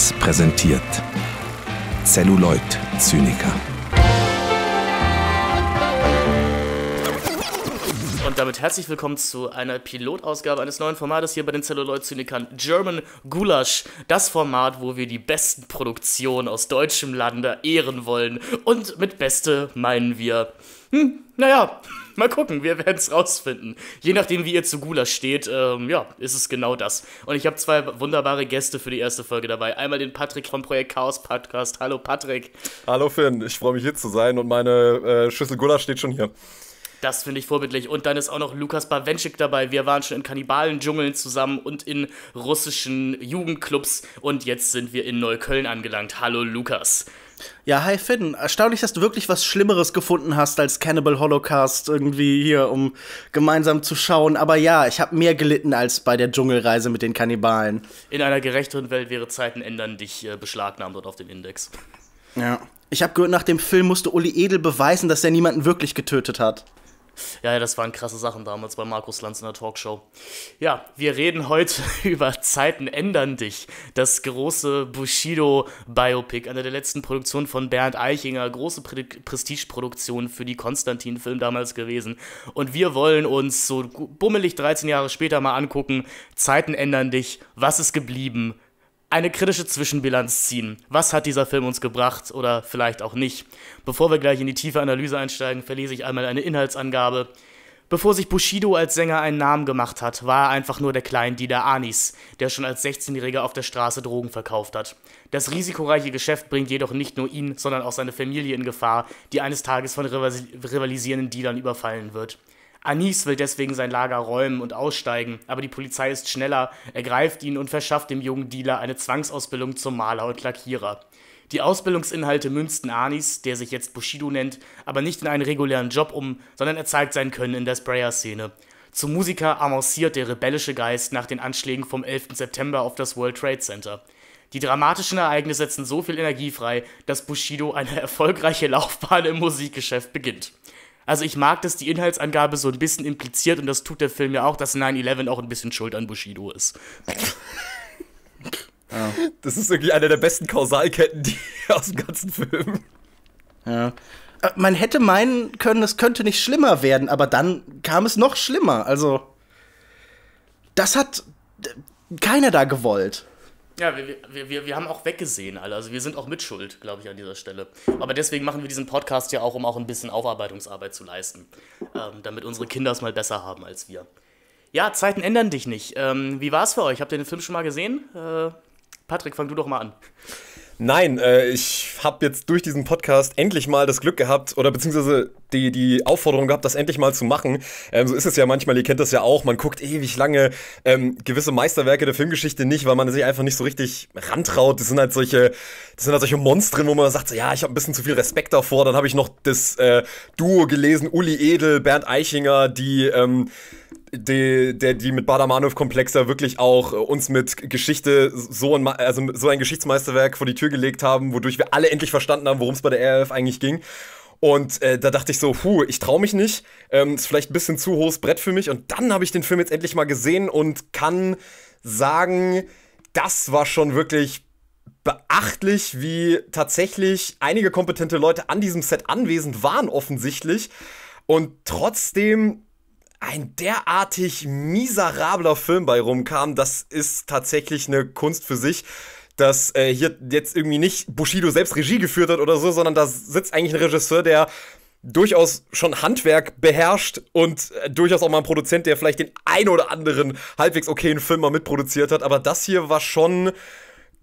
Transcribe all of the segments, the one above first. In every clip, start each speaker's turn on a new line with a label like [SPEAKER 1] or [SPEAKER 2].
[SPEAKER 1] Science präsentiert Celluloid Zyniker.
[SPEAKER 2] Und damit herzlich willkommen zu einer Pilotausgabe eines neuen Formates hier bei den Celluloid-Zynikern German Gulasch. Das Format, wo wir die besten Produktionen aus deutschem Lande ehren wollen. Und mit Beste meinen wir, hm, naja, Mal gucken, wir werden es rausfinden. Je nachdem, wie ihr zu Gula steht, ähm, ja, ist es genau das. Und ich habe zwei wunderbare Gäste für die erste Folge dabei. Einmal den Patrick vom Projekt Chaos Podcast. Hallo Patrick.
[SPEAKER 3] Hallo Finn, ich freue mich hier zu sein und meine äh, Schüssel Gula steht schon hier.
[SPEAKER 2] Das finde ich vorbildlich. Und dann ist auch noch Lukas Bawenschik dabei. Wir waren schon in Kannibalen-Dschungeln zusammen und in russischen Jugendclubs. Und jetzt sind wir in Neukölln angelangt. Hallo Lukas.
[SPEAKER 1] Ja, hi Finn. Erstaunlich, dass du wirklich was Schlimmeres gefunden hast als Cannibal Holocaust irgendwie hier, um gemeinsam zu schauen. Aber ja, ich habe mehr gelitten als bei der Dschungelreise mit den Kannibalen.
[SPEAKER 2] In einer gerechteren Welt wäre Zeiten ändern dich äh, beschlagnahmt dort auf dem Index.
[SPEAKER 1] Ja. Ich habe gehört, nach dem Film musste Uli Edel beweisen, dass er niemanden wirklich getötet hat.
[SPEAKER 2] Ja, das waren krasse Sachen damals bei Markus Lanz in der Talkshow. Ja, wir reden heute über Zeiten ändern dich. Das große Bushido-Biopic, eine der letzten Produktionen von Bernd Eichinger. Große Prä Prestigeproduktion für die Konstantin-Film damals gewesen. Und wir wollen uns so bummelig 13 Jahre später mal angucken, Zeiten ändern dich, was ist geblieben, eine kritische Zwischenbilanz ziehen. Was hat dieser Film uns gebracht oder vielleicht auch nicht? Bevor wir gleich in die tiefe Analyse einsteigen, verlese ich einmal eine Inhaltsangabe. Bevor sich Bushido als Sänger einen Namen gemacht hat, war er einfach nur der Kleindealer Anis, der schon als 16-Jähriger auf der Straße Drogen verkauft hat. Das risikoreiche Geschäft bringt jedoch nicht nur ihn, sondern auch seine Familie in Gefahr, die eines Tages von rivalisierenden Dealern überfallen wird. Anis will deswegen sein Lager räumen und aussteigen, aber die Polizei ist schneller, ergreift ihn und verschafft dem jungen Dealer eine Zwangsausbildung zum Maler und Lackierer. Die Ausbildungsinhalte münzten Anis, der sich jetzt Bushido nennt, aber nicht in einen regulären Job um, sondern er zeigt sein Können in der Sprayer-Szene. Zum Musiker avanciert der rebellische Geist nach den Anschlägen vom 11. September auf das World Trade Center. Die dramatischen Ereignisse setzen so viel Energie frei, dass Bushido eine erfolgreiche Laufbahn im Musikgeschäft beginnt. Also ich mag, dass die Inhaltsangabe so ein bisschen impliziert, und das tut der Film ja auch, dass 9-11 auch ein bisschen schuld an Bushido ist. Ja. Das ist irgendwie eine der besten
[SPEAKER 1] Kausalketten die aus dem ganzen Film. Ja. Äh, man hätte meinen können, es könnte nicht schlimmer werden, aber dann kam es noch schlimmer. Also, das hat äh, keiner da gewollt.
[SPEAKER 2] Ja, wir, wir, wir, wir haben auch weggesehen, alle. Also wir sind auch mitschuld, glaube ich, an dieser Stelle. Aber deswegen machen wir diesen Podcast ja auch, um auch ein bisschen Aufarbeitungsarbeit zu leisten. Ähm, damit unsere Kinder es mal besser haben als wir. Ja, Zeiten ändern dich nicht. Ähm, wie war es für euch? Habt ihr den Film schon mal gesehen? Äh, Patrick, fang du doch mal an.
[SPEAKER 3] Nein, äh, ich habe jetzt durch diesen Podcast endlich mal das Glück gehabt oder beziehungsweise die, die Aufforderung gehabt, das endlich mal zu machen. Ähm, so ist es ja manchmal, ihr kennt das ja auch, man guckt ewig lange ähm, gewisse Meisterwerke der Filmgeschichte nicht, weil man sich einfach nicht so richtig rantraut. Das sind halt solche, das sind halt solche Monstren, wo man sagt, so, ja, ich habe ein bisschen zu viel Respekt davor. Dann habe ich noch das äh, Duo gelesen, Uli Edel, Bernd Eichinger, die ähm, die, der, die mit Badamanov komplexer wirklich auch äh, uns mit Geschichte so ein, also so ein Geschichtsmeisterwerk vor die Tür gelegt haben, wodurch wir alle endlich verstanden haben, worum es bei der RF eigentlich ging. Und äh, da dachte ich so, puh, ich traue mich nicht. Ähm, ist vielleicht ein bisschen zu hohes Brett für mich. Und dann habe ich den Film jetzt endlich mal gesehen und kann sagen, das war schon wirklich beachtlich, wie tatsächlich einige kompetente Leute an diesem Set anwesend waren offensichtlich. Und trotzdem ein derartig miserabler Film bei rumkam, das ist tatsächlich eine Kunst für sich dass äh, hier jetzt irgendwie nicht Bushido selbst Regie geführt hat oder so, sondern da sitzt eigentlich ein Regisseur, der durchaus schon Handwerk beherrscht und äh, durchaus auch mal ein Produzent, der vielleicht den ein oder anderen halbwegs okayen Film mal mitproduziert hat. Aber das hier war schon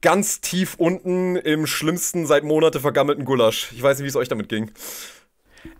[SPEAKER 3] ganz tief unten im schlimmsten seit Monate vergammelten Gulasch. Ich weiß nicht, wie es euch damit ging.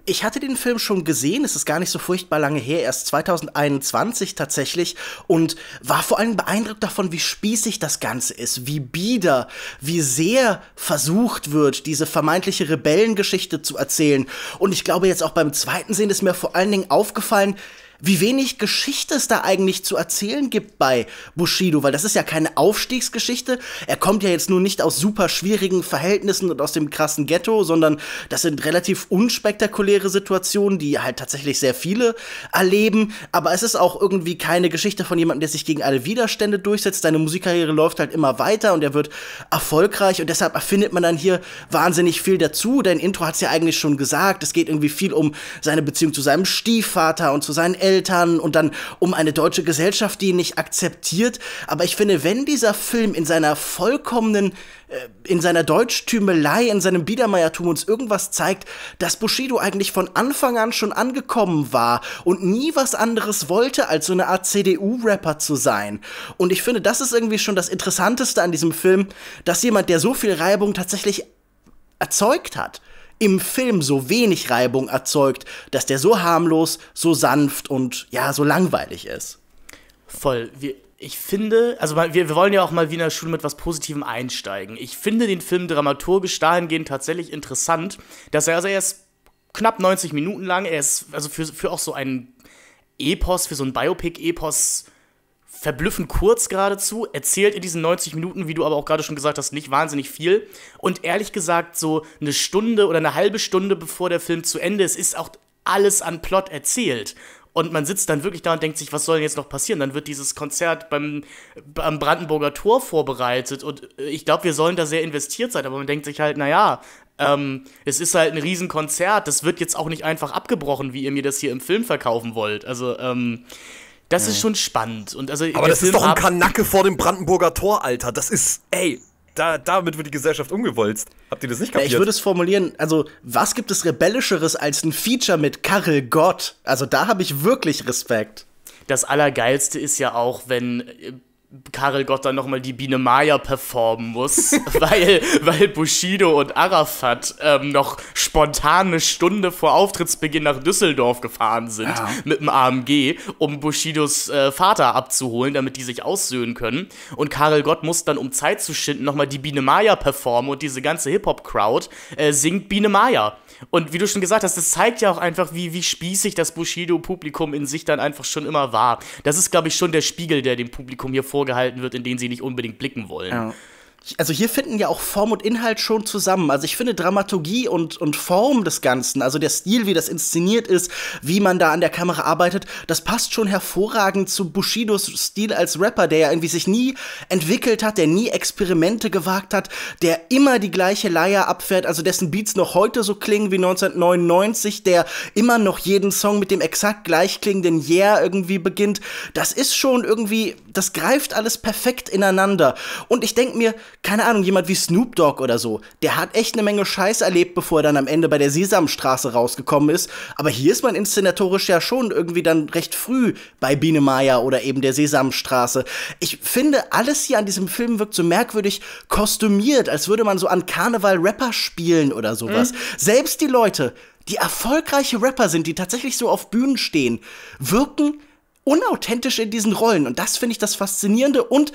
[SPEAKER 1] Ich hatte den Film schon gesehen, es ist gar nicht so furchtbar lange her, erst 2021 tatsächlich, und war vor allem beeindruckt davon, wie spießig das Ganze ist, wie bieder, wie sehr versucht wird, diese vermeintliche Rebellengeschichte zu erzählen. Und ich glaube, jetzt auch beim zweiten Sehen ist mir vor allen Dingen aufgefallen, wie wenig Geschichte es da eigentlich zu erzählen gibt bei Bushido, weil das ist ja keine Aufstiegsgeschichte. Er kommt ja jetzt nur nicht aus super schwierigen Verhältnissen und aus dem krassen Ghetto, sondern das sind relativ unspektakuläre Situationen, die halt tatsächlich sehr viele erleben. Aber es ist auch irgendwie keine Geschichte von jemandem, der sich gegen alle Widerstände durchsetzt. Seine Musikkarriere läuft halt immer weiter und er wird erfolgreich und deshalb erfindet man dann hier wahnsinnig viel dazu. Dein Intro hat es ja eigentlich schon gesagt. Es geht irgendwie viel um seine Beziehung zu seinem Stiefvater und zu seinen Eltern Eltern und dann um eine deutsche Gesellschaft, die ihn nicht akzeptiert. Aber ich finde, wenn dieser Film in seiner vollkommenen, äh, in seiner Deutschtümelei, in seinem Biedermeiertum uns irgendwas zeigt, dass Bushido eigentlich von Anfang an schon angekommen war und nie was anderes wollte, als so eine Art CDU-Rapper zu sein. Und ich finde, das ist irgendwie schon das Interessanteste an diesem Film, dass jemand, der so viel Reibung tatsächlich erzeugt hat, im Film so wenig Reibung erzeugt, dass der so harmlos, so sanft und ja, so langweilig ist. Voll.
[SPEAKER 2] Wir, ich finde, also wir, wir wollen ja auch mal wie in der Schule mit was Positivem einsteigen. Ich finde den Film dramaturgisch dahingehend tatsächlich interessant, dass er also erst knapp 90 Minuten lang, er ist also für, für auch so einen Epos, für so einen Biopic-Epos verblüffend kurz geradezu, erzählt in diesen 90 Minuten, wie du aber auch gerade schon gesagt hast, nicht wahnsinnig viel. Und ehrlich gesagt, so eine Stunde oder eine halbe Stunde bevor der Film zu Ende ist, ist auch alles an Plot erzählt. Und man sitzt dann wirklich da und denkt sich, was soll denn jetzt noch passieren? Dann wird dieses Konzert beim, beim Brandenburger Tor vorbereitet. Und äh, ich glaube, wir sollen da sehr investiert sein. Aber man denkt sich halt, naja, ähm, es ist halt ein Riesenkonzert. Das wird jetzt auch nicht einfach abgebrochen, wie ihr mir das hier im Film verkaufen wollt. Also, ähm, das mhm. ist schon spannend. Und also Aber das Film ist doch ein Kanacke vor dem Brandenburger Tor, Alter. Das ist, ey, da, damit wird die Gesellschaft
[SPEAKER 1] umgewolzt. Habt ihr das nicht kapiert? ich würde es formulieren, also was gibt es rebellischeres als ein Feature mit Karel Gott? Also da habe ich wirklich Respekt.
[SPEAKER 2] Das Allergeilste ist ja auch, wenn äh, Karel Gott dann nochmal die Biene Maya performen muss, weil, weil Bushido und Arafat ähm, noch spontan eine Stunde vor Auftrittsbeginn nach Düsseldorf gefahren sind ja. mit dem AMG, um Bushidos äh, Vater abzuholen, damit die sich aussöhnen können. Und Karel Gott muss dann, um Zeit zu schinden, nochmal die Biene Maya performen und diese ganze Hip-Hop-Crowd äh, singt Biene Maya. Und wie du schon gesagt hast, das zeigt ja auch einfach, wie, wie spießig das Bushido-Publikum in sich dann einfach schon immer war. Das ist, glaube ich, schon der Spiegel, der dem Publikum hier vor vorgehalten wird, in denen sie nicht unbedingt blicken wollen. Ja
[SPEAKER 1] also hier finden ja auch Form und Inhalt schon zusammen. Also ich finde Dramaturgie und, und Form des Ganzen, also der Stil, wie das inszeniert ist, wie man da an der Kamera arbeitet, das passt schon hervorragend zu Bushidos Stil als Rapper, der ja irgendwie sich nie entwickelt hat, der nie Experimente gewagt hat, der immer die gleiche Leier abfährt, also dessen Beats noch heute so klingen wie 1999, der immer noch jeden Song mit dem exakt gleich klingenden Yeah irgendwie beginnt. Das ist schon irgendwie, das greift alles perfekt ineinander. Und ich denke mir, keine Ahnung, jemand wie Snoop Dogg oder so, der hat echt eine Menge Scheiß erlebt, bevor er dann am Ende bei der Sesamstraße rausgekommen ist. Aber hier ist man inszenatorisch ja schon irgendwie dann recht früh bei Biene Maya oder eben der Sesamstraße. Ich finde, alles hier an diesem Film wirkt so merkwürdig kostümiert, als würde man so an Karneval Rapper spielen oder sowas. Mhm. Selbst die Leute, die erfolgreiche Rapper sind, die tatsächlich so auf Bühnen stehen, wirken unauthentisch in diesen Rollen. Und das finde ich das Faszinierende und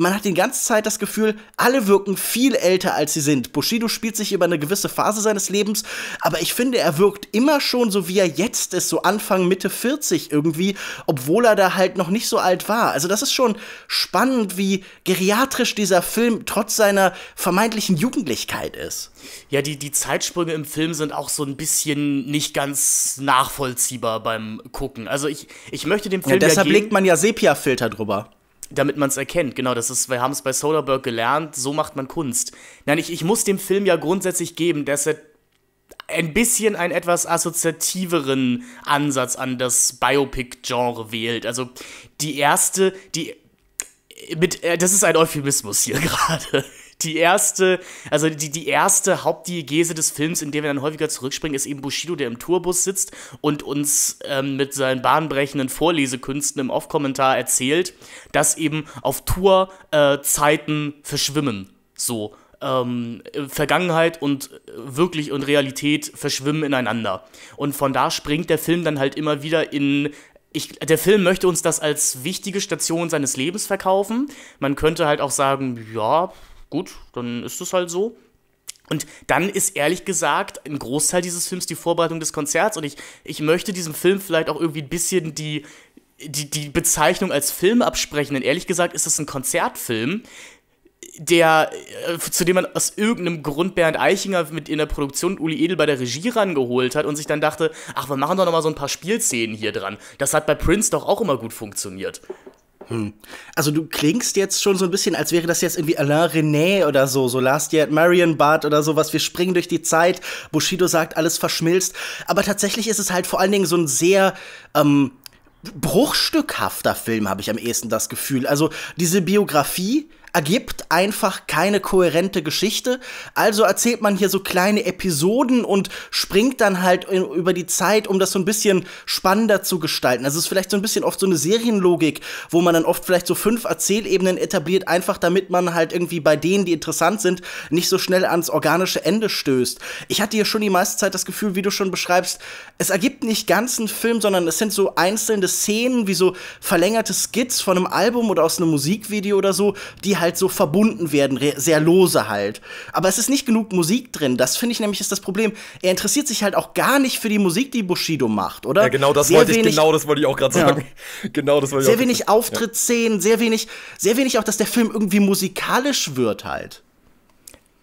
[SPEAKER 1] man hat die ganze Zeit das Gefühl, alle wirken viel älter als sie sind. Bushido spielt sich über eine gewisse Phase seines Lebens, aber ich finde, er wirkt immer schon so, wie er jetzt ist, so Anfang, Mitte 40 irgendwie, obwohl er da halt noch nicht so alt war. Also das ist schon spannend, wie geriatrisch dieser Film trotz seiner vermeintlichen
[SPEAKER 2] Jugendlichkeit ist. Ja, die, die Zeitsprünge im Film sind auch so ein bisschen nicht ganz nachvollziehbar beim Gucken. Also ich, ich möchte dem Film. Und deshalb ja legt
[SPEAKER 1] man ja Sepia-Filter drüber
[SPEAKER 2] damit man es erkennt. Genau, das ist, wir haben es bei Soderbergh gelernt, so macht man Kunst. Nein, ich, ich muss dem Film ja grundsätzlich geben, dass er ein bisschen einen etwas assoziativeren Ansatz an das Biopic-Genre wählt. Also die erste, die mit, äh, das ist ein Euphemismus hier gerade die erste, also die, die erste Hauptdiegese des Films, in der wir dann häufiger zurückspringen, ist eben Bushido, der im Tourbus sitzt und uns ähm, mit seinen bahnbrechenden Vorlesekünsten im Off-Kommentar erzählt, dass eben auf Tour äh, Zeiten verschwimmen. So. Ähm, Vergangenheit und äh, wirklich und Realität verschwimmen ineinander. Und von da springt der Film dann halt immer wieder in ich, der Film möchte uns das als wichtige Station seines Lebens verkaufen. Man könnte halt auch sagen, ja, gut, dann ist es halt so. Und dann ist ehrlich gesagt ein Großteil dieses Films die Vorbereitung des Konzerts und ich, ich möchte diesem Film vielleicht auch irgendwie ein bisschen die, die, die Bezeichnung als Film absprechen, denn ehrlich gesagt ist es ein Konzertfilm, der, äh, zu dem man aus irgendeinem Grund Bernd Eichinger mit in der Produktion Uli Edel bei der Regie rangeholt hat und sich dann dachte, ach, wir machen doch nochmal so ein paar Spielszenen hier dran. Das hat bei Prince doch auch immer gut funktioniert.
[SPEAKER 1] Hm. Also du klingst jetzt schon so ein bisschen, als wäre das jetzt irgendwie Alain René oder so, so Last Year at Marion Bart oder sowas. Wir springen durch die Zeit, Bushido sagt, alles verschmilzt. Aber tatsächlich ist es halt vor allen Dingen so ein sehr ähm, bruchstückhafter Film, habe ich am ehesten das Gefühl. Also diese Biografie ergibt einfach keine kohärente Geschichte. Also erzählt man hier so kleine Episoden und springt dann halt in, über die Zeit, um das so ein bisschen spannender zu gestalten. Also es ist vielleicht so ein bisschen oft so eine Serienlogik, wo man dann oft vielleicht so fünf Erzählebenen etabliert, einfach damit man halt irgendwie bei denen, die interessant sind, nicht so schnell ans organische Ende stößt. Ich hatte hier schon die meiste Zeit das Gefühl, wie du schon beschreibst, es ergibt nicht ganz einen Film, sondern es sind so einzelne Szenen, wie so verlängerte Skits von einem Album oder aus einem Musikvideo oder so, die halt so verbunden werden, sehr lose halt. Aber es ist nicht genug Musik drin. Das finde ich nämlich ist das Problem. Er interessiert sich halt auch gar nicht für die Musik, die Bushido macht, oder? Ja, genau das wollte ich, genau das wollte ich auch gerade sagen. Ja. Genau das wollte ich Sehr auch wenig Auftrittsszenen, ja. sehr wenig, sehr wenig auch, dass der Film irgendwie musikalisch wird halt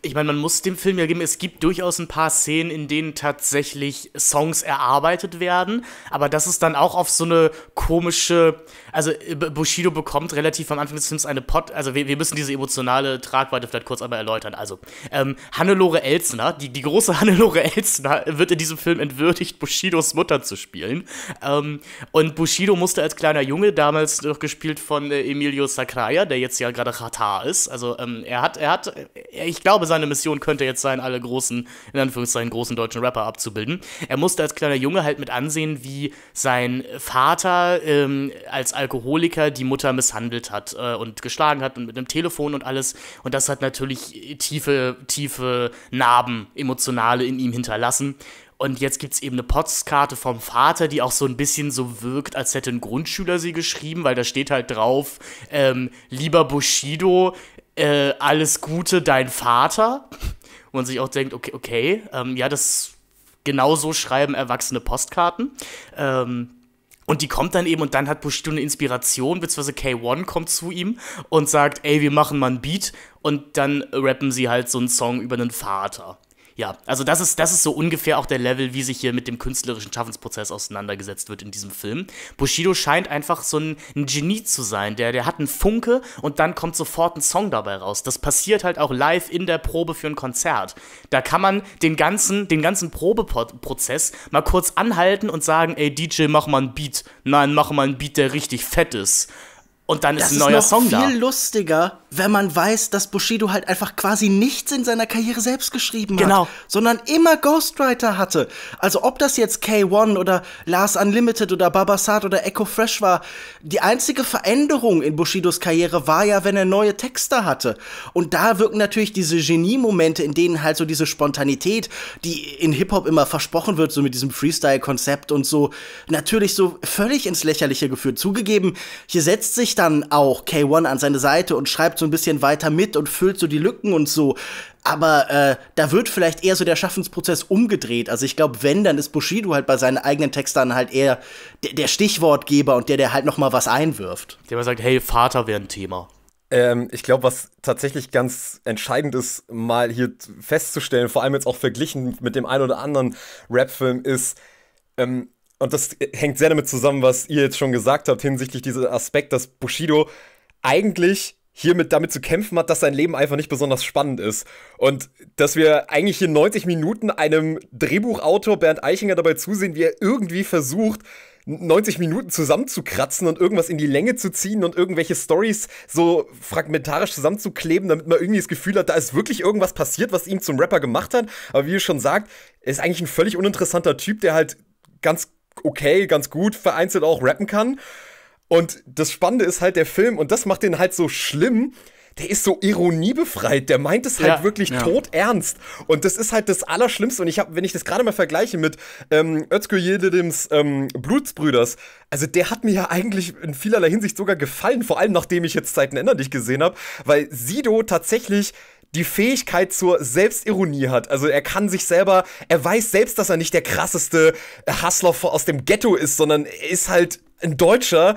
[SPEAKER 2] ich meine, man muss dem Film ja geben, es gibt durchaus ein paar Szenen, in denen tatsächlich Songs erarbeitet werden, aber das ist dann auch auf so eine komische, also äh, Bushido bekommt relativ am Anfang des Films eine Pot, also wir, wir müssen diese emotionale Tragweite vielleicht kurz einmal erläutern. Also, ähm, Hannelore Elsner, die, die große Hannelore Elsner wird in diesem Film entwürdigt, Bushidos Mutter zu spielen. Ähm, und Bushido musste als kleiner Junge, damals noch gespielt von äh, Emilio Sacraia, der jetzt ja gerade Katar ist, also ähm, er hat, er hat, äh, ich glaube, sein seine Mission könnte jetzt sein, alle großen, in Anführungszeichen, großen deutschen Rapper abzubilden. Er musste als kleiner Junge halt mit ansehen, wie sein Vater ähm, als Alkoholiker die Mutter misshandelt hat äh, und geschlagen hat und mit einem Telefon und alles. Und das hat natürlich tiefe, tiefe Narben, emotionale in ihm hinterlassen. Und jetzt gibt es eben eine Postkarte vom Vater, die auch so ein bisschen so wirkt, als hätte ein Grundschüler sie geschrieben, weil da steht halt drauf, ähm, lieber Bushido, äh, alles Gute, dein Vater. Wo man sich auch denkt, okay, okay, ähm, ja, das genau so schreiben erwachsene Postkarten. Ähm, und die kommt dann eben und dann hat Bushido eine Inspiration, beziehungsweise K1 kommt zu ihm und sagt, ey, wir machen mal ein Beat und dann rappen sie halt so einen Song über einen Vater ja, also das ist, das ist so ungefähr auch der Level, wie sich hier mit dem künstlerischen Schaffensprozess auseinandergesetzt wird in diesem Film. Bushido scheint einfach so ein, ein Genie zu sein, der, der hat einen Funke und dann kommt sofort ein Song dabei raus. Das passiert halt auch live in der Probe für ein Konzert. Da kann man den ganzen, den ganzen Probeprozess mal kurz anhalten und sagen, ey DJ, mach mal ein Beat. Nein, mach mal ein Beat, der richtig fett ist. Und dann das ist ein neuer ist noch Song da. Das ist viel
[SPEAKER 1] lustiger, wenn man weiß, dass Bushido halt einfach quasi nichts in seiner Karriere selbst geschrieben genau. hat, sondern immer Ghostwriter hatte. Also ob das jetzt K1 oder Lars Unlimited oder Babasat oder Echo Fresh war, die einzige Veränderung in Bushidos Karriere war ja, wenn er neue Texte hatte. Und da wirken natürlich diese Genie-Momente, in denen halt so diese Spontanität, die in Hip-Hop immer versprochen wird, so mit diesem Freestyle-Konzept und so, natürlich so völlig ins Lächerliche geführt. Zugegeben, hier setzt sich dann auch K1 an seine Seite und schreibt so ein bisschen weiter mit und füllt so die Lücken und so. Aber äh, da wird vielleicht eher so der Schaffensprozess umgedreht. Also ich glaube, wenn, dann ist Bushido halt bei seinen eigenen Textern halt eher der, der Stichwortgeber und der, der halt nochmal was einwirft.
[SPEAKER 2] Der mal sagt, hey, Vater
[SPEAKER 3] wäre ein Thema. Ähm, ich glaube, was tatsächlich ganz entscheidend ist, mal hier festzustellen, vor allem jetzt auch verglichen mit dem einen oder anderen Rapfilm, ist, ähm, und das hängt sehr damit zusammen, was ihr jetzt schon gesagt habt, hinsichtlich dieses Aspekt, dass Bushido eigentlich hiermit damit zu kämpfen hat, dass sein Leben einfach nicht besonders spannend ist. Und dass wir eigentlich hier 90 Minuten einem Drehbuchautor Bernd Eichinger dabei zusehen, wie er irgendwie versucht, 90 Minuten zusammenzukratzen und irgendwas in die Länge zu ziehen und irgendwelche Stories so fragmentarisch zusammenzukleben, damit man irgendwie das Gefühl hat, da ist wirklich irgendwas passiert, was ihn zum Rapper gemacht hat. Aber wie ihr schon sagt, er ist eigentlich ein völlig uninteressanter Typ, der halt ganz okay, ganz gut, vereinzelt auch rappen kann. Und das Spannende ist halt der Film, und das macht den halt so schlimm, der ist so ironiebefreit, der meint es halt ja, wirklich ja. tot Und das ist halt das Allerschlimmste. Und ich habe, wenn ich das gerade mal vergleiche mit ähm, Özgür Yildizims ähm, Blutsbrüders, also der hat mir ja eigentlich in vielerlei Hinsicht sogar gefallen, vor allem nachdem ich jetzt Zeiten ändern dich gesehen habe, weil Sido tatsächlich die Fähigkeit zur Selbstironie hat. Also er kann sich selber, er weiß selbst, dass er nicht der krasseste Hustler aus dem Ghetto ist, sondern er ist halt ein Deutscher,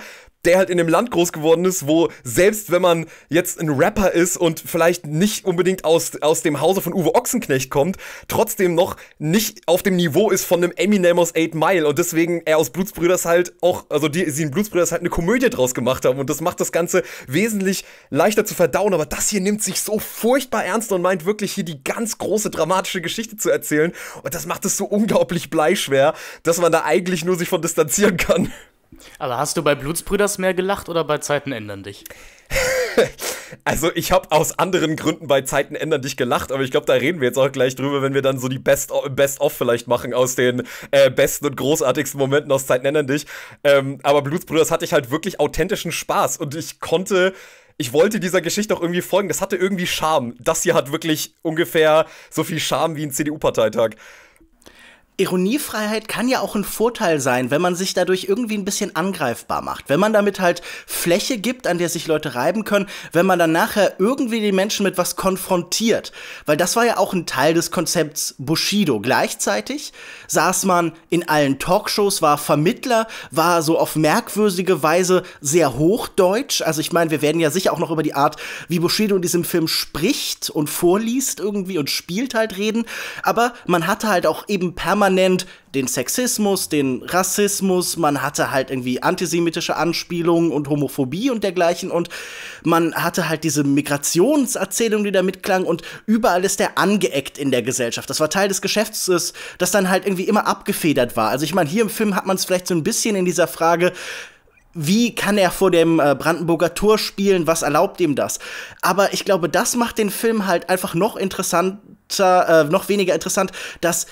[SPEAKER 3] der halt in dem Land groß geworden ist, wo selbst wenn man jetzt ein Rapper ist und vielleicht nicht unbedingt aus, aus dem Hause von Uwe Ochsenknecht kommt, trotzdem noch nicht auf dem Niveau ist von einem Eminem aus 8 Mile und deswegen er aus Blutsbrüders halt auch, also die, sie in Blutsbrüders halt eine Komödie draus gemacht haben und das macht das Ganze wesentlich leichter zu verdauen, aber das hier nimmt sich so furchtbar ernst und meint wirklich hier die ganz große dramatische Geschichte zu erzählen und das macht es so unglaublich bleischwer, dass man da eigentlich nur sich von distanzieren kann.
[SPEAKER 2] Aber hast du bei Blutsbrüders mehr gelacht oder bei Zeiten ändern dich? also ich habe aus anderen Gründen bei Zeiten ändern dich gelacht, aber ich glaube, da reden wir
[SPEAKER 3] jetzt auch gleich drüber, wenn wir dann so die Best-of Best vielleicht machen aus den äh, besten und großartigsten Momenten aus Zeiten ändern dich. Ähm, aber Blutsbrüders hatte ich halt wirklich authentischen Spaß und ich konnte ich wollte dieser Geschichte auch irgendwie folgen. Das hatte irgendwie Charme. Das hier hat wirklich ungefähr
[SPEAKER 1] so viel Charme wie ein CDU-Parteitag. Ironiefreiheit kann ja auch ein Vorteil sein, wenn man sich dadurch irgendwie ein bisschen angreifbar macht. Wenn man damit halt Fläche gibt, an der sich Leute reiben können, wenn man dann nachher irgendwie die Menschen mit was konfrontiert. Weil das war ja auch ein Teil des Konzepts Bushido. Gleichzeitig saß man in allen Talkshows, war Vermittler, war so auf merkwürdige Weise sehr hochdeutsch. Also ich meine, wir werden ja sicher auch noch über die Art, wie Bushido in diesem Film spricht und vorliest irgendwie und spielt halt reden. Aber man hatte halt auch eben permanent permanent den Sexismus, den Rassismus, man hatte halt irgendwie antisemitische Anspielungen und Homophobie und dergleichen und man hatte halt diese Migrationserzählung, die da mitklang und überall ist der angeeckt in der Gesellschaft. Das war Teil des Geschäfts, das dann halt irgendwie immer abgefedert war. Also ich meine, hier im Film hat man es vielleicht so ein bisschen in dieser Frage, wie kann er vor dem äh, Brandenburger Tor spielen, was erlaubt ihm das? Aber ich glaube, das macht den Film halt einfach noch interessanter, äh, noch weniger interessant, dass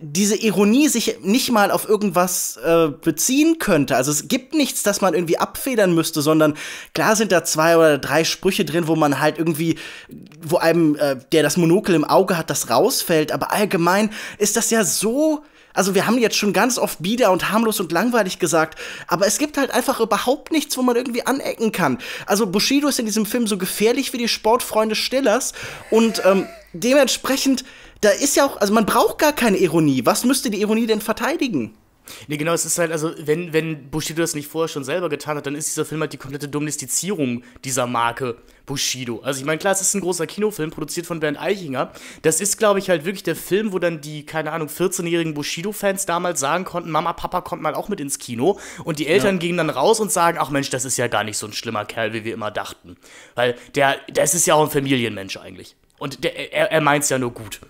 [SPEAKER 1] diese Ironie sich nicht mal auf irgendwas äh, beziehen könnte. Also es gibt nichts, das man irgendwie abfedern müsste, sondern klar sind da zwei oder drei Sprüche drin, wo man halt irgendwie, wo einem, äh, der das Monokel im Auge hat, das rausfällt. Aber allgemein ist das ja so also wir haben jetzt schon ganz oft bieder und harmlos und langweilig gesagt, aber es gibt halt einfach überhaupt nichts, wo man irgendwie anecken kann. Also Bushido ist in diesem Film so gefährlich wie die Sportfreunde Stillers und ähm, dementsprechend, da ist ja auch, also man braucht gar keine Ironie. Was müsste die Ironie denn verteidigen?
[SPEAKER 2] Nee, genau, es ist halt, also, wenn, wenn Bushido das nicht vorher schon selber getan hat, dann ist dieser Film halt die komplette Domestizierung dieser Marke Bushido. Also, ich meine, klar, es ist ein großer Kinofilm, produziert von Bernd Eichinger. Das ist, glaube ich, halt wirklich der Film, wo dann die, keine Ahnung, 14-jährigen Bushido-Fans damals sagen konnten: Mama, Papa kommt mal auch mit ins Kino. Und die Eltern ja. gingen dann raus und sagen: Ach Mensch, das ist ja gar nicht so ein schlimmer Kerl, wie wir immer dachten. Weil der, das ist ja auch ein Familienmensch eigentlich. Und der, er, er es ja nur gut.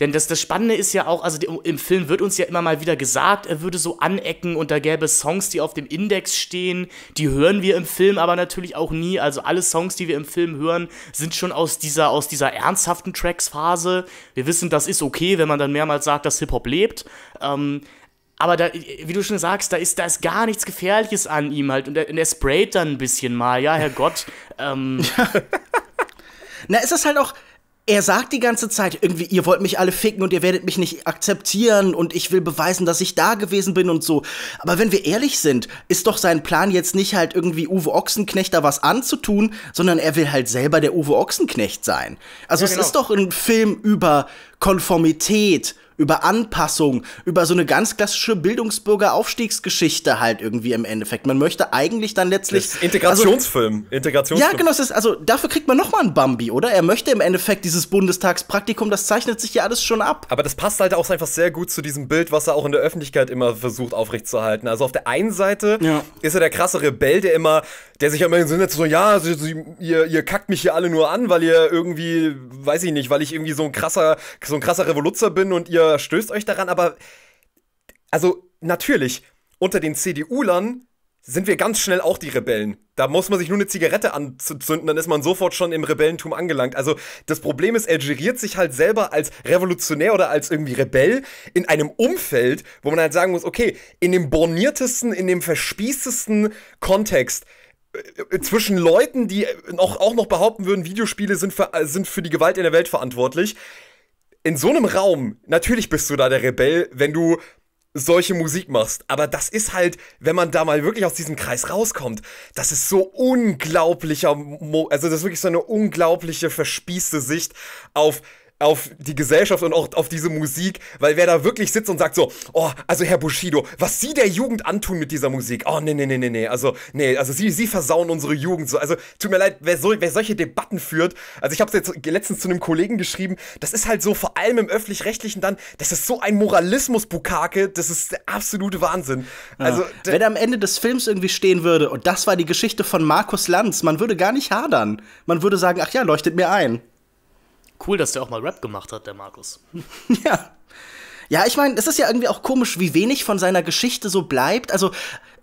[SPEAKER 2] Denn das, das Spannende ist ja auch, also im Film wird uns ja immer mal wieder gesagt, er würde so anecken und da gäbe es Songs, die auf dem Index stehen. Die hören wir im Film aber natürlich auch nie. Also alle Songs, die wir im Film hören, sind schon aus dieser, aus dieser ernsthaften Tracks-Phase. Wir wissen, das ist okay, wenn man dann mehrmals sagt, dass Hip-Hop lebt. Ähm, aber da, wie du schon sagst, da ist, da ist gar nichts Gefährliches an ihm halt. Und er, und er sprayt dann ein bisschen mal, ja, Herrgott. Ähm. Na, ist das halt auch
[SPEAKER 1] er sagt die ganze Zeit irgendwie, ihr wollt mich alle ficken und ihr werdet mich nicht akzeptieren und ich will beweisen, dass ich da gewesen bin und so. Aber wenn wir ehrlich sind, ist doch sein Plan jetzt nicht halt irgendwie Uwe Ochsenknecht da was anzutun, sondern er will halt selber der Uwe Ochsenknecht sein. Also ja, genau. es ist doch ein Film über Konformität über Anpassung, über so eine ganz klassische Bildungsbürgeraufstiegsgeschichte halt irgendwie im Endeffekt. Man möchte eigentlich dann letztlich das also Integrationsfilm,
[SPEAKER 3] also, Integrationsfilm. Ja, genau,
[SPEAKER 1] ist, also dafür kriegt man noch mal einen Bambi, oder? Er möchte im Endeffekt dieses Bundestagspraktikum, das zeichnet sich ja alles schon ab.
[SPEAKER 3] Aber das passt halt auch einfach sehr gut zu diesem Bild, was er auch in der Öffentlichkeit immer versucht aufrechtzuerhalten. Also auf der einen Seite ja. ist er der krasse Rebell, der immer der sich immer in den Sinn setzt, so, ja, sie, sie, ihr, ihr kackt mich hier alle nur an, weil ihr irgendwie, weiß ich nicht, weil ich irgendwie so ein krasser, so ein krasser Revoluzer bin und ihr oder stößt euch daran, aber also natürlich, unter den CDU-Lern sind wir ganz schnell auch die Rebellen. Da muss man sich nur eine Zigarette anzünden, dann ist man sofort schon im Rebellentum angelangt. Also das Problem ist, er geriert sich halt selber als Revolutionär oder als irgendwie Rebell in einem Umfeld, wo man halt sagen muss, okay, in dem borniertesten, in dem verspießtesten Kontext äh, äh, zwischen Leuten, die auch, noch behaupten würden, Videospiele sind für, äh, sind für die Gewalt in der Welt verantwortlich, in so einem Raum, natürlich bist du da der Rebell, wenn du solche Musik machst. Aber das ist halt, wenn man da mal wirklich aus diesem Kreis rauskommt, das ist so unglaublicher, Mo also das ist wirklich so eine unglaubliche, verspießte Sicht auf auf die Gesellschaft und auch auf diese Musik, weil wer da wirklich sitzt und sagt so, oh, also Herr Bushido, was Sie der Jugend antun mit dieser Musik, oh, nee, nee, nee, nee, nee, also, nee, also Sie, Sie versauen unsere Jugend, so, also, tut mir leid, wer, so, wer solche Debatten führt, also ich habe jetzt letztens zu einem Kollegen geschrieben, das ist halt so, vor
[SPEAKER 1] allem im Öffentlich-Rechtlichen dann, das ist so ein Moralismus-Bukake, das ist der absolute Wahnsinn. Ja. Also, Wenn am Ende des Films irgendwie stehen würde, und das war die Geschichte von Markus Lanz, man würde gar nicht hadern, man würde sagen, ach ja, leuchtet mir ein.
[SPEAKER 2] Cool, dass der auch mal Rap gemacht hat, der Markus. ja.
[SPEAKER 1] Ja, ich meine, es ist ja irgendwie auch komisch, wie wenig von seiner Geschichte so bleibt. Also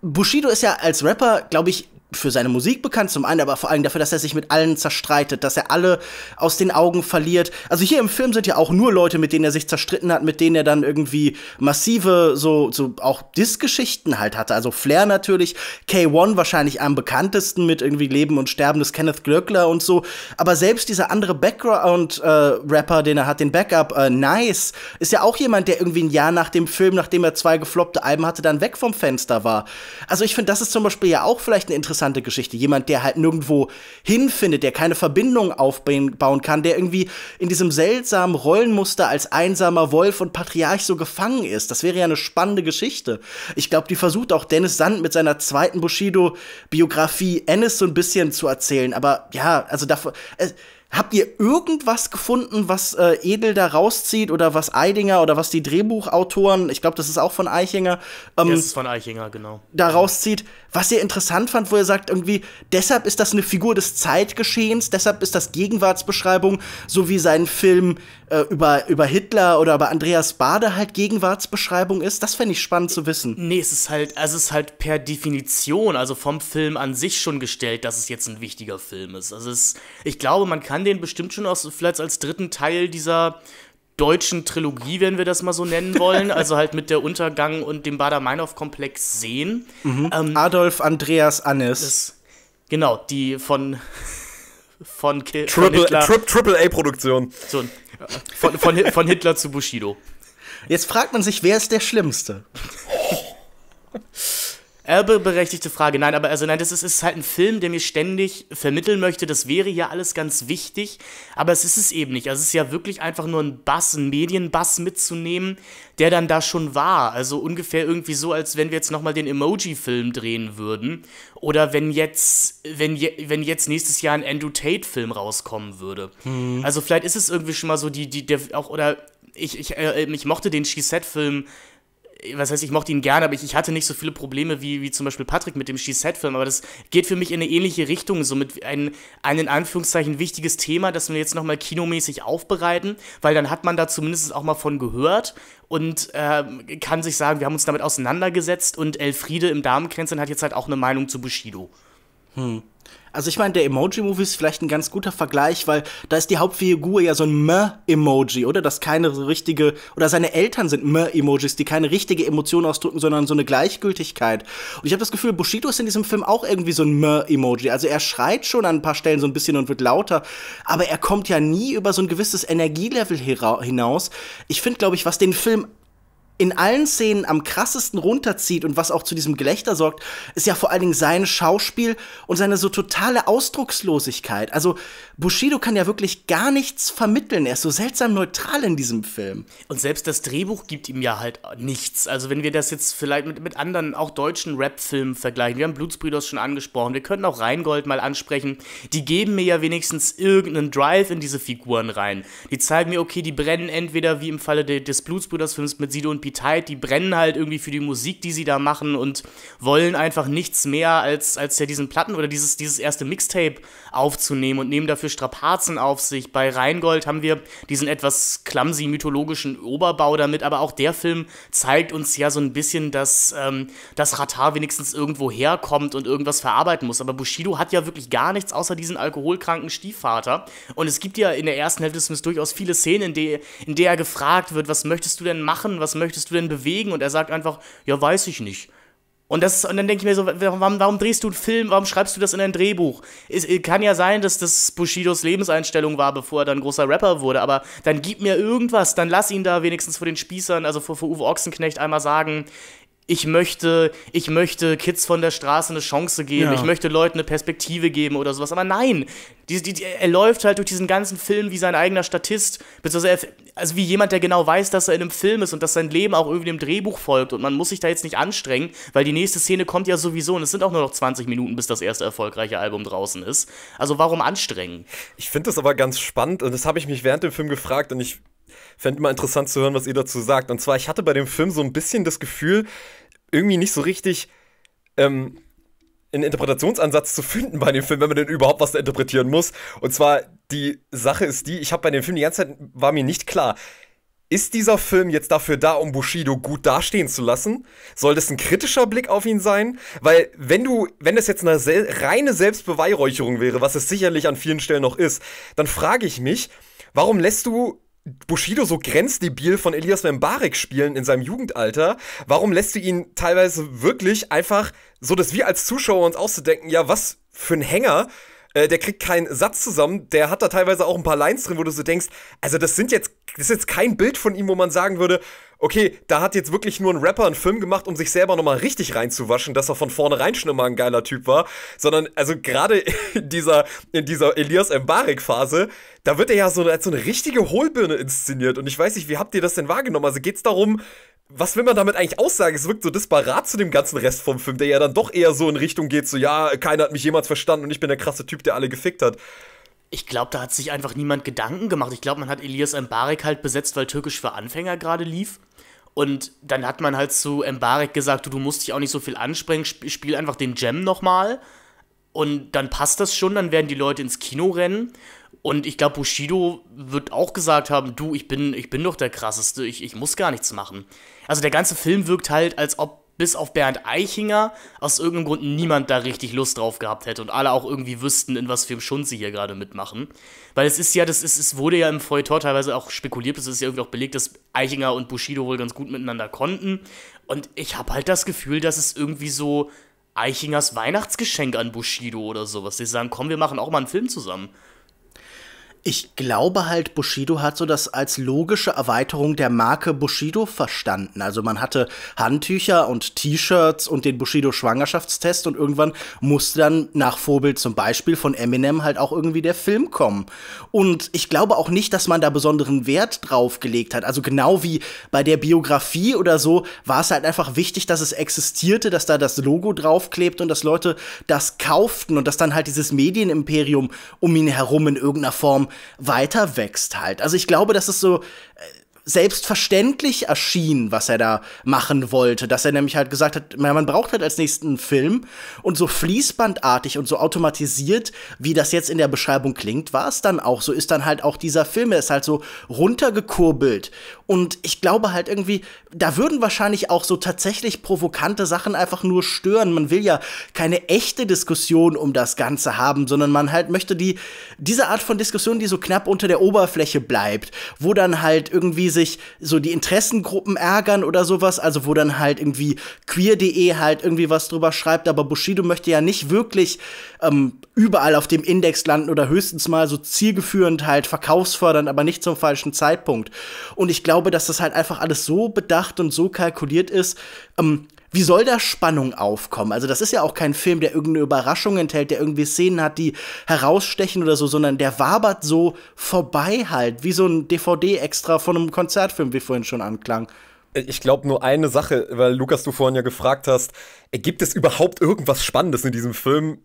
[SPEAKER 1] Bushido ist ja als Rapper, glaube ich, für seine Musik bekannt, zum einen, aber vor allem dafür, dass er sich mit allen zerstreitet, dass er alle aus den Augen verliert. Also hier im Film sind ja auch nur Leute, mit denen er sich zerstritten hat, mit denen er dann irgendwie massive, so, so auch Diss-Geschichten halt hatte. Also Flair natürlich, K1 wahrscheinlich am bekanntesten mit irgendwie Leben und Sterben des Kenneth Glöckler und so. Aber selbst dieser andere Background-Rapper, äh, den er hat, den Backup, äh, Nice, ist ja auch jemand, der irgendwie ein Jahr nach dem Film, nachdem er zwei gefloppte Alben hatte, dann weg vom Fenster war. Also ich finde, das ist zum Beispiel ja auch vielleicht ein interessante interessante Geschichte. Jemand, der halt nirgendwo hinfindet, der keine Verbindung aufbauen kann, der irgendwie in diesem seltsamen Rollenmuster als einsamer Wolf und Patriarch so gefangen ist. Das wäre ja eine spannende Geschichte. Ich glaube, die versucht auch Dennis Sand mit seiner zweiten Bushido-Biografie Ennis so ein bisschen zu erzählen. Aber ja, also davon. Äh, Habt ihr irgendwas gefunden, was äh, Edel da rauszieht oder was Eidinger oder was die Drehbuchautoren, ich glaube, das ist auch von Eichinger, ähm, das ist von
[SPEAKER 2] Eichinger, genau.
[SPEAKER 1] Da rauszieht, was ihr interessant fand, wo ihr sagt, irgendwie, deshalb ist das eine Figur des Zeitgeschehens, deshalb ist das Gegenwartsbeschreibung, so wie sein Film äh, über, über Hitler oder über Andreas Bade halt Gegenwartsbeschreibung ist. Das fände ich spannend zu wissen.
[SPEAKER 2] Nee, es ist halt, also es ist halt per Definition, also vom Film an sich schon gestellt, dass es jetzt ein wichtiger Film ist. Also es, ich glaube, man kann kann den bestimmt schon aus, vielleicht als dritten Teil dieser deutschen Trilogie, wenn wir das mal so nennen wollen, also halt mit der Untergang und dem Bader-Meinhof-Komplex sehen. Mhm. Ähm, Adolf Andreas Annes. Das, genau, die von von, Ki Triple, von Tri
[SPEAKER 1] Triple A Produktion. So, von, von,
[SPEAKER 2] von, Hitler zu Bushido. Jetzt fragt man sich, wer ist der Schlimmste? Aber berechtigte Frage. Nein, aber also nein, das ist, ist halt ein Film, der mir ständig vermitteln möchte, das wäre ja alles ganz wichtig, aber es ist es eben nicht. Also es ist ja wirklich einfach nur ein Bass, ein Medienbass mitzunehmen, der dann da schon war. Also ungefähr irgendwie so, als wenn wir jetzt nochmal den Emoji-Film drehen würden. Oder wenn jetzt, wenn, je, wenn jetzt nächstes Jahr ein Andrew Tate-Film rauskommen würde. Hm. Also vielleicht ist es irgendwie schon mal so die, die, der auch, oder ich, ich, äh, ich mochte den She-Set-Film was heißt, ich mochte ihn gerne, aber ich, ich hatte nicht so viele Probleme wie, wie zum Beispiel Patrick mit dem She-Set-Film, aber das geht für mich in eine ähnliche Richtung, so mit ein, ein in Anführungszeichen wichtiges Thema, das wir jetzt nochmal kinomäßig aufbereiten, weil dann hat man da zumindest auch mal von gehört und äh, kann sich sagen, wir haben uns damit auseinandergesetzt und Elfriede im Damenkränzchen hat jetzt halt auch eine Meinung zu Bushido. Hm. Also ich meine, der
[SPEAKER 1] Emoji-Movie ist vielleicht ein ganz guter Vergleich, weil da ist die Hauptfigur ja so ein M-Emoji, oder? Das keine richtige, oder seine Eltern sind M-Emojis, die keine richtige Emotion ausdrücken, sondern so eine Gleichgültigkeit. Und ich habe das Gefühl, Bushido ist in diesem Film auch irgendwie so ein M-Emoji. Also er schreit schon an ein paar Stellen so ein bisschen und wird lauter, aber er kommt ja nie über so ein gewisses Energielevel hinaus. Ich finde, glaube ich, was den Film in allen Szenen am krassesten runterzieht und was auch zu diesem Gelächter sorgt, ist ja vor allen Dingen sein Schauspiel und seine so totale Ausdruckslosigkeit. Also Bushido kann ja wirklich gar nichts vermitteln. Er ist so seltsam neutral in diesem
[SPEAKER 2] Film. Und selbst das Drehbuch gibt ihm ja halt nichts. Also wenn wir das jetzt vielleicht mit, mit anderen, auch deutschen Rap-Filmen vergleichen. Wir haben Blutsbrüders schon angesprochen. Wir könnten auch Rheingold mal ansprechen. Die geben mir ja wenigstens irgendeinen Drive in diese Figuren rein. Die zeigen mir, okay, die brennen entweder wie im Falle des Blutsbrüders-Films mit Sido und Pitait, die brennen halt irgendwie für die Musik, die sie da machen und wollen einfach nichts mehr als, als ja diesen Platten oder dieses, dieses erste Mixtape aufzunehmen und nehmen dafür für Strapazen auf sich. Bei Rheingold haben wir diesen etwas clumsy mythologischen Oberbau damit, aber auch der Film zeigt uns ja so ein bisschen, dass ähm, das Ratar wenigstens irgendwo herkommt und irgendwas verarbeiten muss. Aber Bushido hat ja wirklich gar nichts außer diesen alkoholkranken Stiefvater. Und es gibt ja in der ersten Hälfte des Films durchaus viele Szenen, in, die, in der er gefragt wird, was möchtest du denn machen, was möchtest du denn bewegen? Und er sagt einfach, ja, weiß ich nicht. Und, das, und dann denke ich mir so, warum, warum, drehst du einen Film, warum schreibst du das in ein Drehbuch? Es, äh, kann ja sein, dass das Bushidos Lebenseinstellung war, bevor er dann großer Rapper wurde, aber dann gib mir irgendwas, dann lass ihn da wenigstens vor den Spießern, also vor, vor Uwe Ochsenknecht einmal sagen, ich möchte, ich möchte Kids von der Straße eine Chance geben, ja. ich möchte Leuten eine Perspektive geben oder sowas. Aber nein, die, die, die, er läuft halt durch diesen ganzen Film wie sein eigener Statist, beziehungsweise also wie jemand, der genau weiß, dass er in einem Film ist und dass sein Leben auch irgendwie dem Drehbuch folgt und man muss sich da jetzt nicht anstrengen, weil die nächste Szene kommt ja sowieso und es sind auch nur noch 20 Minuten, bis das erste erfolgreiche Album draußen ist. Also warum anstrengen? Ich finde das aber ganz spannend und das habe ich mich während dem Film gefragt und ich
[SPEAKER 3] fände mal interessant zu hören, was ihr dazu sagt. Und zwar, ich hatte bei dem Film so ein bisschen das Gefühl, irgendwie nicht so richtig. Ähm, einen Interpretationsansatz zu finden bei dem Film, wenn man denn überhaupt was da interpretieren muss. Und zwar die Sache ist die, ich habe bei dem Film die ganze Zeit war mir nicht klar, ist dieser Film jetzt dafür da, um Bushido gut dastehen zu lassen? Soll das ein kritischer Blick auf ihn sein? Weil wenn du, wenn das jetzt eine sel reine Selbstbeweihräucherung wäre, was es sicherlich an vielen Stellen noch ist, dann frage ich mich, warum lässt du Bushido so grenzdebil von Elias Membarek spielen in seinem Jugendalter? Warum lässt du ihn teilweise wirklich einfach so, dass wir als Zuschauer uns auszudenken, ja, was für ein Hänger äh, der kriegt keinen Satz zusammen, der hat da teilweise auch ein paar Lines drin, wo du so denkst, also das sind jetzt, das ist jetzt kein Bild von ihm, wo man sagen würde, okay, da hat jetzt wirklich nur ein Rapper einen Film gemacht, um sich selber nochmal richtig reinzuwaschen, dass er von vornherein schon immer ein geiler Typ war, sondern also gerade in dieser, in dieser Elias Mbarek-Phase, da wird er ja so, als so eine richtige Hohlbirne inszeniert und ich weiß nicht, wie habt ihr das denn wahrgenommen? Also geht's darum, was will man damit eigentlich aussagen? Es wirkt so disparat zu dem ganzen Rest vom Film, der ja dann doch eher so in Richtung geht, so ja, keiner hat mich jemals verstanden und ich bin der krasse Typ, der alle gefickt
[SPEAKER 2] hat. Ich glaube, da hat sich einfach niemand Gedanken gemacht. Ich glaube, man hat Elias Mbarek halt besetzt, weil Türkisch für Anfänger gerade lief. Und dann hat man halt zu Mbarek gesagt, du, du musst dich auch nicht so viel ansprengen, spiel einfach den Gem nochmal. Und dann passt das schon, dann werden die Leute ins Kino rennen. Und ich glaube, Bushido wird auch gesagt haben, du, ich bin, ich bin doch der Krasseste, ich, ich muss gar nichts machen. Also der ganze Film wirkt halt, als ob bis auf Bernd Eichinger aus irgendeinem Grund niemand da richtig Lust drauf gehabt hätte und alle auch irgendwie wüssten, in was für einem Schund sie hier gerade mitmachen. Weil es ist ja, das ist, es wurde ja im Feuilleton teilweise auch spekuliert, es ist ja irgendwie auch belegt, dass Eichinger und Bushido wohl ganz gut miteinander konnten. Und ich habe halt das Gefühl, dass es irgendwie so Eichingers Weihnachtsgeschenk an Bushido oder sowas. Sie sagen, komm, wir machen auch mal einen Film zusammen.
[SPEAKER 1] Ich glaube halt, Bushido hat so das als logische Erweiterung der Marke Bushido verstanden. Also man hatte Handtücher und T-Shirts und den Bushido-Schwangerschaftstest und irgendwann musste dann nach Vorbild zum Beispiel von Eminem halt auch irgendwie der Film kommen. Und ich glaube auch nicht, dass man da besonderen Wert drauf gelegt hat. Also genau wie bei der Biografie oder so war es halt einfach wichtig, dass es existierte, dass da das Logo draufklebt und dass Leute das kauften und dass dann halt dieses Medienimperium um ihn herum in irgendeiner Form weiter wächst halt. Also ich glaube, das ist so, äh, selbstverständlich erschien, was er da machen wollte. Dass er nämlich halt gesagt hat, man braucht halt als nächsten Film. Und so fließbandartig und so automatisiert, wie das jetzt in der Beschreibung klingt, war es dann auch. So ist dann halt auch dieser Film. Er ist halt so runtergekurbelt. Und ich glaube halt irgendwie, da würden wahrscheinlich auch so tatsächlich provokante Sachen einfach nur stören. Man will ja keine echte Diskussion um das Ganze haben, sondern man halt möchte die, diese Art von Diskussion, die so knapp unter der Oberfläche bleibt, wo dann halt irgendwie sich so die Interessengruppen ärgern oder sowas, also wo dann halt irgendwie queer.de halt irgendwie was drüber schreibt, aber Bushido möchte ja nicht wirklich ähm, überall auf dem Index landen oder höchstens mal so zielgeführend halt verkaufsfördern, aber nicht zum falschen Zeitpunkt. Und ich glaube, dass das halt einfach alles so bedacht und so kalkuliert ist, ähm, wie soll da Spannung aufkommen? Also das ist ja auch kein Film, der irgendeine Überraschung enthält, der irgendwie Szenen hat, die herausstechen oder so, sondern der wabert so vorbei halt, wie so ein DVD-Extra von einem Konzertfilm, wie vorhin schon anklang.
[SPEAKER 3] Ich glaube nur eine Sache, weil Lukas, du vorhin ja gefragt hast, äh, gibt es überhaupt irgendwas Spannendes in diesem Film?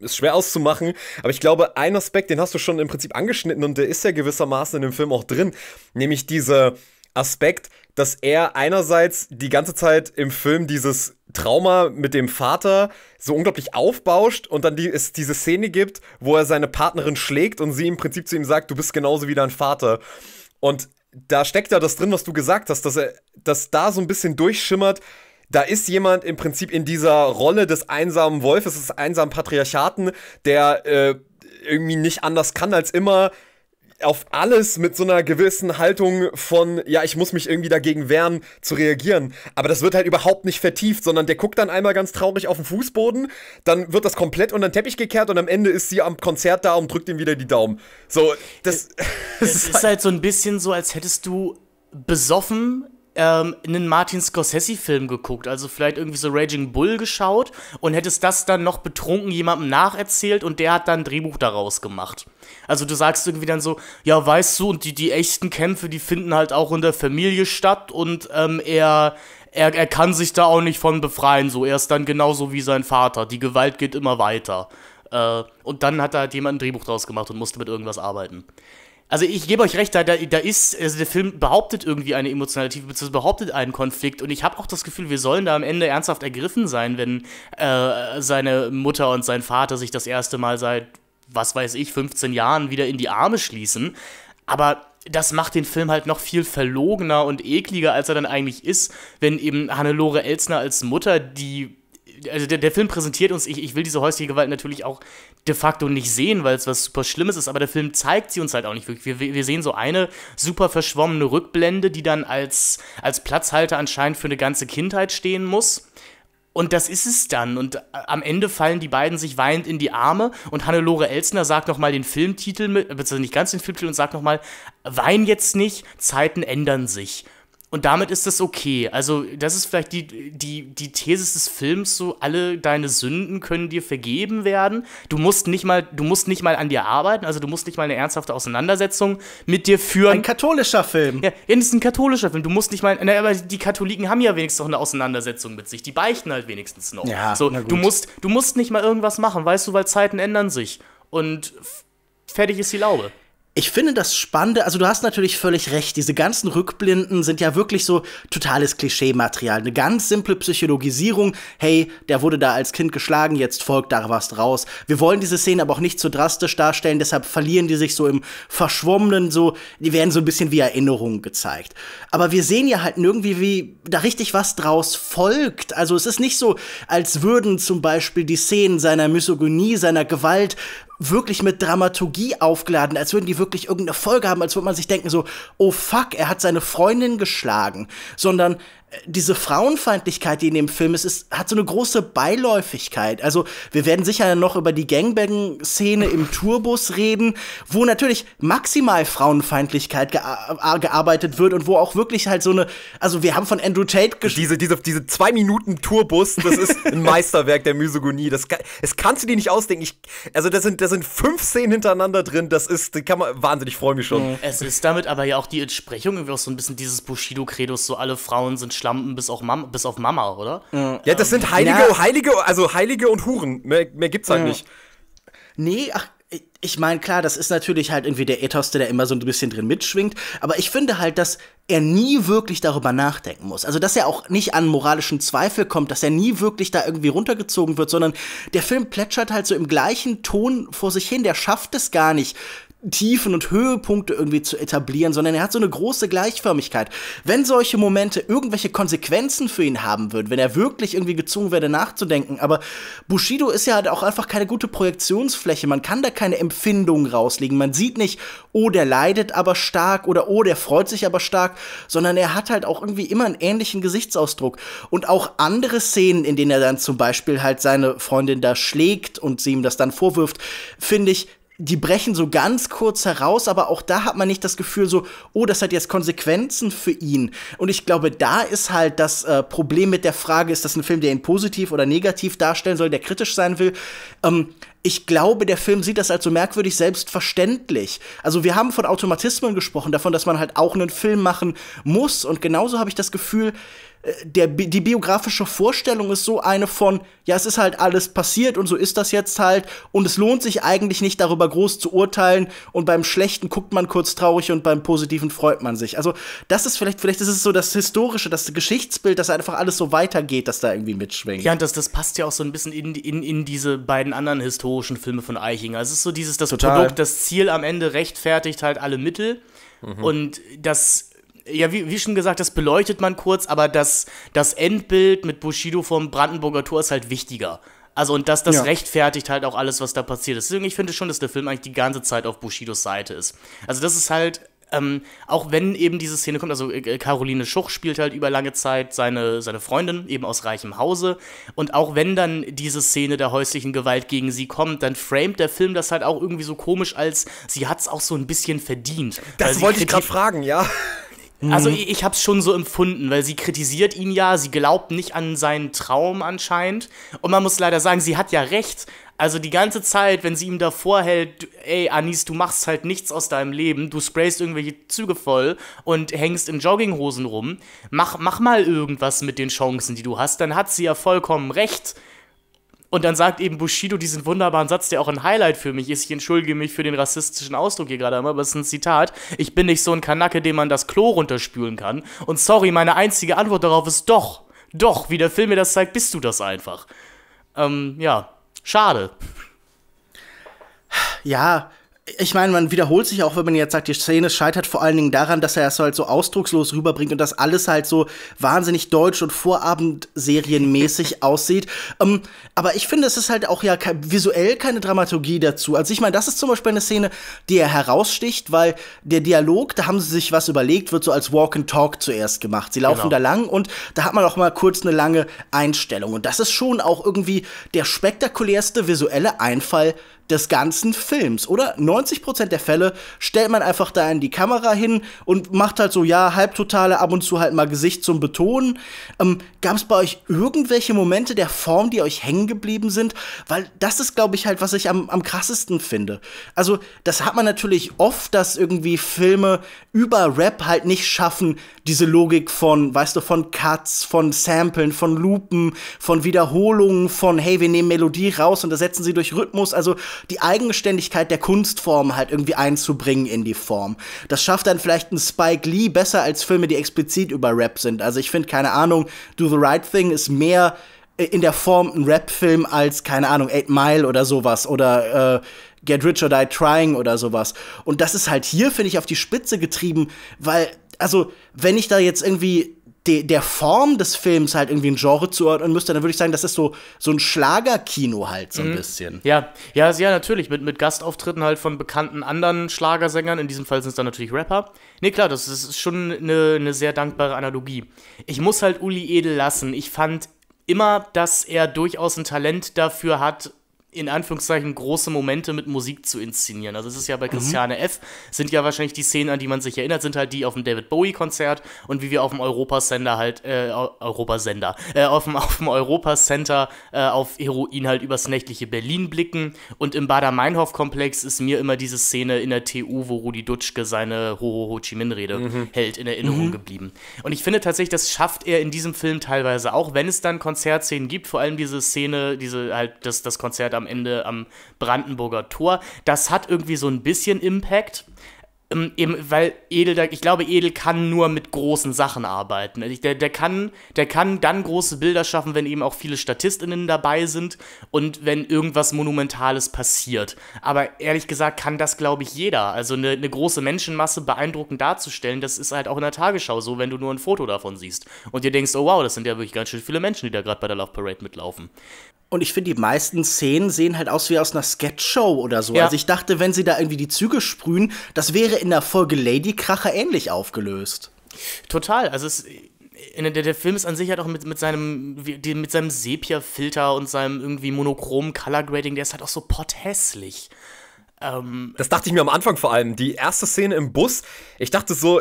[SPEAKER 3] ist schwer auszumachen, aber ich glaube, ein Aspekt, den hast du schon im Prinzip angeschnitten und der ist ja gewissermaßen in dem Film auch drin, nämlich diese Aspekt, dass er einerseits die ganze Zeit im Film dieses Trauma mit dem Vater so unglaublich aufbauscht und dann die, es diese Szene gibt, wo er seine Partnerin schlägt und sie im Prinzip zu ihm sagt, du bist genauso wie dein Vater. Und da steckt ja das drin, was du gesagt hast, dass, er, dass da so ein bisschen durchschimmert, da ist jemand im Prinzip in dieser Rolle des einsamen Wolfes, des einsamen Patriarchaten, der äh, irgendwie nicht anders kann, als immer auf alles mit so einer gewissen Haltung von, ja, ich muss mich irgendwie dagegen wehren, zu reagieren. Aber das wird halt überhaupt nicht vertieft, sondern der guckt dann einmal ganz traurig auf den Fußboden, dann wird das komplett unter den Teppich gekehrt und am Ende ist sie am Konzert da
[SPEAKER 2] und drückt ihm wieder die Daumen. So, das. Das, ist halt so ein bisschen so, als hättest du besoffen ähm, einen Martin Scorsese-Film geguckt, also vielleicht irgendwie so Raging Bull geschaut und hättest das dann noch betrunken jemandem nacherzählt und der hat dann ein Drehbuch daraus gemacht. Also du sagst irgendwie dann so, ja, weißt du, und die, die echten Kämpfe, die finden halt auch in der Familie statt und ähm, er, er, er kann sich da auch nicht von befreien, so er ist dann genauso wie sein Vater, die Gewalt geht immer weiter. Äh, und dann hat da halt jemand ein Drehbuch draus gemacht und musste mit irgendwas arbeiten. Also ich gebe euch recht, da, da, da ist, also der Film behauptet irgendwie eine emotionale Tiefe, beziehungsweise behauptet einen Konflikt. Und ich habe auch das Gefühl, wir sollen da am Ende ernsthaft ergriffen sein, wenn äh, seine Mutter und sein Vater sich das erste Mal seit, was weiß ich, 15 Jahren wieder in die Arme schließen. Aber das macht den Film halt noch viel verlogener und ekliger, als er dann eigentlich ist, wenn eben Hannelore Elsner als Mutter, die also der, der Film präsentiert uns, ich, ich will diese häusliche Gewalt natürlich auch de facto nicht sehen, weil es was super Schlimmes ist, aber der Film zeigt sie uns halt auch nicht wirklich. Wir, wir sehen so eine super verschwommene Rückblende, die dann als, als Platzhalter anscheinend für eine ganze Kindheit stehen muss. Und das ist es dann. Und äh, am Ende fallen die beiden sich weinend in die Arme und Hannelore Elsner sagt nochmal den Filmtitel, äh, beziehungsweise nicht ganz den Filmtitel und sagt nochmal, wein jetzt nicht, Zeiten ändern sich und damit ist das okay. Also, das ist vielleicht die, die, die These des Films: so, alle deine Sünden können dir vergeben werden. Du musst nicht mal, du musst nicht mal an dir arbeiten, also du musst nicht mal eine ernsthafte Auseinandersetzung mit dir führen. Ein katholischer Film. Ja, ja das ist ein katholischer Film. Du musst nicht mal. Na, aber die Katholiken haben ja wenigstens noch eine Auseinandersetzung mit sich. Die beichten halt wenigstens noch. Ja, so, du musst, du musst nicht mal irgendwas machen, weißt du, weil Zeiten ändern sich. Und fertig ist die Laube ich finde das Spannende, also du hast natürlich völlig recht, diese ganzen
[SPEAKER 1] Rückblinden sind ja wirklich so totales Klischee-Material. Eine ganz simple Psychologisierung, hey, der wurde da als Kind geschlagen, jetzt folgt da was draus. Wir wollen diese Szenen aber auch nicht zu so drastisch darstellen, deshalb verlieren die sich so im Verschwommenen, so, die werden so ein bisschen wie Erinnerungen gezeigt. Aber wir sehen ja halt irgendwie, wie da richtig was draus folgt. Also es ist nicht so, als würden zum Beispiel die Szenen seiner Misogynie, seiner Gewalt wirklich mit Dramaturgie aufgeladen, als würden die wirklich irgendeine Folge haben, als würde man sich denken so, oh fuck, er hat seine Freundin geschlagen, sondern diese Frauenfeindlichkeit, die in dem Film ist, ist, hat so eine große Beiläufigkeit. Also wir werden sicher noch über die Gangbang-Szene im Tourbus reden, wo natürlich maximal Frauenfeindlichkeit gea gearbeitet wird und wo auch wirklich halt so eine, also wir haben von Andrew Tate gesprochen. Diese, diese, diese zwei Minuten Tourbus, das
[SPEAKER 3] ist ein Meisterwerk der Misogonie. Das, das kannst du dir nicht ausdenken. Ich, also da sind, das sind fünf Szenen hintereinander drin, das ist, das kann man, wahnsinnig, freue mich schon.
[SPEAKER 2] Es ist damit aber ja auch die Entsprechung, irgendwie auch so ein bisschen dieses Bushido-Credos, so alle Frauen sind Schlampen bis, auch Mama, bis auf Mama, oder? Ja, das sind Heilige, ja.
[SPEAKER 3] Heilige, also Heilige und Huren. Mehr, mehr gibt's halt mhm. nicht.
[SPEAKER 1] Nee, ach, ich meine, klar, das ist natürlich halt irgendwie der Ethos, der da immer so ein bisschen drin mitschwingt, aber ich finde halt, dass er nie wirklich darüber nachdenken muss. Also, dass er auch nicht an moralischen Zweifel kommt, dass er nie wirklich da irgendwie runtergezogen wird, sondern der Film plätschert halt so im gleichen Ton vor sich hin, der schafft es gar nicht, Tiefen und Höhepunkte irgendwie zu etablieren, sondern er hat so eine große Gleichförmigkeit. Wenn solche Momente irgendwelche Konsequenzen für ihn haben würden, wenn er wirklich irgendwie gezwungen werde nachzudenken, aber Bushido ist ja halt auch einfach keine gute Projektionsfläche, man kann da keine Empfindungen rauslegen, man sieht nicht, oh, der leidet aber stark oder oh, der freut sich aber stark, sondern er hat halt auch irgendwie immer einen ähnlichen Gesichtsausdruck und auch andere Szenen, in denen er dann zum Beispiel halt seine Freundin da schlägt und sie ihm das dann vorwirft, finde ich, die brechen so ganz kurz heraus, aber auch da hat man nicht das Gefühl so, oh, das hat jetzt Konsequenzen für ihn. Und ich glaube, da ist halt das äh, Problem mit der Frage, ist das ein Film, der ihn positiv oder negativ darstellen soll, der kritisch sein will. Ähm, ich glaube, der Film sieht das als so merkwürdig selbstverständlich. Also wir haben von Automatismen gesprochen, davon, dass man halt auch einen Film machen muss. Und genauso habe ich das Gefühl, äh, der, die biografische Vorstellung ist so eine von, ja, es ist halt alles passiert und so ist das jetzt halt und es lohnt sich eigentlich nicht darüber groß zu urteilen und beim Schlechten guckt man kurz traurig und beim Positiven freut man sich. Also das ist vielleicht, vielleicht ist es so das historische, das Geschichtsbild, dass einfach alles so weitergeht, dass da irgendwie mitschwingt. Ja,
[SPEAKER 2] und das, das passt ja auch so ein bisschen in, in, in diese beiden anderen historischen Filme von Eichinger. Es ist so dieses, das Total. Produkt, das Ziel am Ende rechtfertigt halt alle Mittel. Mhm. Und das ja, wie, wie, schon gesagt, das beleuchtet man kurz, aber das, das Endbild mit Bushido vom Brandenburger Tor ist halt wichtiger. Also, und das, das ja. rechtfertigt halt auch alles, was da passiert ist. Deswegen, ich finde schon, dass der Film eigentlich die ganze Zeit auf Bushidos Seite ist. Also, das ist halt, ähm, auch wenn eben diese Szene kommt, also äh, Caroline Schuch spielt halt über lange Zeit seine, seine Freundin, eben aus reichem Hause. Und auch wenn dann diese Szene der häuslichen Gewalt gegen sie kommt, dann framet der Film das halt auch irgendwie so komisch, als sie hat es auch so ein bisschen verdient. Das wollte ich gerade fragen, ja. Also mhm. ich, ich habe es schon so empfunden, weil sie kritisiert ihn ja, sie glaubt nicht an seinen Traum anscheinend. Und man muss leider sagen, sie hat ja recht. Also die ganze Zeit, wenn sie ihm davor hält, ey Anis, du machst halt nichts aus deinem Leben, du sprayst irgendwelche Züge voll und hängst in Jogginghosen rum, mach, mach mal irgendwas mit den Chancen, die du hast, dann hat sie ja vollkommen recht. Und dann sagt eben Bushido diesen wunderbaren Satz, der auch ein Highlight für mich ist. Ich entschuldige mich für den rassistischen Ausdruck hier gerade einmal, aber es ist ein Zitat. Ich bin nicht so ein Kanacke, dem man das Klo runterspülen kann. Und sorry, meine einzige Antwort darauf ist doch. Doch, wie der Film mir das zeigt, bist du das einfach. Ähm, ja, schade.
[SPEAKER 1] Ja, ich meine, man wiederholt sich auch, wenn man jetzt sagt, die Szene scheitert vor allen Dingen daran, dass er es halt so ausdruckslos rüberbringt und dass alles halt so wahnsinnig deutsch und Vorabendserienmäßig aussieht. Ähm, aber ich finde, es ist halt auch ja visuell keine Dramaturgie dazu. Also ich meine, das ist zum Beispiel eine Szene, die er heraussticht, weil der Dialog, da haben sie sich was überlegt, wird so als Walk and Talk zuerst gemacht. Sie laufen genau. da lang und da hat man auch mal kurz eine lange Einstellung. Und das ist schon auch irgendwie der spektakulärste visuelle Einfall des ganzen Films, oder? 90% der Fälle stellt man einfach da in die Kamera hin und macht halt so, ja, halbtotale, ab und zu halt mal Gesicht zum Betonen. Ähm, Gab es bei euch irgendwelche Momente der Form, die euch hängen geblieben sind? Weil das ist, glaube ich, halt, was ich am, am krassesten finde. Also, das hat man natürlich oft, dass irgendwie Filme über Rap halt nicht schaffen, diese Logik von, weißt du, von Cuts, von Samplen, von Lupen, von Wiederholungen, von, hey, wir nehmen Melodie raus und ersetzen sie durch Rhythmus. Also, die Eigenständigkeit der Kunstform halt irgendwie einzubringen in die Form. Das schafft dann vielleicht ein Spike Lee besser als Filme, die explizit über Rap sind. Also ich finde, keine Ahnung, Do the Right Thing ist mehr äh, in der Form ein Rap-Film als, keine Ahnung, Eight Mile oder sowas oder äh, Get Rich or Die Trying oder sowas. Und das ist halt hier, finde ich, auf die Spitze getrieben, weil, also, wenn ich da jetzt irgendwie de, der Form des Films halt irgendwie ein Genre zuordnen müsste, dann würde ich sagen, das ist so, so ein Schlagerkino halt so ein mhm. bisschen.
[SPEAKER 2] Ja, ja, ja, natürlich. Mit, mit Gastauftritten halt von bekannten anderen Schlagersängern. In diesem Fall sind es dann natürlich Rapper. Nee, klar, das ist schon eine, eine sehr dankbare Analogie. Ich muss halt Uli Edel lassen. Ich fand immer, dass er durchaus ein Talent dafür hat, in Anführungszeichen große Momente mit Musik zu inszenieren. Also es ist ja bei mhm. Christiane mhm. F. sind ja wahrscheinlich die Szenen, an die man sich erinnert, sind halt die auf dem David Bowie Konzert und wie wir auf dem Europasender halt äh, Europasender äh, auf dem auf dem Europacenter äh, auf Heroin halt übers nächtliche Berlin blicken und im Bader Meinhof Komplex ist mir immer diese Szene in der TU, wo Rudi Dutschke seine Ho Ho Ho Chi Minh Rede mhm. hält in Erinnerung mhm. geblieben. Und ich finde tatsächlich, das schafft er in diesem Film teilweise auch, wenn es dann Konzertszenen gibt, vor allem diese Szene, diese halt das das Konzert am Ende am Brandenburger Tor. Das hat irgendwie so ein bisschen Impact. Ähm, eben, weil Edel, ich glaube, Edel kann nur mit großen Sachen arbeiten. Also der, der, kann, der kann dann große Bilder schaffen, wenn eben auch viele StatistInnen dabei sind und wenn irgendwas Monumentales passiert. Aber ehrlich gesagt kann das, glaube ich, jeder. Also eine, eine große Menschenmasse beeindruckend darzustellen, das ist halt auch in der Tagesschau so, wenn du nur ein Foto davon siehst und dir denkst, oh wow, das sind ja wirklich ganz schön viele Menschen, die da gerade bei der Love Parade mitlaufen.
[SPEAKER 1] Und ich finde, die meisten Szenen sehen halt aus wie aus einer Sketchshow oder so. Ja. Also ich dachte, wenn sie da irgendwie die Züge sprühen, das wäre in der Folge Lady Kracher ähnlich aufgelöst.
[SPEAKER 2] Total. Also es, der, der Film ist an sich halt auch mit, mit seinem, mit seinem Sepia-Filter und seinem irgendwie monochromen Color Grading, der ist halt auch so pothässlich. Ähm, das dachte ich mir am Anfang vor allem. Die erste Szene im Bus, ich dachte so,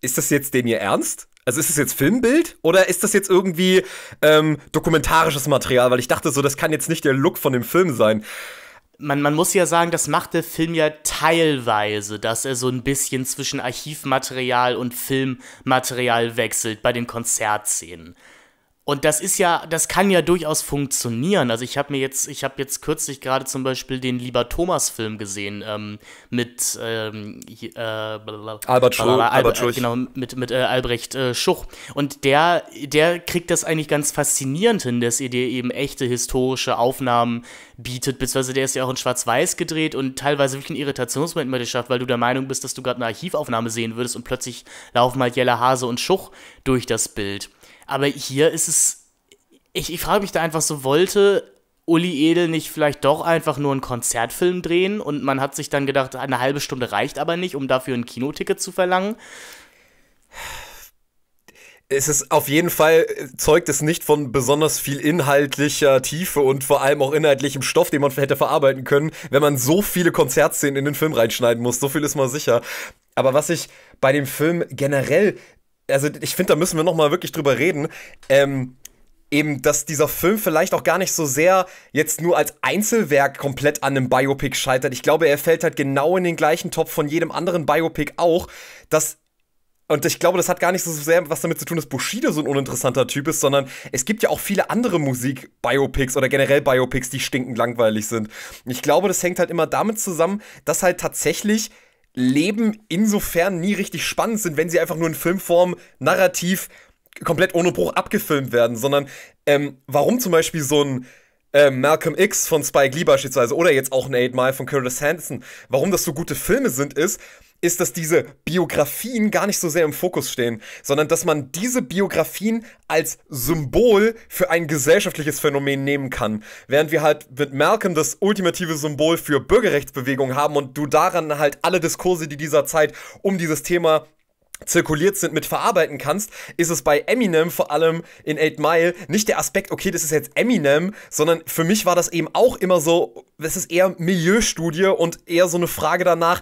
[SPEAKER 2] ist das jetzt dem ihr
[SPEAKER 3] ernst? Also ist das jetzt Filmbild oder ist das jetzt irgendwie ähm, dokumentarisches Material?
[SPEAKER 2] Weil ich dachte so, das kann jetzt nicht der Look von dem Film sein. Man, man muss ja sagen, das macht der Film ja teilweise, dass er so ein bisschen zwischen Archivmaterial und Filmmaterial wechselt bei den Konzertszenen. Und das ist ja, das kann ja durchaus funktionieren. Also ich habe mir jetzt, ich habe jetzt kürzlich gerade zum Beispiel den Lieber Thomas-Film gesehen ähm, mit ähm, äh, Albert Schuch. Albert äh, Schuch. Genau, mit, mit äh, Albrecht äh, Schuch. Und der, der kriegt das eigentlich ganz faszinierend hin, dass ihr dir eben echte historische Aufnahmen bietet, beziehungsweise der ist ja auch in Schwarz-Weiß gedreht und teilweise wirklich ein Irritationsmoment mit dir schafft, weil du der Meinung bist, dass du gerade eine Archivaufnahme sehen würdest und plötzlich laufen halt Jella Hase und Schuch durch das Bild. Aber hier ist es. Ich, ich frage mich da einfach so, wollte Uli Edel nicht vielleicht doch einfach nur einen Konzertfilm drehen und man hat sich dann gedacht, eine halbe Stunde reicht aber nicht, um dafür ein Kinoticket zu verlangen? es ist auf jeden Fall, zeugt es nicht von besonders viel inhaltlicher
[SPEAKER 3] Tiefe und vor allem auch inhaltlichem Stoff, den man hätte verarbeiten können, wenn man so viele Konzertszenen in den Film reinschneiden muss. So viel ist mal sicher. Aber was ich bei dem Film generell also ich finde, da müssen wir nochmal wirklich drüber reden. Ähm, eben, dass dieser Film vielleicht auch gar nicht so sehr jetzt nur als Einzelwerk komplett an einem Biopic scheitert. Ich glaube, er fällt halt genau in den gleichen Topf von jedem anderen Biopic auch, dass und ich glaube, das hat gar nicht so sehr was damit zu tun, dass Bushido so ein uninteressanter Typ ist, sondern es gibt ja auch viele andere Musik-Biopics oder generell Biopics, die stinkend langweilig sind. Und ich glaube, das hängt halt immer damit zusammen, dass halt tatsächlich Leben insofern nie richtig spannend sind, wenn sie einfach nur in Filmform narrativ komplett ohne Bruch abgefilmt werden, sondern ähm, warum zum Beispiel so ein äh, Malcolm X von Spike Lee beispielsweise oder jetzt auch ein Eight Mile von Curtis Hanson, warum das so gute Filme sind, ist, ist, dass diese Biografien gar nicht so sehr im Fokus stehen, sondern dass man diese Biografien als Symbol für ein gesellschaftliches Phänomen nehmen kann. Während wir halt mit Malcolm das ultimative Symbol für Bürgerrechtsbewegung haben und du daran halt alle Diskurse, die dieser Zeit um dieses Thema zirkuliert sind, mit verarbeiten kannst, ist es bei Eminem vor allem in 8 Mile nicht der Aspekt, okay, das ist jetzt Eminem, sondern für mich war das eben auch immer so, das ist eher Milieustudie und eher so eine Frage danach,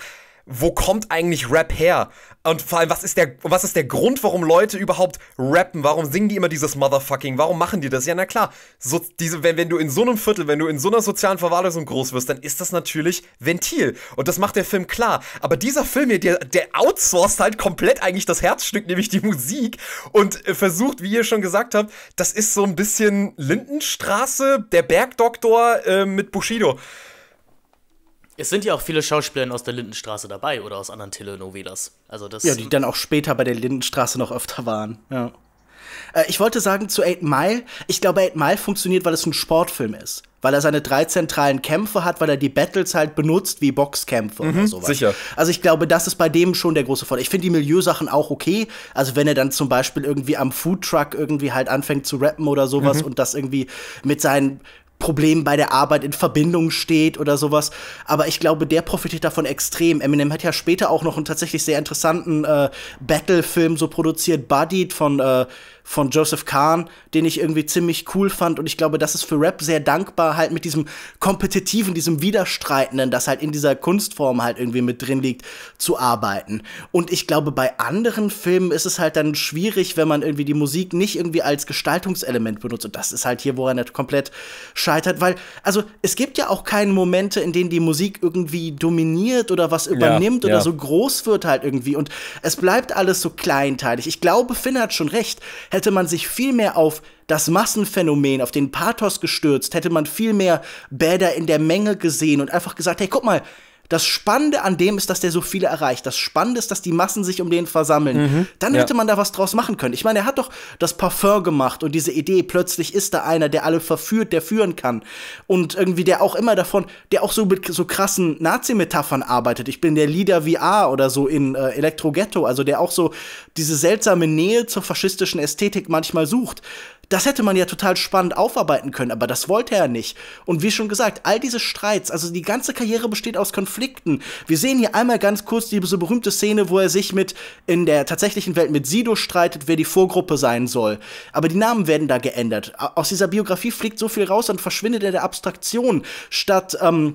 [SPEAKER 3] wo kommt eigentlich Rap her? Und vor allem, was ist der, was ist der Grund, warum Leute überhaupt rappen? Warum singen die immer dieses Motherfucking? Warum machen die das? Ja, na klar, so, diese, wenn, wenn du in so einem Viertel, wenn du in so einer sozialen Verwahrlosung groß wirst, dann ist das natürlich Ventil. Und das macht der Film klar. Aber dieser Film hier, der, der outsourced halt komplett eigentlich das Herzstück, nämlich die Musik. Und äh, versucht, wie ihr schon gesagt habt, das ist so ein bisschen Lindenstraße,
[SPEAKER 2] der Bergdoktor äh, mit Bushido. Es sind ja auch viele Schauspieler aus der Lindenstraße dabei oder aus anderen Telenovelas. Also das ja, die dann
[SPEAKER 1] auch später bei der Lindenstraße noch öfter waren. Ja. Äh, ich wollte sagen zu Eight Mile, ich glaube, Eight Mile funktioniert, weil es ein Sportfilm ist. Weil er seine drei zentralen Kämpfe hat, weil er die Battles halt benutzt wie Boxkämpfe mhm, oder sowas. Sicher. Also ich glaube, das ist bei dem schon der große Vorteil. Ich finde die Milieusachen auch okay. Also wenn er dann zum Beispiel irgendwie am Foodtruck irgendwie halt anfängt zu rappen oder sowas mhm. und das irgendwie mit seinen Problem bei der Arbeit in Verbindung steht oder sowas. Aber ich glaube, der profitiert davon extrem. Eminem hat ja später auch noch einen tatsächlich sehr interessanten äh, Battle-Film so produziert, Buddied von äh, von Joseph Kahn, den ich irgendwie ziemlich cool fand. Und ich glaube, das ist für Rap sehr dankbar, halt mit diesem kompetitiven, diesem Widerstreitenden, das halt in dieser Kunstform halt irgendwie mit drin liegt, zu arbeiten. Und ich glaube, bei anderen Filmen ist es halt dann schwierig, wenn man irgendwie die Musik nicht irgendwie als Gestaltungselement benutzt. Und das ist halt hier, woran er nicht komplett scheitert, weil, also es gibt ja auch keine Momente, in denen die Musik irgendwie dominiert oder was übernimmt ja, ja. oder so groß wird halt irgendwie. Und es bleibt alles so kleinteilig. Ich glaube, Finn hat schon recht. Herr hätte man sich viel mehr auf das Massenphänomen, auf den Pathos gestürzt, hätte man viel mehr Bäder in der Menge gesehen und einfach gesagt, hey, guck mal, das Spannende an dem ist, dass der so viele erreicht. Das Spannende ist, dass die Massen sich um den versammeln. Mhm. Dann hätte ja. man da was draus machen können. Ich meine, er hat doch das Parfum gemacht und diese Idee, plötzlich ist da einer, der alle verführt, der führen kann. Und irgendwie der auch immer davon, der auch so mit so krassen Nazi-Metaphern arbeitet. Ich bin der Leader VR oder so in äh, Elektro Ghetto, also der auch so diese seltsame Nähe zur faschistischen Ästhetik manchmal sucht. Das hätte man ja total spannend aufarbeiten können, aber das wollte er nicht. Und wie schon gesagt, all diese Streits, also die ganze Karriere besteht aus Konflikten. Wir sehen hier einmal ganz kurz die so berühmte Szene, wo er sich mit in der tatsächlichen Welt mit Sido streitet, wer die Vorgruppe sein soll. Aber die Namen werden da geändert. Aus dieser Biografie fliegt so viel raus und verschwindet in der Abstraktion, statt ähm,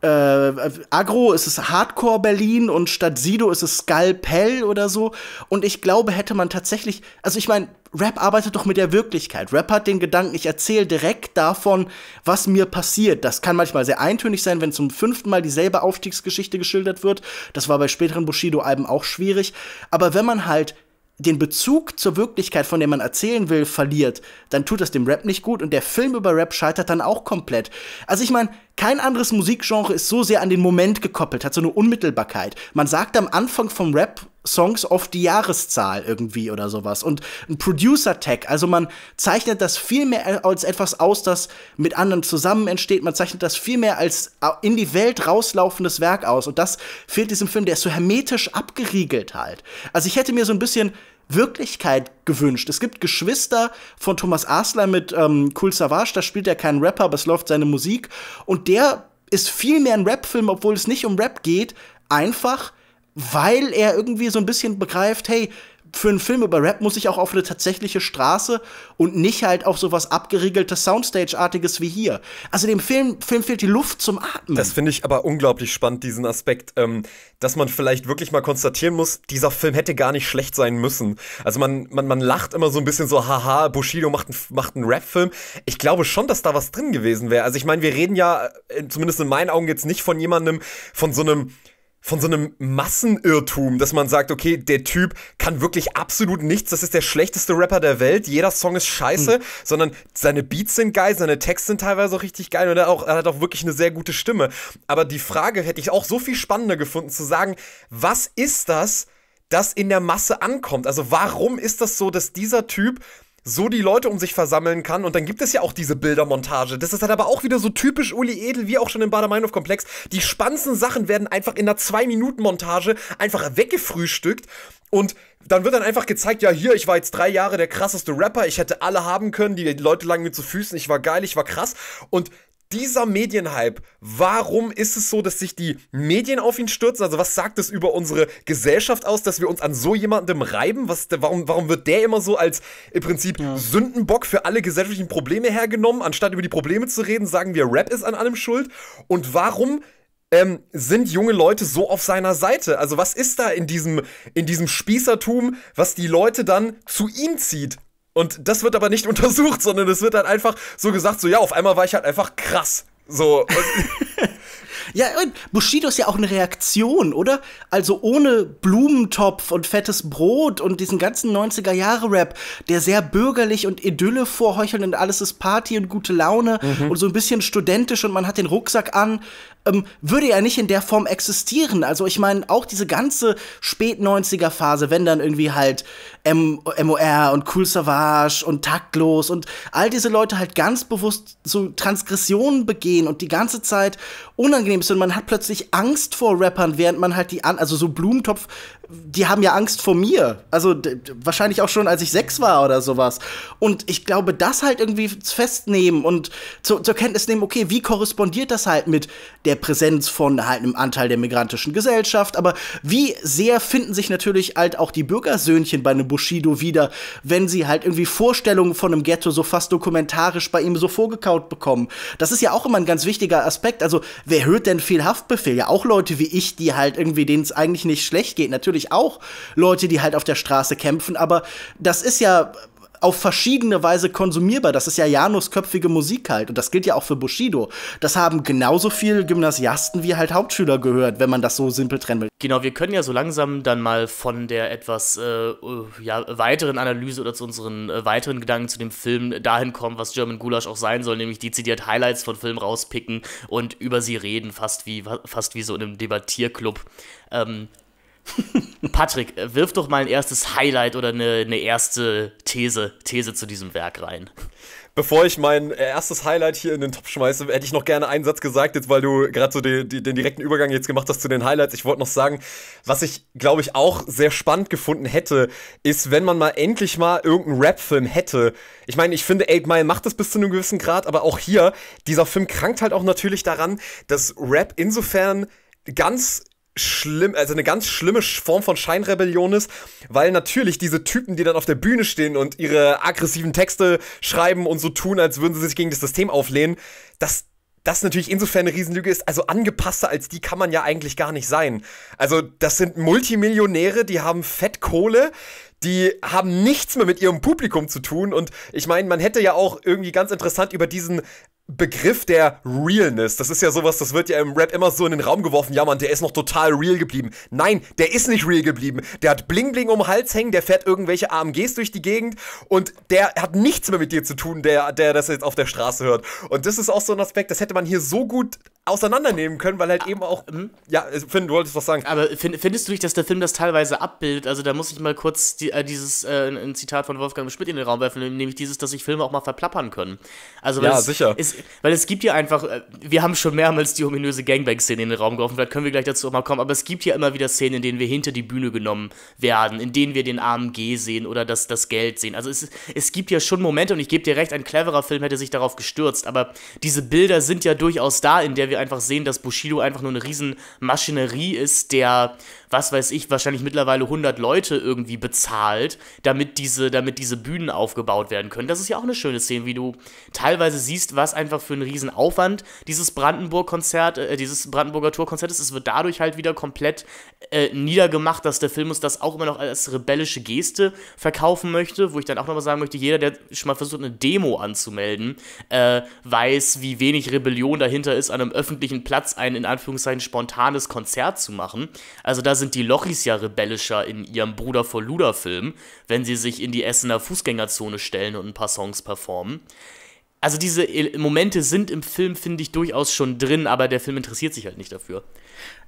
[SPEAKER 1] äh, Agro ist es Hardcore Berlin und statt Sido ist es Skalpell oder so. Und ich glaube, hätte man tatsächlich, also ich meine, Rap arbeitet doch mit der Wirklichkeit. Rap hat den Gedanken, ich erzähle direkt davon, was mir passiert. Das kann manchmal sehr eintönig sein, wenn zum fünften Mal dieselbe Aufstiegsgeschichte geschildert wird. Das war bei späteren Bushido-Alben auch schwierig. Aber wenn man halt den Bezug zur Wirklichkeit, von der man erzählen will, verliert, dann tut das dem Rap nicht gut und der Film über Rap scheitert dann auch komplett. Also ich meine, kein anderes Musikgenre ist so sehr an den Moment gekoppelt, hat so eine Unmittelbarkeit. Man sagt am Anfang vom Rap Songs oft die Jahreszahl irgendwie oder sowas. Und ein Producer-Tag, also man zeichnet das viel mehr als etwas aus, das mit anderen zusammen entsteht. Man zeichnet das viel mehr als in die Welt rauslaufendes Werk aus. Und das fehlt diesem Film, der ist so hermetisch abgeriegelt halt. Also ich hätte mir so ein bisschen Wirklichkeit gewünscht. Es gibt Geschwister von Thomas Asler mit ähm, Cool Savage, da spielt er keinen Rapper, aber es läuft seine Musik. Und der ist viel mehr ein Rap-Film, obwohl es nicht um Rap geht, einfach weil er irgendwie so ein bisschen begreift, hey, für einen Film über Rap muss ich auch auf eine tatsächliche Straße und nicht halt auf sowas abgeriegeltes Soundstage-artiges wie hier. Also dem Film, Film fehlt die Luft zum Atmen.
[SPEAKER 3] Das finde ich aber unglaublich spannend, diesen Aspekt, ähm, dass man vielleicht wirklich mal konstatieren muss, dieser Film hätte gar nicht schlecht sein müssen. Also man, man, man lacht immer so ein bisschen so, haha, Bushido macht, macht einen Rap-Film. Ich glaube schon, dass da was drin gewesen wäre. Also ich meine, wir reden ja, äh, zumindest in meinen Augen jetzt nicht von jemandem, von so einem von so einem Massenirrtum, dass man sagt, okay, der Typ kann wirklich absolut nichts, das ist der schlechteste Rapper der Welt, jeder Song ist scheiße, hm. sondern seine Beats sind geil, seine Texte sind teilweise auch richtig geil und er, auch, er hat auch wirklich eine sehr gute Stimme. Aber die Frage hätte ich auch so viel spannender gefunden zu sagen, was ist das, das in der Masse ankommt? Also warum ist das so, dass dieser Typ so die Leute um sich versammeln kann. Und dann gibt es ja auch diese Bildermontage. Das ist halt aber auch wieder so typisch Uli Edel, wie auch schon im Bader-Meinhof-Komplex. Die spannendsten Sachen werden einfach in einer 2-Minuten-Montage einfach weggefrühstückt. Und dann wird dann einfach gezeigt, ja hier, ich war jetzt drei Jahre der krasseste Rapper, ich hätte alle haben können, die Leute lagen mir zu Füßen, ich war geil, ich war krass. Und dieser Medienhype, warum ist es so, dass sich die Medien auf ihn stürzen? Also was sagt es über unsere Gesellschaft aus, dass wir uns an so jemandem reiben? Was, warum, warum wird der immer so als im Prinzip ja. Sündenbock für alle gesellschaftlichen Probleme hergenommen? Anstatt über die Probleme zu reden, sagen wir, Rap ist an allem schuld. Und warum ähm, sind junge Leute so auf seiner Seite? Also was ist da in diesem, in diesem Spießertum, was die Leute dann zu ihm zieht? Und das wird aber nicht untersucht, sondern es wird dann halt einfach so gesagt, so ja, auf einmal war ich halt einfach krass. So.
[SPEAKER 1] Ja, Bushido ist ja auch eine Reaktion, oder? Also ohne Blumentopf und fettes Brot und diesen ganzen 90er-Jahre-Rap, der sehr bürgerlich und Idylle vorheuchelt und alles ist Party und gute Laune mhm. und so ein bisschen studentisch und man hat den Rucksack an, ähm, würde ja nicht in der Form existieren. Also ich meine, auch diese ganze Spät-90er-Phase, wenn dann irgendwie halt M MOR und Cool Savage und Taktlos und all diese Leute halt ganz bewusst so Transgressionen begehen und die ganze Zeit unangenehm unangenehm und man hat plötzlich Angst vor Rappern, während man halt die an, also so Blumentopf die haben ja Angst vor mir. Also wahrscheinlich auch schon, als ich sechs war oder sowas. Und ich glaube, das halt irgendwie festnehmen und zu, zur Kenntnis nehmen, okay, wie korrespondiert das halt mit der Präsenz von halt einem Anteil der migrantischen Gesellschaft? Aber wie sehr finden sich natürlich halt auch die Bürgersöhnchen bei einem Bushido wieder, wenn sie halt irgendwie Vorstellungen von einem Ghetto so fast dokumentarisch bei ihm so vorgekaut bekommen? Das ist ja auch immer ein ganz wichtiger Aspekt. Also wer hört denn viel Haftbefehl? Ja, auch Leute wie ich, die halt irgendwie, denen es eigentlich nicht schlecht geht. Natürlich natürlich auch Leute, die halt auf der Straße kämpfen, aber das ist ja auf verschiedene Weise konsumierbar. Das ist ja Janusköpfige Musik halt. Und das gilt ja auch für Bushido. Das haben genauso viele Gymnasiasten wie halt Hauptschüler gehört, wenn man das so
[SPEAKER 2] simpel trennen will. Genau, wir können ja so langsam dann mal von der etwas äh, äh ja, weiteren Analyse oder zu unseren äh, weiteren Gedanken zu dem Film dahin kommen, was German Gulasch auch sein soll, nämlich dezidiert Highlights von Filmen rauspicken und über sie reden, fast wie, fast wie so in einem Debattierclub. Ähm, Patrick, wirf doch mal ein erstes Highlight oder eine, eine erste These, These zu diesem Werk rein.
[SPEAKER 3] Bevor ich mein erstes Highlight hier in den Topf schmeiße, hätte ich noch gerne einen Satz gesagt, jetzt weil du gerade so den, den, direkten Übergang jetzt gemacht hast zu den Highlights. Ich wollte noch sagen, was ich glaube ich auch sehr spannend gefunden hätte, ist, wenn man mal endlich mal irgendeinen Rap-Film hätte. Ich meine, ich finde, 8 Mile macht das bis zu einem gewissen Grad, aber auch hier, dieser Film krankt halt auch natürlich daran, dass Rap insofern ganz schlimm, also eine ganz schlimme Form von Scheinrebellion ist, weil natürlich diese Typen, die dann auf der Bühne stehen und ihre aggressiven Texte schreiben und so tun, als würden sie sich gegen das System auflehnen, dass das natürlich insofern eine Riesenlüge ist. Also angepasster als die kann man ja eigentlich gar nicht sein. Also das sind Multimillionäre, die haben Fettkohle, die haben nichts mehr mit ihrem Publikum zu tun. Und ich meine, man hätte ja auch irgendwie ganz interessant über diesen Begriff der Realness, das ist ja sowas, das wird ja im Rap immer so in den Raum geworfen, ja man, der ist noch total real geblieben. Nein, der ist nicht real geblieben. Der hat Bling Bling um den Hals hängen, der fährt irgendwelche AMGs durch die Gegend und der hat nichts mehr mit dir zu tun, der, der das jetzt auf der Straße hört. Und das ist auch so ein Aspekt, das hätte man hier so gut auseinandernehmen können, weil halt ah, eben auch. Mhm.
[SPEAKER 2] Ja, also Finn, du wolltest was sagen. Aber find, findest du nicht, dass der Film das teilweise abbildet? Also da muss ich mal kurz die, äh, dieses äh, ein Zitat von Wolfgang Schmidt in den Raum werfen, nämlich dieses, dass sich Filme auch mal verplappern können. Also ja, es, sicher. Es, weil es gibt ja einfach, äh, wir haben schon mehrmals die ominöse Gangbang-Szene in den Raum geworfen, vielleicht können wir gleich dazu auch mal kommen, aber es gibt ja immer wieder Szenen, in denen wir hinter die Bühne genommen werden, in denen wir den armen G sehen oder das, das Geld sehen. Also es, es gibt ja schon Momente und ich gebe dir recht, ein cleverer Film hätte sich darauf gestürzt, aber diese Bilder sind ja durchaus da, in der wir einfach sehen, dass Bushido einfach nur eine riesen Maschinerie ist, der was weiß ich, wahrscheinlich mittlerweile 100 Leute irgendwie bezahlt, damit diese, damit diese Bühnen aufgebaut werden können. Das ist ja auch eine schöne Szene, wie du teilweise siehst, was einfach für einen Riesenaufwand dieses Brandenburg-Konzert, äh, dieses Brandenburger Tourkonzert ist. Es wird dadurch halt wieder komplett äh, niedergemacht, dass der Film uns das auch immer noch als rebellische Geste verkaufen möchte, wo ich dann auch nochmal sagen möchte, jeder, der schon mal versucht, eine Demo anzumelden, äh, weiß, wie wenig Rebellion dahinter ist, an einem öffentlichen Platz ein in Anführungszeichen spontanes Konzert zu machen. Also da sind die Lochis ja rebellischer in ihrem Bruder vor Luda-Film, wenn sie sich in die Essener Fußgängerzone stellen und ein paar Songs performen. Also diese e-, Momente sind im Film, finde ich, durchaus schon drin, aber der Film interessiert sich halt nicht dafür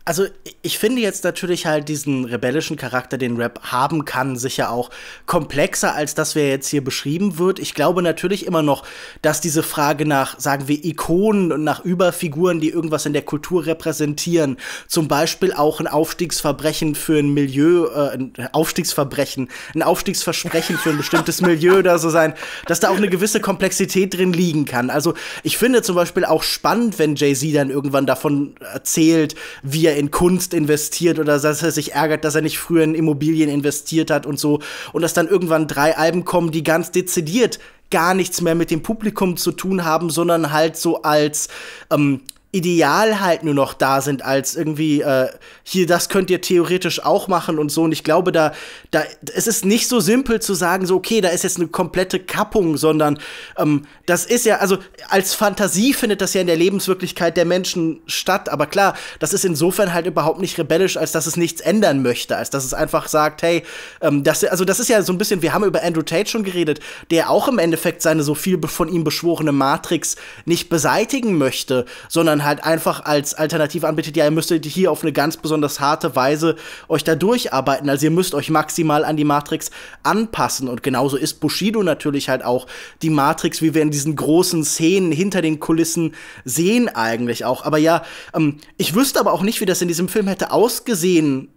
[SPEAKER 2] also ich
[SPEAKER 1] finde jetzt natürlich halt diesen rebellischen Charakter, den Rap haben kann, sicher auch komplexer, als das wir jetzt hier beschrieben wird. Ich glaube natürlich immer noch, dass diese Frage nach, sagen wir, Ikonen und nach Überfiguren, die irgendwas in der Kultur repräsentieren, zum Beispiel auch ein Aufstiegsverbrechen für ein Milieu, äh, ein Aufstiegsverbrechen, ein Aufstiegsversprechen für ein bestimmtes Milieu oder so sein, dass da auch eine gewisse Komplexität drin liegen kann. Also ich finde zum Beispiel auch spannend, wenn Jay-Z dann irgendwann davon erzählt, wie er er in Kunst investiert oder dass er sich ärgert, dass er nicht früher in Immobilien investiert hat und so. Und dass dann irgendwann drei Alben kommen, die ganz dezidiert gar nichts mehr mit dem Publikum zu tun haben, sondern halt so als ähm, Ideal halt nur noch da sind als irgendwie äh, hier das könnt ihr theoretisch auch machen und so und ich glaube da da es ist nicht so simpel zu sagen so okay da ist jetzt eine komplette Kappung sondern ähm, das ist ja also als Fantasie findet das ja in der Lebenswirklichkeit der Menschen statt aber klar das ist insofern halt überhaupt nicht rebellisch als dass es nichts ändern möchte als dass es einfach sagt hey ähm, das also das ist ja so ein bisschen wir haben über Andrew Tate schon geredet der auch im Endeffekt seine so viel von ihm beschworene Matrix nicht beseitigen möchte sondern dann halt einfach als Alternative anbietet, ja, ihr müsstet hier auf eine ganz besonders harte Weise euch da durcharbeiten. Also ihr müsst euch maximal an die Matrix anpassen. Und genauso ist Bushido natürlich halt auch die Matrix, wie wir in diesen großen Szenen hinter den Kulissen sehen eigentlich auch. Aber ja, ähm, ich wüsste aber auch nicht, wie das in diesem Film hätte ausgesehen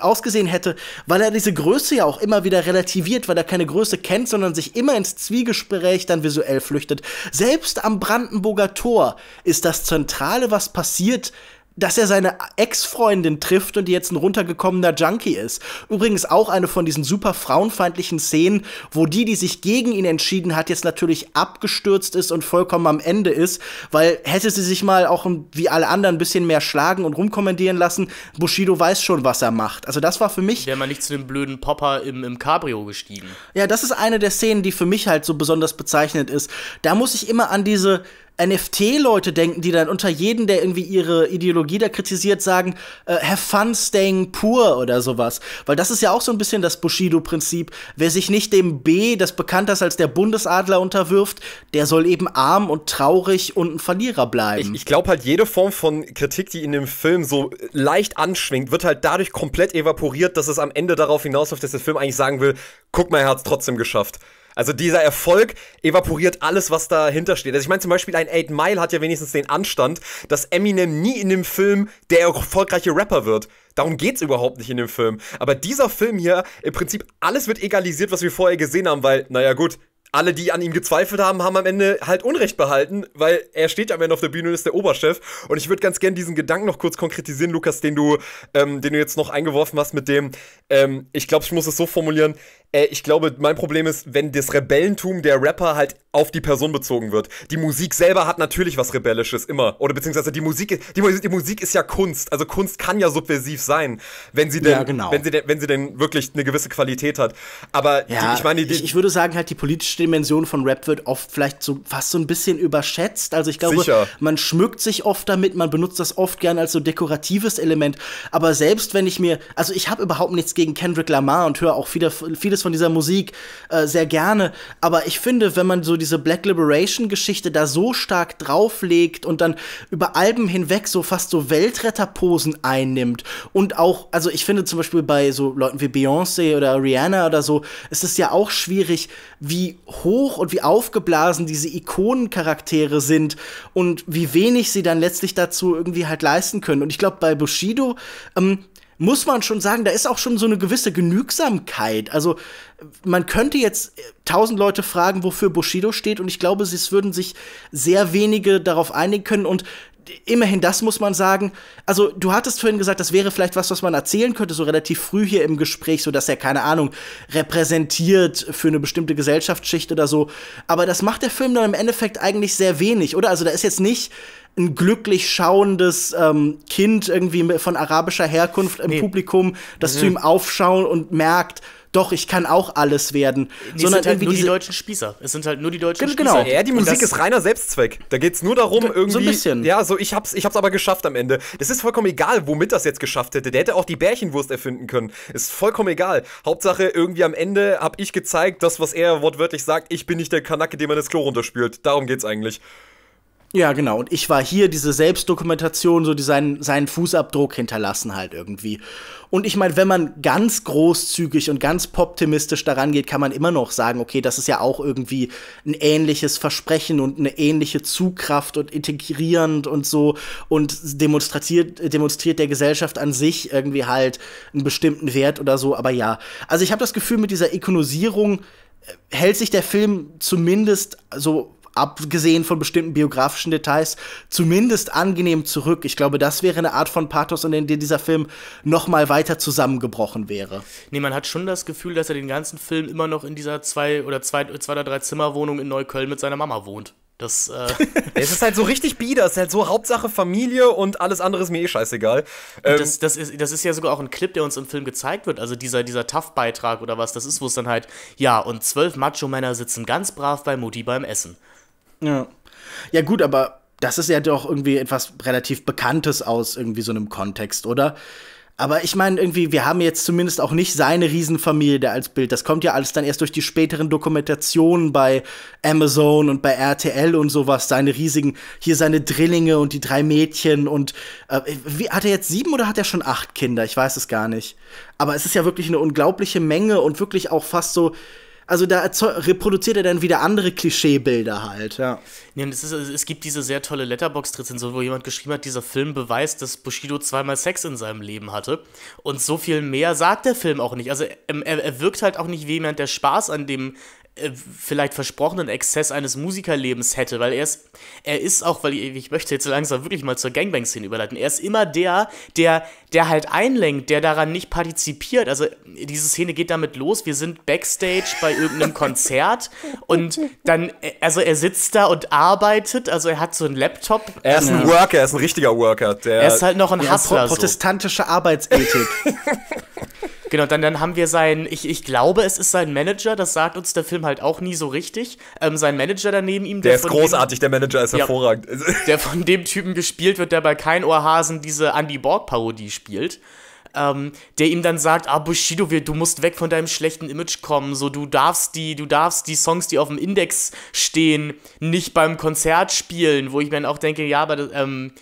[SPEAKER 1] ausgesehen hätte, weil er diese Größe ja auch immer wieder relativiert, weil er keine Größe kennt, sondern sich immer ins Zwiegespräch dann visuell flüchtet. Selbst am Brandenburger Tor ist das Zentrale, was passiert, dass er seine Ex-Freundin trifft und die jetzt ein runtergekommener Junkie ist. Übrigens auch eine von diesen super frauenfeindlichen Szenen, wo die, die sich gegen ihn entschieden hat, jetzt natürlich abgestürzt ist und vollkommen am Ende ist, weil hätte sie sich mal auch wie alle anderen ein bisschen mehr schlagen und rumkommandieren lassen, Bushido weiß schon, was er macht. Also das war
[SPEAKER 2] für mich. Wäre man nicht zu dem blöden Popper im, im Cabrio gestiegen.
[SPEAKER 1] Ja, das ist eine der Szenen, die für mich halt so besonders bezeichnet ist. Da muss ich immer an diese NFT-Leute denken, die dann unter jeden, der irgendwie ihre Ideologie da kritisiert, sagen, äh, have fun staying poor oder sowas. Weil das ist ja auch so ein bisschen das Bushido-Prinzip. Wer sich nicht dem B, das bekannt ist als der Bundesadler, unterwirft, der soll eben arm und traurig und ein Verlierer bleiben. Ich, ich glaube halt, jede Form von Kritik, die in dem Film so leicht anschwingt,
[SPEAKER 3] wird halt dadurch komplett evaporiert, dass es am Ende darauf hinausläuft, dass der Film eigentlich sagen will, guck mal, er hat's trotzdem geschafft. Also dieser Erfolg evaporiert alles, was dahinter steht. Also ich meine zum Beispiel, ein 8 Mile hat ja wenigstens den Anstand, dass Eminem nie in dem Film der erfolgreiche Rapper wird. Darum geht's überhaupt nicht in dem Film. Aber dieser Film hier, im Prinzip alles wird egalisiert, was wir vorher gesehen haben, weil, naja gut, alle, die an ihm gezweifelt haben, haben am Ende halt Unrecht behalten, weil er steht am Ende auf der Bühne und ist der Oberchef. Und ich würde ganz gerne diesen Gedanken noch kurz konkretisieren, Lukas, den du, ähm, den du jetzt noch eingeworfen hast mit dem, ähm, ich glaube, ich muss es so formulieren, äh, ich glaube, mein Problem ist, wenn das Rebellentum der Rapper halt auf die Person bezogen wird. Die Musik selber hat natürlich was Rebellisches immer. Oder beziehungsweise die Musik, die, die Musik ist ja Kunst. Also Kunst kann ja subversiv sein, wenn sie denn, ja, genau. wenn sie denn, wenn sie denn wirklich eine gewisse Qualität hat. Aber ja, die, ich meine, die, ich,
[SPEAKER 1] ich, würde sagen, halt die politische Dimension von Rap wird oft vielleicht so fast so ein bisschen überschätzt. Also ich glaube, sicher. man schmückt sich oft damit, man benutzt das oft gern als so dekoratives Element. Aber selbst wenn ich mir, also ich habe überhaupt nichts gegen Kendrick Lamar und höre auch viele, viele vieles von dieser Musik äh, sehr gerne, aber ich finde, wenn man so diese Black Liberation Geschichte da so stark drauflegt und dann über Alben hinweg so fast so Weltretterposen einnimmt und auch, also ich finde zum Beispiel bei so Leuten wie Beyoncé oder Rihanna oder so, ist es ja auch schwierig, wie hoch und wie aufgeblasen diese Ikonencharaktere sind und wie wenig sie dann letztlich dazu irgendwie halt leisten können. Und ich glaube, bei Bushido ähm, muss man schon sagen, da ist auch schon so eine gewisse Genügsamkeit. Also man könnte jetzt äh, tausend Leute fragen, wofür Bushido steht und ich glaube, es würden sich sehr wenige darauf einigen können und immerhin das muss man sagen. Also, du hattest vorhin gesagt, das wäre vielleicht was, was man erzählen könnte, so relativ früh hier im Gespräch, so dass er, keine Ahnung, repräsentiert für eine bestimmte Gesellschaftsschicht oder so. Aber das macht der Film dann im Endeffekt eigentlich sehr wenig, oder? Also, da ist jetzt nicht ein glücklich schauendes ähm, Kind irgendwie von arabischer Herkunft im nee. Publikum, das mhm. zu ihm aufschauen und merkt, doch, ich kann auch alles werden. Nee, sondern es sind halt nur die
[SPEAKER 2] deutschen Spießer. Es sind halt nur die deutschen genau, Spießer. ja, die Musik ist reiner Selbstzweck. Da geht es nur darum,
[SPEAKER 3] irgendwie. So ein bisschen. Ja, so ich hab's, ich hab's aber geschafft am Ende. Das ist vollkommen egal, womit das jetzt geschafft hätte. Der hätte auch die Bärchenwurst erfinden können. Ist vollkommen egal. Hauptsache, irgendwie am Ende hab ich gezeigt, das, was er wortwörtlich sagt, ich bin nicht der Kanacke, dem man das Klo runterspült. Darum geht's eigentlich.
[SPEAKER 1] Ja, genau. Und ich war hier, diese Selbstdokumentation, so die seinen, seinen Fußabdruck hinterlassen halt irgendwie. Und ich meine, wenn man ganz großzügig und ganz poptimistisch daran geht, kann man immer noch sagen, okay, das ist ja auch irgendwie ein ähnliches Versprechen und eine ähnliche Zugkraft und integrierend und so und demonstriert, demonstriert der Gesellschaft an sich irgendwie halt einen bestimmten Wert oder so. Aber ja, also ich habe das Gefühl, mit dieser Ikonisierung äh, hält sich der Film zumindest so abgesehen von bestimmten biografischen Details, zumindest angenehm zurück. Ich glaube, das wäre eine Art von Pathos, in der dieser Film nochmal weiter zusammengebrochen wäre.
[SPEAKER 2] Nee, man hat schon das Gefühl, dass er den ganzen Film immer noch in dieser zwei oder zwei, zwei oder drei Zimmerwohnung in Neukölln mit seiner Mama wohnt. Das, äh es ist halt so richtig bieder, es ist halt so Hauptsache Familie und alles andere ist mir eh scheißegal. Ähm das, das, ist, das ist ja sogar auch ein Clip, der uns im Film gezeigt wird, also dieser, dieser Tough-Beitrag oder was das ist, wo es dann halt, ja, und zwölf Macho-Männer sitzen ganz brav bei Mutti beim Essen.
[SPEAKER 1] Ja. Ja, gut, aber das ist ja doch irgendwie etwas relativ Bekanntes aus irgendwie so einem Kontext, oder? Aber ich meine, irgendwie, wir haben jetzt zumindest auch nicht seine Riesenfamilie da als Bild. Das kommt ja alles dann erst durch die späteren Dokumentationen bei Amazon und bei RTL und sowas. Seine riesigen, hier seine Drillinge und die drei Mädchen und äh, wie, hat er jetzt sieben oder hat er schon acht Kinder? Ich weiß es gar nicht. Aber es ist ja wirklich eine unglaubliche Menge und wirklich auch fast so, also da reproduziert er dann wieder andere Klischeebilder halt, ja.
[SPEAKER 2] ja es, ist, es, gibt diese sehr tolle Letterbox-Rezension, wo jemand geschrieben hat, dieser Film beweist, dass Bushido zweimal Sex in seinem Leben hatte. Und so viel mehr sagt der Film auch nicht. Also ähm, er, er wirkt halt auch nicht wie jemand, der Spaß an dem äh, vielleicht versprochenen Exzess eines Musikerlebens hätte, weil er ist, er ist auch, weil ich, ich möchte jetzt langsam wirklich mal zur Gangbang-Szene überleiten, er ist immer der, der, der halt einlenkt, der daran nicht partizipiert. Also diese Szene geht damit los, wir sind Backstage bei irgendeinem Konzert und dann, also er sitzt da und arbeitet, also er hat so einen Laptop. Er ist ein Worker,
[SPEAKER 1] er ist ein richtiger Worker. Der, er ist halt noch ein ja, Hustler. Pro
[SPEAKER 2] protestantische so. Arbeitsethik. Genau, dann, dann haben wir seinen, ich, ich glaube, es ist sein Manager, das sagt uns der Film halt auch nie so richtig. Ähm, sein Manager daneben ihm, der, der ist großartig, dem, der Manager ist ja, hervorragend. Der von dem Typen gespielt wird, der bei Kein Ohrhasen diese Andy Borg-Parodie spielt. Ähm, der ihm dann sagt, ah Bushido, du musst weg von deinem schlechten Image kommen, so du darfst die, du darfst die Songs, die auf dem Index stehen, nicht beim Konzert spielen, wo ich mir dann auch denke, ja, aber das, ähm,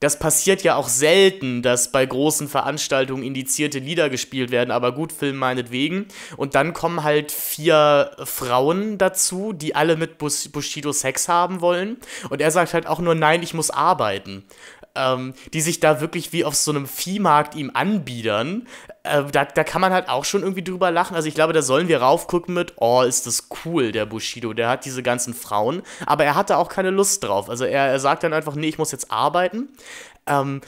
[SPEAKER 2] das passiert ja auch selten, dass bei großen Veranstaltungen indizierte Lieder gespielt werden, aber gut, Film meinetwegen. Und dann kommen halt vier Frauen dazu, die alle mit Bushido Sex haben wollen. Und er sagt halt auch nur, nein, ich muss arbeiten. Ähm, die sich da wirklich wie auf so einem Viehmarkt ihm anbiedern äh, da, da kann man halt auch schon irgendwie drüber lachen. Also ich glaube, da sollen wir raufgucken mit, oh, ist das cool, der Bushido, der hat diese ganzen Frauen, aber er hat da auch keine Lust drauf. Also er, er sagt dann einfach, nee, ich muss jetzt arbeiten. Ähm,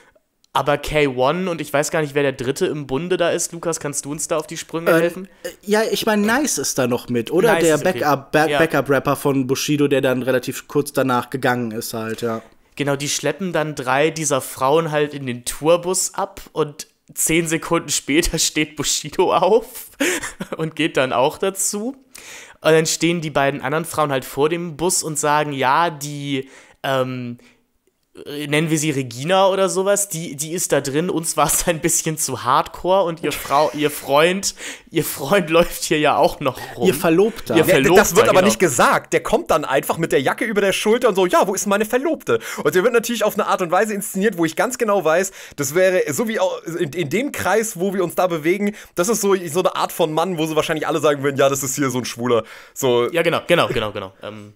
[SPEAKER 2] aber K1 und ich weiß gar nicht, wer der dritte im Bunde da ist. Lukas, kannst du uns da auf die Sprünge äh, helfen?
[SPEAKER 1] Äh, ja, ich meine, Nice ist da noch mit, oder? Nice der Backup-Rapper okay. ja. Backup von Bushido, der dann relativ kurz danach gegangen ist, halt, ja.
[SPEAKER 2] Genau, die schleppen dann drei dieser Frauen halt in den Tourbus ab und zehn Sekunden später steht Bushido auf und geht dann auch dazu. Und dann stehen die beiden anderen Frauen halt vor dem Bus und sagen, ja, die, ähm, äh, nennen wir sie Regina oder sowas, die, die ist da drin, uns war es ein bisschen zu hardcore und ihr Frau, ihr Freund, ihr Freund läuft hier ja auch noch rum. Ihr Verlobter. Ihr Verlobter das wird aber genau. nicht
[SPEAKER 3] gesagt. Der kommt dann einfach mit der Jacke über der Schulter und so, ja, wo ist meine Verlobte? Und der wird natürlich auf eine Art und Weise inszeniert, wo ich ganz genau weiß, das wäre so wie in, in dem Kreis, wo wir uns da bewegen, das ist so, so eine Art von Mann, wo sie wahrscheinlich alle sagen würden, ja, das ist hier so ein Schwuler.
[SPEAKER 2] So. Ja, genau, genau, genau, genau. ähm.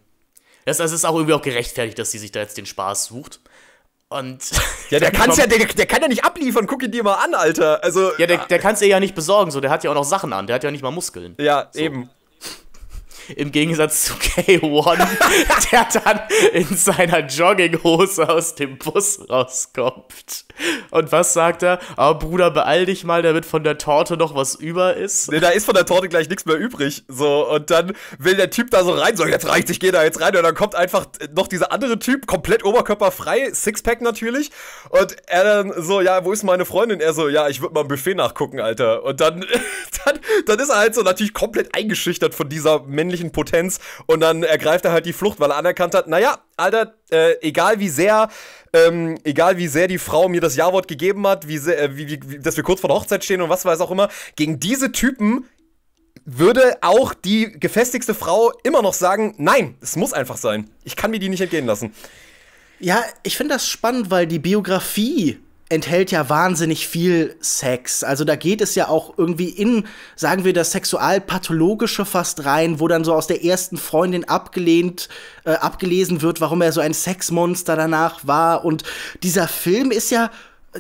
[SPEAKER 2] Das, ist auch irgendwie auch gerechtfertigt, dass sie sich da jetzt den Spaß sucht. Und ja, der kann's ja, der, der, kann ja nicht abliefern, guck ihn dir mal an, Alter. Also, ja, der, ah. der kann's dir ja nicht besorgen, so, der hat ja auch noch Sachen an, der hat ja nicht mal Muskeln. Ja, so. eben. Im Gegensatz zu K1, der dann in seiner Jogginghose aus dem Bus rauskommt. Und was sagt er? oh, Bruder, beeil dich mal, damit von der Torte noch was über ist. Nee, da ist von der Torte gleich nichts mehr übrig. So, und dann
[SPEAKER 3] will der Typ da so rein, so, jetzt reicht, ich gehe da jetzt rein. Und dann kommt einfach noch dieser andere Typ, komplett oberkörperfrei, Sixpack natürlich. Und er dann so, ja, wo ist meine Freundin? Er so, ja, ich würde mal ein Buffet nachgucken, Alter. Und dann, dann, dann ist er halt so natürlich komplett eingeschüchtert von dieser Mensch männlichen Potenz und dann ergreift er halt die Flucht, weil er anerkannt hat, naja, Alter, äh, egal wie sehr, ähm, egal wie sehr die Frau mir das Ja-Wort gegeben hat, wie, sehr, äh, wie, wie, wie, dass wir kurz vor der Hochzeit stehen und was weiß auch immer, gegen diese Typen würde auch die gefestigste Frau immer noch sagen, nein, es muss einfach sein. Ich kann mir die nicht entgehen lassen.
[SPEAKER 1] Ja, ich finde das spannend, weil die Biografie enthält ja wahnsinnig viel Sex. Also da geht es ja auch irgendwie in, sagen wir, das sexualpathologische fast rein, wo dann so aus der ersten Freundin abgelehnt, äh, abgelesen wird, warum er so ein Sexmonster danach war. Und dieser Film ist ja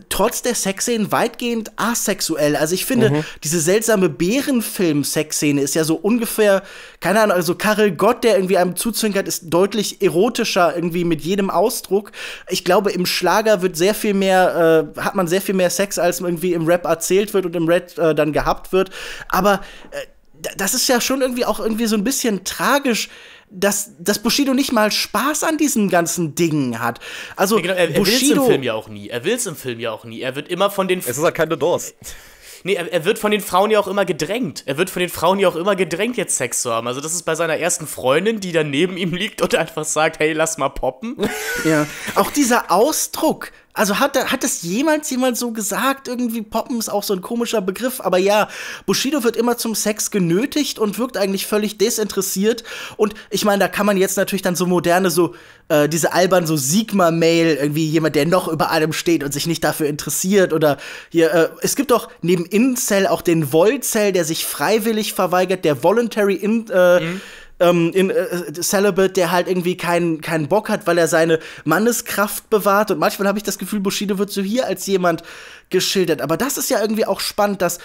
[SPEAKER 1] trotz der Sexszenen weitgehend asexuell. Also ich finde, mhm. diese seltsame Bärenfilm-Sexszene ist ja so ungefähr, keine Ahnung, also Karel Gott, der irgendwie einem zuzwinkert, ist deutlich erotischer irgendwie mit jedem Ausdruck. Ich glaube, im Schlager wird sehr viel mehr, äh, hat man sehr viel mehr Sex, als irgendwie im Rap erzählt wird und im Rap äh, dann gehabt wird. Aber äh, das ist ja schon irgendwie auch irgendwie so ein bisschen tragisch, dass, dass Bushido nicht mal Spaß an diesen ganzen Dingen hat.
[SPEAKER 2] Also, ja, genau, er, er will es im Film ja auch nie. Er will es im Film ja auch nie. Er wird immer von den. Es ist ja keine Dors. Nee, er, er, wird von den Frauen ja auch immer gedrängt. Er wird von den Frauen ja auch immer gedrängt, jetzt Sex zu haben. Also das ist bei seiner ersten Freundin, die dann neben ihm liegt und einfach sagt, hey, lass mal poppen.
[SPEAKER 1] Ja, auch dieser Ausdruck also hat, hat das jemals jemand so gesagt? Irgendwie Poppen ist auch so ein komischer Begriff. Aber ja, Bushido wird immer zum Sex genötigt und wirkt eigentlich völlig desinteressiert. Und ich meine, da kann man jetzt natürlich dann so moderne, so äh, diese albern, so Sigma-Mail, irgendwie jemand, der noch über allem steht und sich nicht dafür interessiert. Oder hier, äh, es gibt doch neben Incel auch den Wollcell, der sich freiwillig verweigert, der Voluntary In. Äh, mhm ähm, in äh, äh, Celibate, der halt irgendwie keinen, keinen Bock hat, weil er seine Manneskraft bewahrt. Und manchmal habe ich das Gefühl, Bushido wird so hier als jemand geschildert. Aber das ist ja irgendwie auch spannend, dass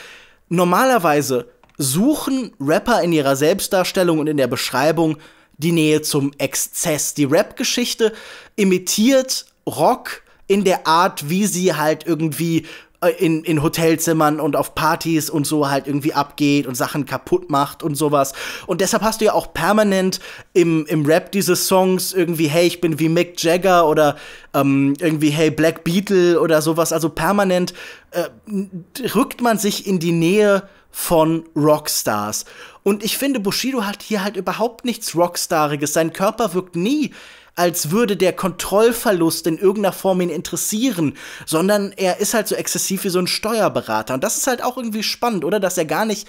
[SPEAKER 1] normalerweise suchen Rapper in ihrer Selbstdarstellung und in der Beschreibung die Nähe zum Exzess. Die Rap-Geschichte imitiert Rock in der Art, wie sie halt irgendwie äh, in, in Hotelzimmern und auf Partys und so halt irgendwie abgeht und Sachen kaputt macht und sowas. Und deshalb hast du ja auch permanent im, im Rap diese Songs irgendwie, hey, ich bin wie Mick Jagger oder ähm, irgendwie, hey, Black Beetle oder sowas. Also permanent äh, rückt man sich in die Nähe von Rockstars. Und ich finde, Bushido hat hier halt überhaupt nichts Rockstariges. Sein Körper wirkt nie als würde der Kontrollverlust in irgendeiner Form ihn interessieren, sondern er ist halt so exzessiv wie so ein Steuerberater. Und das ist halt auch irgendwie spannend, oder? Dass er gar nicht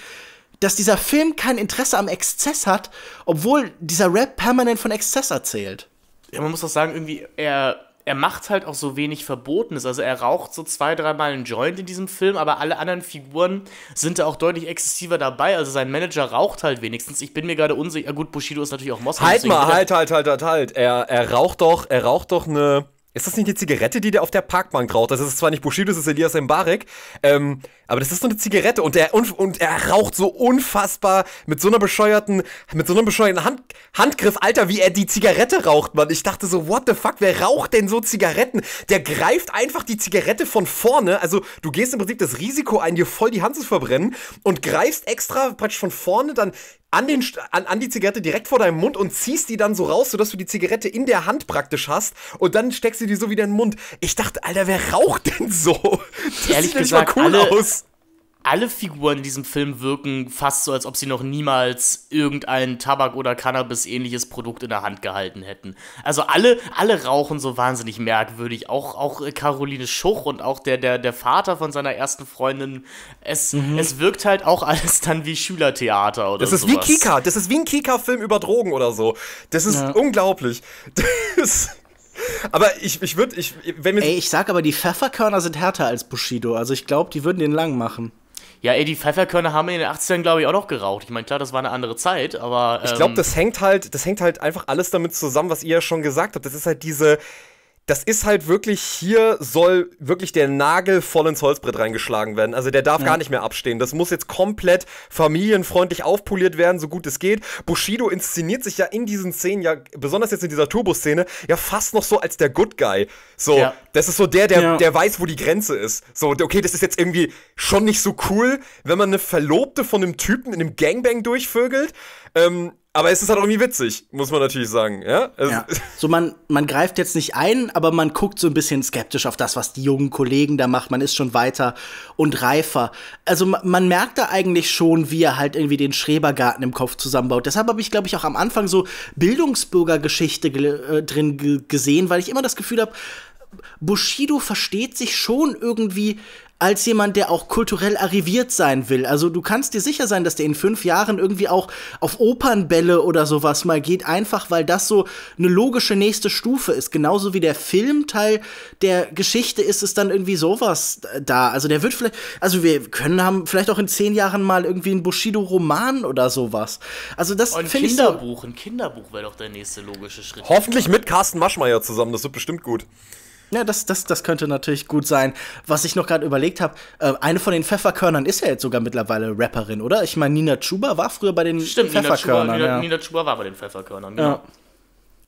[SPEAKER 1] dass dieser Film kein Interesse am Exzess hat, obwohl dieser Rap permanent von Exzess erzählt.
[SPEAKER 2] Ja, man muss doch sagen, irgendwie, er er macht halt auch so wenig Verbotenes. Also er raucht so zwei, dreimal einen Joint in diesem Film, aber alle anderen Figuren sind da auch deutlich exzessiver dabei. Also sein Manager raucht halt wenigstens. Ich bin mir gerade unsicher. Gut, Bushido ist natürlich auch Moskau. Halt mal, halt,
[SPEAKER 3] halt, halt, halt, halt. Er, er raucht doch, er raucht doch eine ist das nicht eine Zigarette, die der auf der Parkbank raucht? Das ist zwar nicht Bushido, das ist Elias Mbarek, ähm, aber das ist so eine Zigarette und er, und, er raucht so unfassbar mit so einer bescheuerten, mit so einem bescheuerten Hand, Handgriff, Alter, wie er die Zigarette raucht, Mann. Ich dachte so, what the fuck, wer raucht denn so Zigaretten? Der greift einfach die Zigarette von vorne, also du gehst im Prinzip das Risiko ein, dir voll die Hand zu verbrennen und greifst extra praktisch von vorne dann an, den, an, an die Zigarette direkt vor deinem Mund und ziehst die dann so raus, sodass du die Zigarette in der Hand praktisch hast und dann steckst du die so wieder in den Mund. Ich dachte, Alter, wer raucht denn so? Das Ehrlich sieht gesagt, nicht mal cool alle, aus
[SPEAKER 2] alle Figuren in diesem Film wirken fast so, als ob sie noch niemals irgendein Tabak- oder Cannabis-ähnliches Produkt in der Hand gehalten hätten. Also alle, alle rauchen so wahnsinnig merkwürdig. Auch, auch äh, Caroline Schuch und auch der, der, der Vater von seiner ersten Freundin. Es, mhm. es wirkt halt auch alles dann wie Schülertheater oder so. Das ist sowas. wie Kika. Das ist wie ein Kika-Film
[SPEAKER 1] über Drogen oder so. Das ist ja. unglaublich. Das aber ich, ich würde, ich, wenn wir. Ey, ich sag aber, die Pfefferkörner sind härter als Bushido. Also ich glaube, die würden den lang machen.
[SPEAKER 2] Ja, ey, die Pfefferkörner haben in den 80ern, glaube ich, auch noch geraucht. Ich meine, klar, das war eine andere Zeit, aber. Ähm ich glaube, das
[SPEAKER 3] hängt halt, das hängt halt einfach alles damit zusammen, was ihr ja schon gesagt habt. Das ist halt diese das ist halt wirklich, hier soll wirklich der Nagel voll ins Holzbrett reingeschlagen werden. Also der darf ja. gar nicht mehr abstehen. Das muss jetzt komplett familienfreundlich aufpoliert werden, so gut es geht. Bushido inszeniert sich ja in diesen Szenen, ja, besonders jetzt in dieser Turbo-Szene, ja fast noch so als der Good Guy. So, ja. das ist so der, der, ja. der weiß, wo die Grenze ist. So, okay, das ist jetzt irgendwie schon nicht so cool, wenn man eine Verlobte von einem Typen in einem Gangbang durchvögelt. Ähm, aber es ist halt irgendwie witzig, muss man natürlich sagen. Ja? Also
[SPEAKER 1] ja. So, man, man greift jetzt nicht ein, aber man guckt so ein bisschen skeptisch auf das, was die jungen Kollegen da machen. Man ist schon weiter und reifer. Also man merkt da eigentlich schon, wie er halt irgendwie den Schrebergarten im Kopf zusammenbaut. Deshalb habe ich, glaube ich, auch am Anfang so Bildungsbürgergeschichte äh, drin gesehen, weil ich immer das Gefühl habe, Bushido versteht sich schon irgendwie als jemand, der auch kulturell arriviert sein will. Also du kannst dir sicher sein, dass der in fünf Jahren irgendwie auch auf Opernbälle oder sowas mal geht, einfach weil das so eine logische nächste Stufe ist. Genauso wie der Filmteil der Geschichte ist es dann irgendwie sowas da. Also der wird vielleicht, also wir können haben vielleicht auch in zehn Jahren mal irgendwie einen Bushido-Roman oder sowas. Also das oh, finde ich. Ein Kinderbuch,
[SPEAKER 2] ein Kinderbuch wäre doch der nächste logische Schritt. Hoffentlich mit
[SPEAKER 1] Carsten Maschmeyer zusammen, das wird bestimmt gut. Ja, das, das, das könnte natürlich gut sein. Was ich noch gerade überlegt habe, äh, eine von den Pfefferkörnern ist ja jetzt sogar mittlerweile Rapperin, oder? Ich meine, Nina Chuba war früher bei den Stimmt, Pfefferkörnern. Nina Chuba, ja. Nina
[SPEAKER 2] Chuba war bei den Pfefferkörnern, genau. Ja.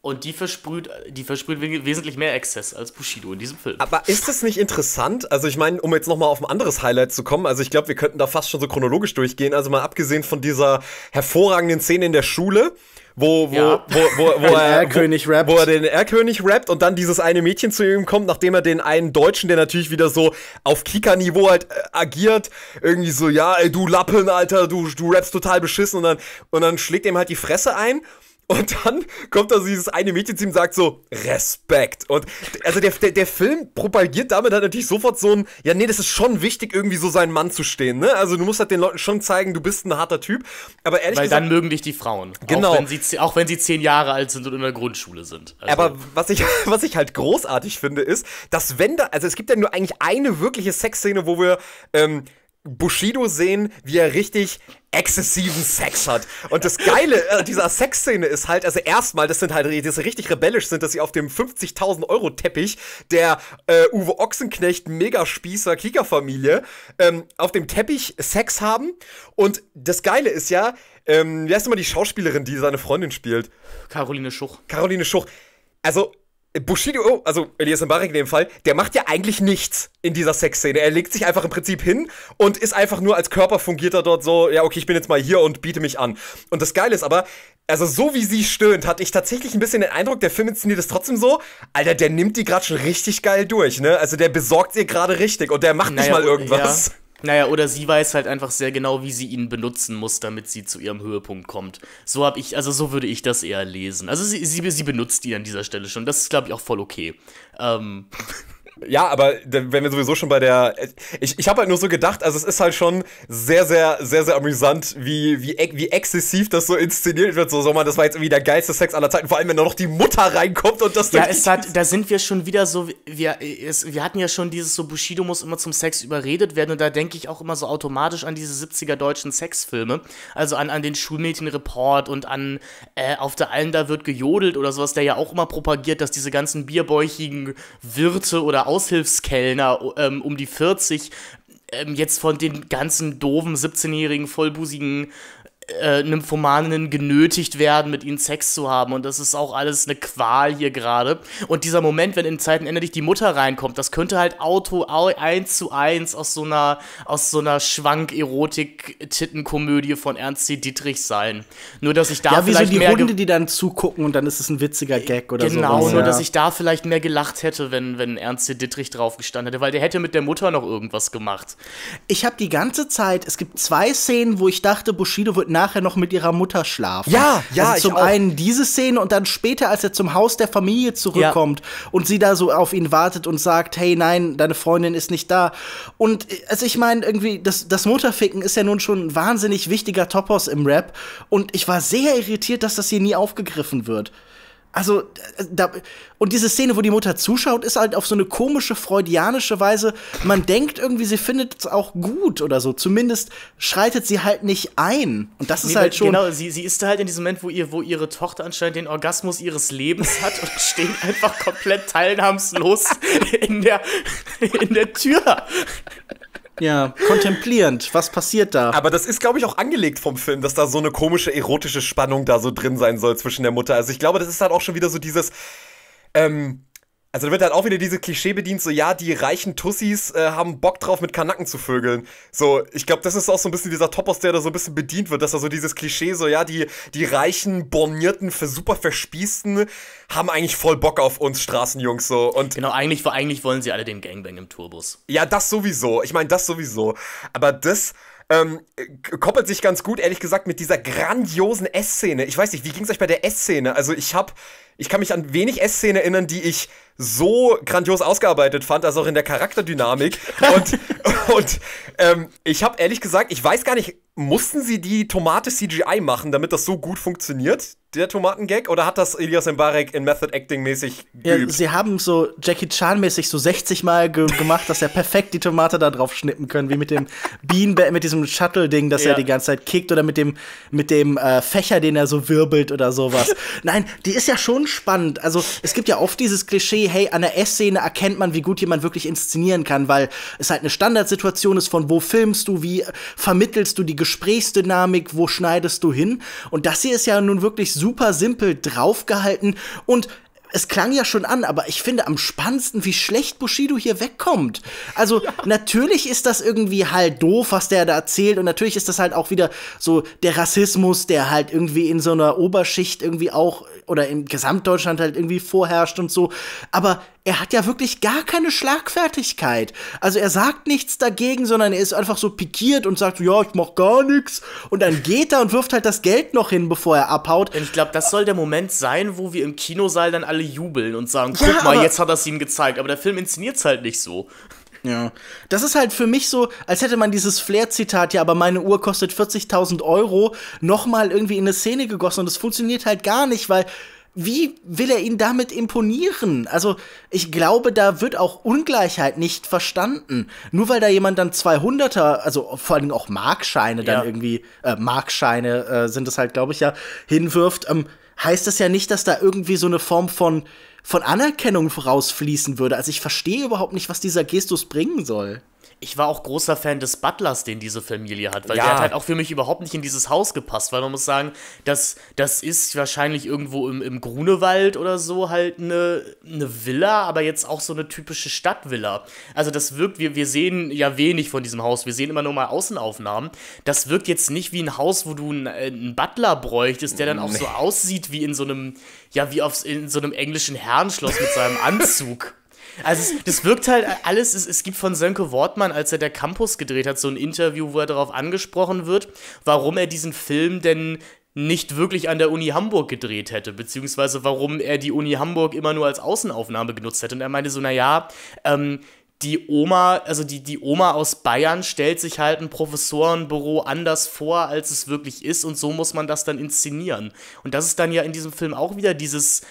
[SPEAKER 2] Und die versprüht, die versprüht wesentlich mehr Exzess als Bushido in diesem Film.
[SPEAKER 3] Aber ist das nicht interessant? Also ich meine, um jetzt nochmal auf ein anderes Highlight zu kommen, also ich glaube, wir könnten da fast schon so chronologisch durchgehen. Also mal abgesehen von dieser hervorragenden Szene in der Schule, wo, wo, ja. wo, wo, wo, er, Erlkönig wo, wo er den Erlkönig rappt und dann dieses eine Mädchen zu ihm kommt, nachdem er den einen Deutschen, der natürlich wieder so auf Kika-Niveau halt äh, agiert, irgendwie so, ja, ey, du Lappen, Alter, du, du rappst total beschissen und dann, und dann schlägt ihm halt die Fresse ein und dann kommt also dieses eine Mädchen zu ihm und sagt so, Respekt. Und also der, der, der Film propagiert damit halt natürlich sofort so ein, ja, nee, das ist schon wichtig, irgendwie so seinen Mann zu stehen, ne? Also du musst halt den Leuten schon zeigen, du bist ein harter Typ. Aber ehrlich Weil gesagt. Weil dann mögen dich die Frauen. Genau. Auch wenn,
[SPEAKER 2] sie, auch wenn sie zehn Jahre alt sind und in der Grundschule sind.
[SPEAKER 3] Also aber was ich, was ich halt großartig finde, ist, dass wenn da, also es gibt ja nur eigentlich eine wirkliche Sexszene, wo wir, ähm, Bushido sehen, wie er richtig exzessiven Sex hat. Und das Geile äh, dieser Sexszene ist halt, also erstmal, das sind halt, die so richtig rebellisch sind, dass sie auf dem 50.000 Euro Teppich der äh, Uwe Ochsenknecht Megaspießer Kika-Familie ähm, auf dem Teppich Sex haben. Und das Geile ist ja, ähm, wer ist immer die Schauspielerin, die seine Freundin spielt? Caroline Schuch. Caroline Schuch. Also, Bushido, oh, also Elias Mbarek in dem Fall, der macht ja eigentlich nichts in dieser Sexszene. Er legt sich einfach im Prinzip hin und ist einfach nur als Körper fungiert er dort so, ja, okay, ich bin jetzt mal hier und biete mich an. Und das Geile ist aber, also so wie sie stöhnt, hatte ich tatsächlich ein bisschen den Eindruck, der Film inszeniert es trotzdem so, Alter, der nimmt die gerade schon richtig geil durch, ne? Also der besorgt ihr gerade richtig und der macht naja, nicht mal irgendwas. Ja.
[SPEAKER 2] Naja, oder sie weiß halt einfach sehr genau, wie sie ihn benutzen muss, damit sie zu ihrem Höhepunkt kommt. So habe ich, also so würde ich das eher lesen. Also sie, sie, sie benutzt ihn an dieser Stelle schon. Das ist, glaube ich, auch voll okay. Ähm. Ja, aber wenn wir sowieso schon bei der. Ich, ich habe halt nur so gedacht, also es ist halt
[SPEAKER 3] schon sehr, sehr, sehr, sehr amüsant, wie, wie, wie exzessiv das so inszeniert wird. So, so man, das war jetzt irgendwie der geilste Sex aller Zeiten, vor allem wenn da noch die Mutter reinkommt und das Ja, es hat,
[SPEAKER 2] da sind wir schon wieder so. Wir, es, wir hatten ja schon dieses so, Bushido muss immer zum Sex überredet werden und da denke ich auch immer so automatisch an diese 70er deutschen Sexfilme. Also an, an den Schulmädchenreport und an äh, Auf der Alm, da wird gejodelt oder sowas, der ja auch immer propagiert, dass diese ganzen bierbäuchigen Wirte oder Aushilfskellner oh, ähm, um die 40 ähm, jetzt von den ganzen doofen 17-jährigen vollbusigen äh, Nymphomaninnen genötigt werden, mit ihnen Sex zu haben. Und das ist auch alles eine Qual hier gerade. Und dieser Moment, wenn in Zeiten endlich die Mutter reinkommt, das könnte halt Auto eins zu eins aus so einer, aus so einer Schwank-Erotik-Tittenkomödie von Ernst C. Dietrich sein. Nur, dass ich da ja, vielleicht. Ja, wie so die mehr Hunde,
[SPEAKER 1] die dann zugucken und dann ist es ein witziger äh, Gag oder so. Genau, sowas, nur, ja. dass ich
[SPEAKER 2] da vielleicht mehr gelacht hätte, wenn, wenn Ernst C. Dietrich drauf gestanden hätte, weil der hätte mit der Mutter noch irgendwas gemacht. Ich habe die ganze
[SPEAKER 1] Zeit, es gibt zwei Szenen, wo ich dachte, Bushido wird nach nachher noch mit ihrer Mutter schlafen. Ja, also ja. Also zum einen diese Szene und dann später, als er zum Haus der Familie zurückkommt ja. und sie da so auf ihn wartet und sagt, hey, nein, deine Freundin ist nicht da. Und also ich meine, irgendwie, das, das Mutterficken ist ja nun schon ein wahnsinnig wichtiger Topos im Rap. Und ich war sehr irritiert, dass das hier nie aufgegriffen wird. Also, da, und diese Szene, wo die Mutter zuschaut, ist halt auf so eine komische, freudianische Weise. Man denkt irgendwie, sie findet es auch gut oder so. Zumindest schreitet sie halt nicht ein. Und das nee, ist halt schon. Genau,
[SPEAKER 2] sie, sie ist halt in diesem Moment, wo, ihr, wo ihre Tochter anscheinend den Orgasmus ihres Lebens hat und steht einfach komplett teilnahmslos in der, in der Tür
[SPEAKER 1] ja, kontemplierend,
[SPEAKER 3] was passiert da? Aber das ist, glaube ich, auch angelegt vom Film, dass da so eine komische erotische Spannung da so drin sein soll zwischen der Mutter. Also ich glaube, das ist halt auch schon wieder so dieses, ähm, also da wird halt auch wieder diese Klischee bedient, so ja, die reichen Tussis äh, haben Bock drauf, mit Kanacken zu vögeln. So, ich glaube, das ist auch so ein bisschen dieser Topos, der da so ein bisschen bedient wird, dass da so dieses Klischee, so ja, die, die reichen, bornierten, super verspießten haben eigentlich voll Bock auf uns Straßenjungs so. Und genau,
[SPEAKER 2] eigentlich, eigentlich wollen sie alle den Gangbang im Tourbus.
[SPEAKER 3] Ja, das sowieso. Ich meine, das sowieso. Aber das, ähm, koppelt sich ganz gut, ehrlich gesagt, mit dieser grandiosen S-Szene. Ich weiß nicht, wie ging es euch bei der S-Szene? Also ich habe ich kann mich an wenig Essszenen erinnern, die ich so grandios ausgearbeitet fand, also auch in der Charakterdynamik. und, und ähm, ich habe ehrlich gesagt, ich weiß gar nicht, mussten sie die Tomate CGI machen, damit das so gut funktioniert, der Tomatengag? Oder hat das Elias Mbarek in Method Acting mäßig geübt? Ja,
[SPEAKER 1] sie haben so Jackie Chan mäßig so 60 Mal ge gemacht, dass er perfekt die Tomate da drauf schnippen können, wie mit dem Beanbag, mit diesem Shuttle-Ding, das ja. er die ganze Zeit kickt oder mit dem, mit dem äh, Fächer, den er so wirbelt oder sowas. Nein, die ist ja schon spannend. Also es gibt ja oft dieses Klischee, hey, an der S-Szene erkennt man, wie gut jemand wirklich inszenieren kann, weil es halt eine Standardsituation ist von wo filmst du, wie vermittelst du die Gesprächsdynamik, wo schneidest du hin. Und das hier ist ja nun wirklich super simpel draufgehalten und es klang ja schon an, aber ich finde am spannendsten, wie schlecht Bushido hier wegkommt. Also, ja. natürlich ist das irgendwie halt doof, was der da erzählt. Und natürlich ist das halt auch wieder so der Rassismus, der halt irgendwie in so einer Oberschicht irgendwie auch oder in Gesamtdeutschland halt irgendwie vorherrscht und so. Aber er hat ja wirklich gar keine Schlagfertigkeit. Also er sagt nichts dagegen, sondern er ist einfach so pikiert und sagt, ja, ich mach gar nichts. Und dann geht er und wirft halt das Geld noch hin, bevor er abhaut.
[SPEAKER 2] Und ich glaube, das soll der Moment sein, wo wir im Kinosaal dann alle jubeln und sagen, guck ja, mal, jetzt hat er es ihm gezeigt. Aber der Film inszeniert es halt nicht so. Ja, das
[SPEAKER 1] ist halt für mich so, als hätte man dieses Flair-Zitat, ja, aber meine Uhr kostet 40.000 Euro, nochmal irgendwie in eine Szene gegossen und das funktioniert halt gar nicht, weil wie will er ihn damit imponieren? Also, ich glaube, da wird auch Ungleichheit nicht verstanden. Nur weil da jemand dann 200er, also vor allem auch Markscheine dann ja. irgendwie, äh, Markscheine äh, sind es halt, glaube ich, ja, hinwirft, ähm, heißt das ja nicht, dass da irgendwie so eine Form von von Anerkennung vorausfließen würde. Also ich verstehe überhaupt nicht, was dieser Gestus bringen soll
[SPEAKER 2] ich war auch großer Fan des Butlers, den diese Familie hat, weil ja. der hat halt auch für mich überhaupt nicht in dieses Haus gepasst, weil man muss sagen, das, das ist wahrscheinlich irgendwo im, im Grunewald oder so halt eine, eine Villa, aber jetzt auch so eine typische Stadtvilla. Also das wirkt, wir, wir sehen ja wenig von diesem Haus, wir sehen immer nur mal Außenaufnahmen. Das wirkt jetzt nicht wie ein Haus, wo du einen, äh, einen Butler bräuchtest, der dann auch nee. so aussieht wie in so einem, ja, wie auf, in so einem englischen Herrenschloss mit seinem Anzug. Also es, das wirkt halt alles, es, es gibt von Sönke Wortmann, als er der Campus gedreht hat, so ein Interview, wo er darauf angesprochen wird, warum er diesen Film denn nicht wirklich an der Uni Hamburg gedreht hätte, beziehungsweise warum er die Uni Hamburg immer nur als Außenaufnahme genutzt hätte. Und er meinte so, naja, ähm, die Oma, also die, die Oma aus Bayern stellt sich halt ein Professorenbüro anders vor, als es wirklich ist und so muss man das dann inszenieren. Und das ist dann ja in diesem Film auch wieder dieses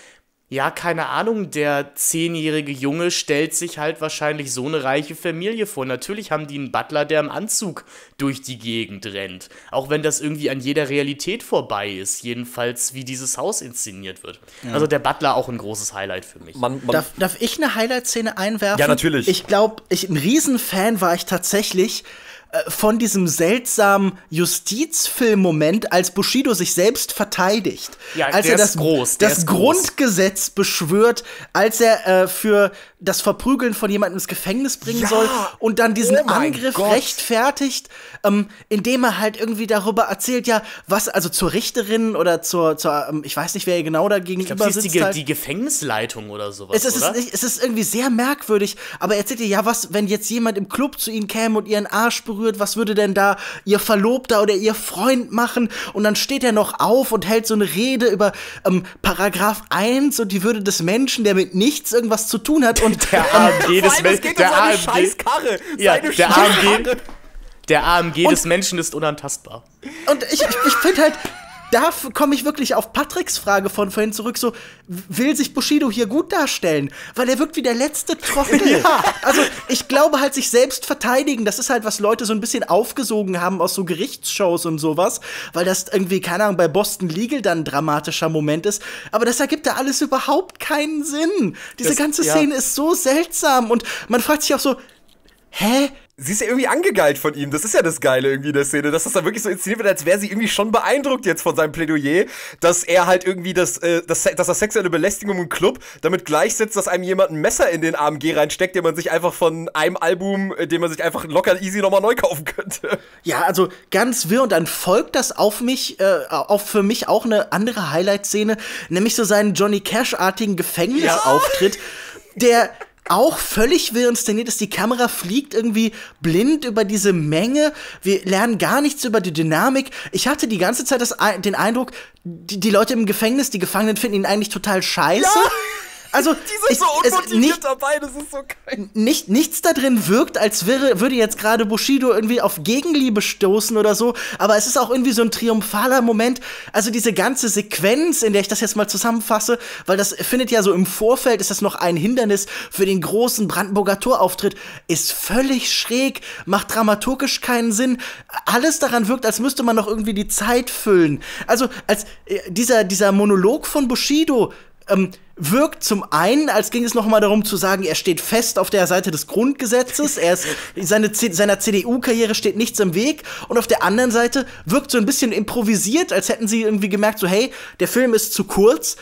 [SPEAKER 2] ja, keine Ahnung, der zehnjährige Junge stellt sich halt wahrscheinlich so eine reiche Familie vor. Natürlich haben die einen Butler, der im Anzug durch die Gegend rennt. Auch wenn das irgendwie an jeder Realität vorbei ist, jedenfalls wie dieses Haus inszeniert wird. Ja. Also der Butler auch ein großes Highlight für mich. Man, man darf,
[SPEAKER 1] darf ich eine Highlight-Szene einwerfen? Ja, natürlich. Ich glaube, ich, ein Riesenfan war ich tatsächlich äh, von diesem seltsamen Justizfilm-Moment, als Bushido sich selbst verteidigt. Ja, als er das, groß, das Grundgesetz groß. beschwört, als er äh, für das Verprügeln von jemandem ins Gefängnis bringen ja, soll und dann diesen oh Angriff Gott. rechtfertigt, ähm, indem er halt irgendwie darüber erzählt, ja, was, also zur Richterin oder zur, zur ähm, ich weiß nicht, wer genau dagegen glaub, sitzt. Die, halt. die
[SPEAKER 2] Gefängnisleitung oder sowas. Es ist, oder? Es,
[SPEAKER 1] ist, es ist irgendwie sehr merkwürdig, aber er erzählt ihr, ja, was, wenn jetzt jemand im Club zu ihnen käme und ihren Arsch berührt berührt, was würde denn da ihr Verlobter oder ihr Freund machen? Und dann steht er noch auf und hält so eine Rede über ähm, Paragraph 1 und die Würde des Menschen, der mit nichts irgendwas zu tun hat. Und der AMG des Menschen. Der um seine AMG. Scheißkarre.
[SPEAKER 2] Ja, seine der AMG. Der AMG und, des Menschen ist unantastbar.
[SPEAKER 1] Und ich, ich, ich finde halt, da komme ich wirklich auf Patricks Frage von vorhin zurück, so, will sich Bushido hier gut darstellen? Weil er wirkt wie der letzte Trottel. ja. Also, ich glaube halt, sich selbst verteidigen, das ist halt, was Leute so ein bisschen aufgesogen haben aus so Gerichtsshows und sowas, weil das irgendwie, keine Ahnung, bei Boston Legal dann ein dramatischer Moment ist. Aber das ergibt da alles überhaupt keinen Sinn. Diese das, ganze Szene ist so seltsam und man fragt sich auch so, hä? sie ist ja irgendwie angegeilt von ihm. Das ist ja das Geile
[SPEAKER 3] irgendwie in der Szene, dass das dann wirklich so inszeniert wird, als wäre sie irgendwie schon beeindruckt jetzt von seinem Plädoyer, dass er halt irgendwie das, äh, das dass das sexuelle Belästigung im Club damit gleichsetzt, dass einem jemand ein Messer in den AMG reinsteckt, den man sich einfach von einem Album, äh, den man sich einfach locker easy nochmal neu kaufen könnte.
[SPEAKER 1] Ja, also ganz wirr und dann folgt das auf mich, äh, auf für mich auch eine andere Highlight-Szene, nämlich so seinen Johnny Cash-artigen Gefängnisauftritt, ja. der auch völlig wirr inszeniert ist. Die Kamera fliegt irgendwie blind über diese Menge. Wir lernen gar nichts über die Dynamik. Ich hatte die ganze Zeit das, den Eindruck, die, die Leute im Gefängnis, die Gefangenen finden ihn eigentlich total scheiße. Ja. Also, die sind so unmotiviert nicht, dabei,
[SPEAKER 3] das ist
[SPEAKER 2] so
[SPEAKER 1] geil. Nicht, nichts da drin wirkt, als wäre, würde jetzt gerade Bushido irgendwie auf Gegenliebe stoßen oder so, aber es ist auch irgendwie so ein triumphaler Moment. Also diese ganze Sequenz, in der ich das jetzt mal zusammenfasse, weil das findet ja so im Vorfeld, ist das noch ein Hindernis für den großen Brandenburger Torauftritt, ist völlig schräg, macht dramaturgisch keinen Sinn. Alles daran wirkt, als müsste man noch irgendwie die Zeit füllen. Also, als äh, dieser, dieser Monolog von Bushido, ähm, wirkt zum einen, als ging es nochmal darum zu sagen, er steht fest auf der Seite des Grundgesetzes, er ist, seine, seiner CDU-Karriere steht nichts im Weg und auf der anderen Seite wirkt so ein bisschen improvisiert, als hätten sie irgendwie gemerkt, so hey, der Film ist zu kurz,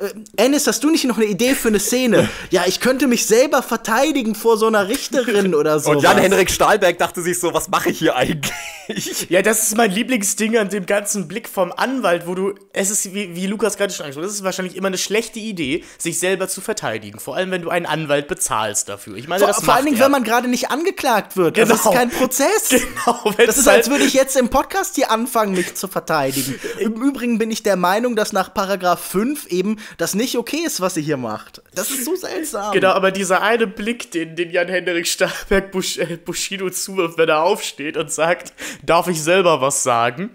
[SPEAKER 1] äh, Ennis, hast du nicht noch eine Idee für eine Szene? ja, ich könnte mich selber verteidigen vor so einer Richterin oder so. Und Jan-Henrik
[SPEAKER 3] Stahlberg dachte sich so, was mache ich hier
[SPEAKER 2] eigentlich? ja, das ist mein Lieblingsding an dem ganzen Blick vom Anwalt, wo du, es ist, wie, wie Lukas gerade schon angesprochen es ist wahrscheinlich immer eine schlechte Idee, sich selber zu verteidigen. Vor allem, wenn du einen Anwalt bezahlst dafür. Ich meine, vor, das vor allen Dingen, er. wenn man
[SPEAKER 1] gerade nicht angeklagt wird. Genau. Das ist genau. kein Prozess. Genau. Das ist, halt als würde ich jetzt im Podcast hier anfangen, mich zu verteidigen. Im Übrigen bin ich der Meinung, dass nach Paragraph 5 eben, dass nicht okay ist, was sie hier macht. Das ist so seltsam. Genau, aber
[SPEAKER 2] dieser eine Blick, den, den jan hendrik Stahlberg Bush, äh, Bushido zuwirft, wenn er aufsteht und sagt, darf ich selber was sagen?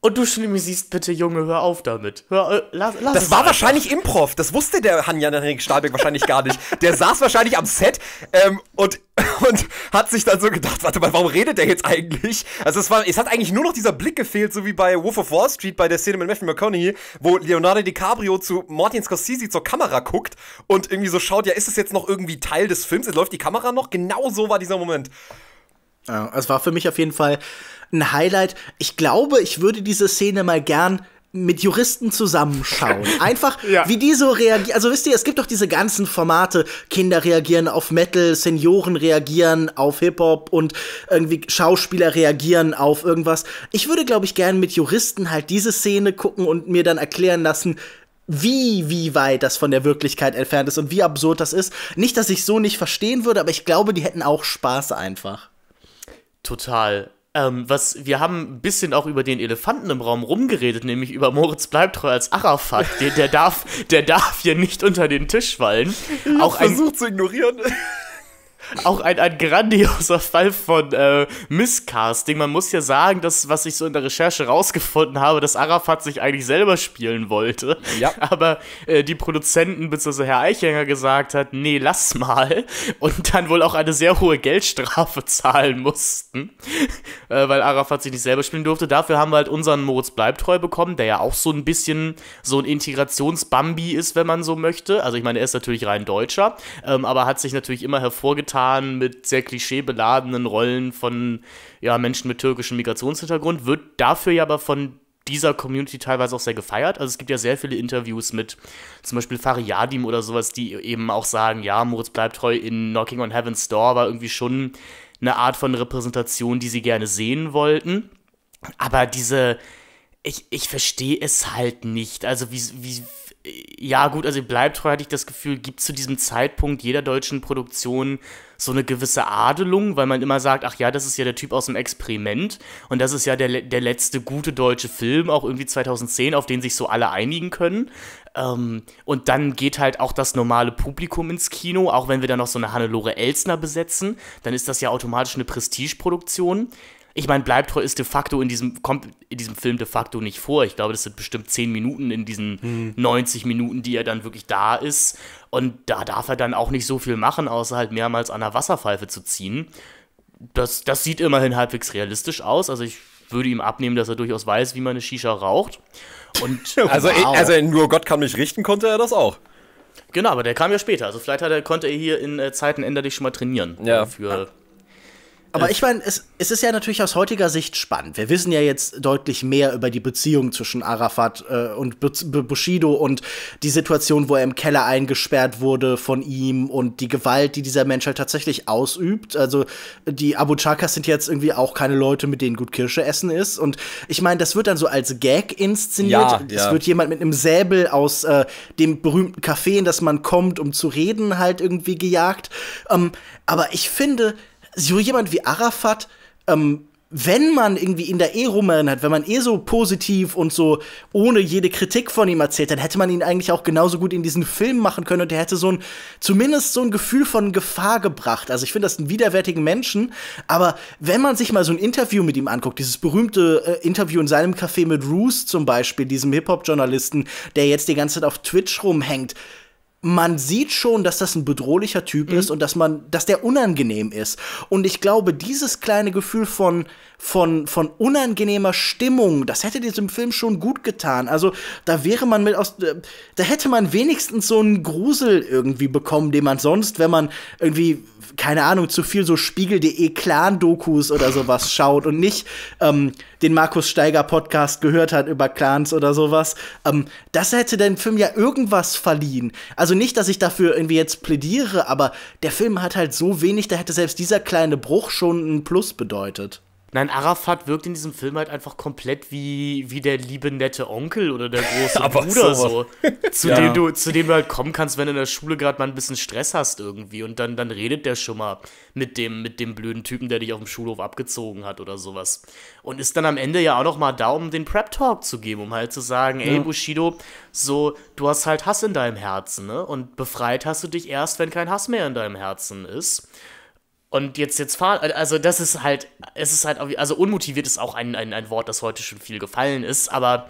[SPEAKER 2] Und du siehst, bitte, Junge, hör auf damit. Hör, äh, lass, lass das war einfach. wahrscheinlich Improv. Das wusste der Hanjan-Henrik Stahlberg wahrscheinlich gar nicht. Der saß wahrscheinlich am
[SPEAKER 3] Set ähm, und, und hat sich dann so gedacht, warte mal, warum redet der jetzt eigentlich? Also es, war, es hat eigentlich nur noch dieser Blick gefehlt, so wie bei Wolf of Wall Street, bei der Szene mit Matthew McConaughey, wo Leonardo DiCaprio zu Martin Scorsese zur Kamera guckt und irgendwie so schaut, ja, ist es jetzt noch irgendwie Teil des
[SPEAKER 1] Films? Läuft die Kamera noch? Genau so war dieser Moment. Ja, es war für mich auf jeden Fall ein Highlight. Ich glaube, ich würde diese Szene mal gern mit Juristen zusammenschauen. Einfach, ja. wie die so reagieren. Also wisst ihr, es gibt doch diese ganzen Formate. Kinder reagieren auf Metal, Senioren reagieren auf Hip-Hop und irgendwie Schauspieler reagieren auf irgendwas. Ich würde, glaube ich, gerne mit Juristen halt diese Szene gucken und mir dann erklären lassen, wie, wie weit das von der Wirklichkeit entfernt ist und wie absurd das ist. Nicht, dass ich so nicht verstehen würde, aber ich glaube, die hätten auch Spaß einfach.
[SPEAKER 2] Total. Ähm, was, wir haben ein bisschen auch über den Elefanten im Raum rumgeredet, nämlich über Moritz Bleibtreu als Arafat. Der, der darf, der darf hier nicht unter den Tisch fallen.
[SPEAKER 3] Ich auch versucht ein, zu ignorieren
[SPEAKER 2] auch ein, ein grandioser Fall von äh, Misscasting. Man muss ja sagen, dass, was ich so in der Recherche rausgefunden habe, dass Arafat sich eigentlich selber spielen wollte. Ja. Aber äh, die Produzenten bzw. Herr Eichinger gesagt hat, nee, lass mal. Und dann wohl auch eine sehr hohe Geldstrafe zahlen mussten, äh, weil Arafat sich nicht selber spielen durfte. Dafür haben wir halt unseren Moritz Bleibtreu bekommen, der ja auch so ein bisschen so ein Integrationsbambi ist, wenn man so möchte. Also ich meine, er ist natürlich rein Deutscher, ähm, aber hat sich natürlich immer hervorgetan, getan mit sehr klischeebeladenen Rollen von ja, Menschen mit türkischem Migrationshintergrund, wird dafür ja aber von dieser Community teilweise auch sehr gefeiert. Also es gibt ja sehr viele Interviews mit zum Beispiel Fariadim oder sowas, die eben auch sagen, ja, Moritz bleibt treu in Knocking on Heaven's Door war irgendwie schon eine Art von Repräsentation, die sie gerne sehen wollten. Aber diese, ich, ich verstehe es halt nicht. Also wie, wie, ja gut, also bleibt treu hatte ich das Gefühl, gibt zu diesem Zeitpunkt jeder deutschen Produktion so eine gewisse Adelung, weil man immer sagt, ach ja, das ist ja der Typ aus dem Experiment und das ist ja der, der letzte gute deutsche Film, auch irgendwie 2010, auf den sich so alle einigen können. Ähm, und dann geht halt auch das normale Publikum ins Kino, auch wenn wir dann noch so eine Hannelore Elsner besetzen, dann ist das ja automatisch eine Prestigeproduktion. Ich meine, Bleibtreu ist de facto in diesem, kommt in diesem Film de facto nicht vor. Ich glaube, das sind bestimmt 10 Minuten in diesen mhm. 90 Minuten, die er dann wirklich da ist. Und da darf er dann auch nicht so viel machen, außer halt mehrmals an der Wasserpfeife zu ziehen. Das, das sieht immerhin halbwegs realistisch aus. Also ich würde ihm abnehmen, dass er durchaus weiß, wie man eine Shisha raucht. Und, also, wow. also, also nur Gott kann mich richten, konnte er das auch. Genau, aber der kam ja später. Also vielleicht hat er, konnte er hier in äh, Zeiten änderlich schon mal trainieren. Ja. Äh, für aber ich
[SPEAKER 1] meine, es, es, ist ja natürlich aus heutiger Sicht spannend. Wir wissen ja jetzt deutlich mehr über die Beziehung zwischen Arafat äh, und Bushido und die Situation, wo er im Keller eingesperrt wurde von ihm und die Gewalt, die dieser Mensch halt tatsächlich ausübt. Also die Abu Chakas sind jetzt irgendwie auch keine Leute, mit denen gut Kirsche essen ist. Und ich meine, das wird dann so als Gag inszeniert. Ja, ja. Es wird jemand mit einem Säbel aus äh, dem berühmten Café, in das man kommt, um zu reden, halt irgendwie gejagt. Ähm, aber ich finde, so jemand wie Arafat, ähm, wenn man irgendwie in der E rumerinnert, wenn man eh so positiv und so ohne jede Kritik von ihm erzählt, dann hätte man ihn eigentlich auch genauso gut in diesen Film machen können und er hätte so ein, zumindest so ein Gefühl von Gefahr gebracht. Also ich finde das einen widerwärtigen Menschen, aber wenn man sich mal so ein Interview mit ihm anguckt, dieses berühmte äh, Interview in seinem Café mit Roos zum Beispiel, diesem Hip-Hop-Journalisten, der jetzt die ganze Zeit auf Twitch rumhängt, man sieht schon, dass das ein bedrohlicher Typ mhm. ist und dass man, dass der unangenehm ist. Und ich glaube, dieses kleine Gefühl von, von, von unangenehmer Stimmung, das hätte diesem Film schon gut getan. Also da wäre man mit aus, äh, da hätte man wenigstens so einen Grusel irgendwie bekommen, den man sonst, wenn man irgendwie keine Ahnung, zu viel so Spiegel.de Clan-Dokus oder sowas schaut und nicht ähm, den Markus Steiger Podcast gehört hat über Clans oder sowas, ähm, das hätte dem Film ja irgendwas verliehen. Also nicht, dass ich dafür irgendwie jetzt plädiere, aber der Film hat halt so wenig, da hätte selbst dieser kleine Bruch schon einen Plus bedeutet.
[SPEAKER 2] Nein, Arafat wirkt in diesem Film halt einfach komplett wie, wie der liebe nette Onkel oder der große Bruder so. so zu, ja. dem du, zu dem du halt kommen kannst, wenn du in der Schule gerade mal ein bisschen Stress hast irgendwie. Und dann, dann redet der schon mal mit dem, mit dem blöden Typen, der dich auf dem Schulhof abgezogen hat oder sowas. Und ist dann am Ende ja auch noch mal da, um den Prep-Talk zu geben, um halt zu sagen, ja. ey Bushido, so, du hast halt Hass in deinem Herzen, ne? Und befreit hast du dich erst, wenn kein Hass mehr in deinem Herzen ist. Und jetzt, jetzt fahr, also das ist halt, es ist halt, also unmotiviert ist auch ein, ein, ein Wort, das heute schon viel gefallen ist, aber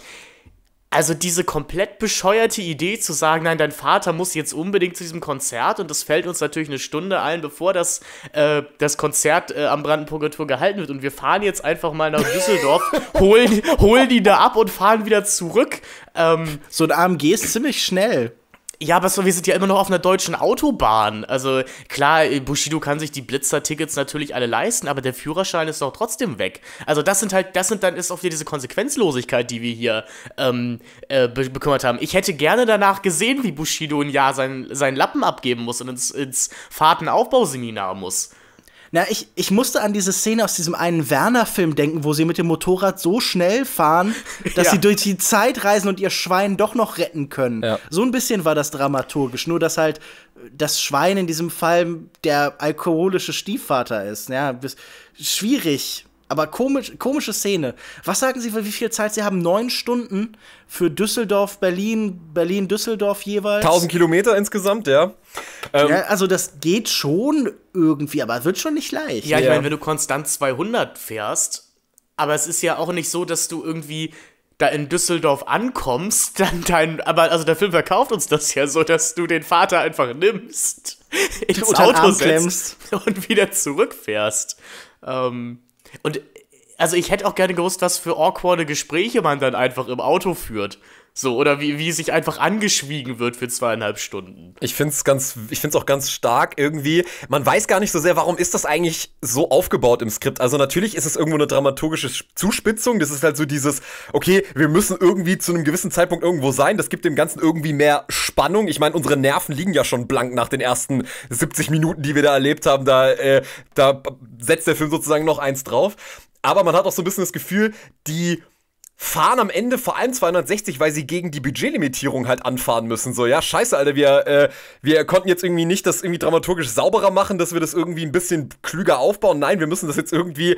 [SPEAKER 2] also diese komplett bescheuerte Idee zu sagen, nein, dein Vater muss jetzt unbedingt zu diesem Konzert und das fällt uns natürlich eine Stunde ein, bevor das, äh, das Konzert äh, am Brandenburger Tour gehalten wird und wir fahren jetzt einfach mal nach Düsseldorf, holen, holen die da ab und fahren wieder zurück. Ähm, so ein AMG ist ziemlich schnell. Ja, aber so, wir sind ja immer noch auf einer deutschen Autobahn. Also klar, Bushido kann sich die Blitzer-Tickets natürlich alle leisten, aber der Führerschein ist doch trotzdem weg. Also das sind halt, das sind dann ist auch wieder diese Konsequenzlosigkeit, die wir hier ähm, äh, be bekümmert haben. Ich hätte gerne danach gesehen, wie Bushido ein Jahr seinen, seinen Lappen abgeben muss und ins, ins Fahrtenaufbauseminar muss.
[SPEAKER 1] Na, ich, ich musste an diese Szene aus diesem einen Werner-Film denken, wo sie mit dem Motorrad so schnell fahren, dass ja. sie durch die Zeit reisen und ihr Schwein doch noch retten können. Ja. So ein bisschen war das dramaturgisch, nur dass halt das Schwein in diesem Fall der alkoholische Stiefvater ist. Ja, schwierig. Aber komisch, komische Szene. Was sagen Sie, wie viel Zeit Sie haben? Neun Stunden für Düsseldorf, Berlin,
[SPEAKER 2] Berlin, Düsseldorf jeweils.
[SPEAKER 1] 1000 Kilometer insgesamt, ja. Ähm, ja. Also das geht schon irgendwie, aber wird schon nicht leicht. Ja, ich ja. meine, wenn
[SPEAKER 2] du konstant 200 fährst, aber es ist ja auch nicht so, dass du irgendwie da in Düsseldorf ankommst, dann dein, aber also der Film verkauft uns das ja so, dass du den Vater einfach nimmst, ins Auto setzt und wieder zurückfährst. Ähm, und äh, also ich hätte auch gerne gewusst, was für awkwarde Gespräche man dann einfach im Auto führt. So, oder wie, wie sich einfach angeschwiegen wird für zweieinhalb Stunden. Ich finde es ganz, ich find's auch ganz stark irgendwie.
[SPEAKER 3] Man weiß gar nicht so sehr, warum ist das eigentlich so aufgebaut im Skript. Also natürlich ist es irgendwo eine dramaturgische Zuspitzung. Das ist halt so dieses, okay, wir müssen irgendwie zu einem gewissen Zeitpunkt irgendwo sein. Das gibt dem Ganzen irgendwie mehr Spannung. Ich meine, unsere Nerven liegen ja schon blank nach den ersten 70 Minuten, die wir da erlebt haben. Da, äh, da setzt der Film sozusagen noch eins drauf. Aber man hat auch so ein bisschen das Gefühl, die fahren am Ende vor allem 260, weil sie gegen die Budgetlimitierung halt anfahren müssen. So, ja, scheiße, Alter, wir, äh, wir konnten jetzt irgendwie nicht das irgendwie dramaturgisch sauberer machen, dass wir das irgendwie ein bisschen klüger aufbauen. Nein, wir müssen das jetzt irgendwie.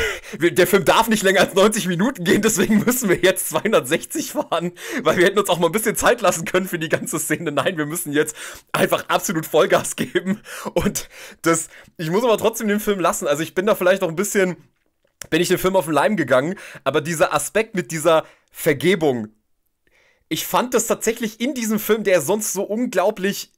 [SPEAKER 3] der Film darf nicht länger als 90 Minuten gehen, deswegen müssen wir jetzt 260 fahren, weil wir hätten uns auch mal ein bisschen Zeit lassen können für die ganze Szene. Nein, wir müssen jetzt einfach absolut Vollgas geben. Und das. Ich muss aber trotzdem den Film lassen. Also ich bin da vielleicht noch ein bisschen bin ich den Film auf den Leim gegangen, aber dieser Aspekt mit dieser Vergebung, ich fand das tatsächlich in diesem Film, der sonst so unglaublich,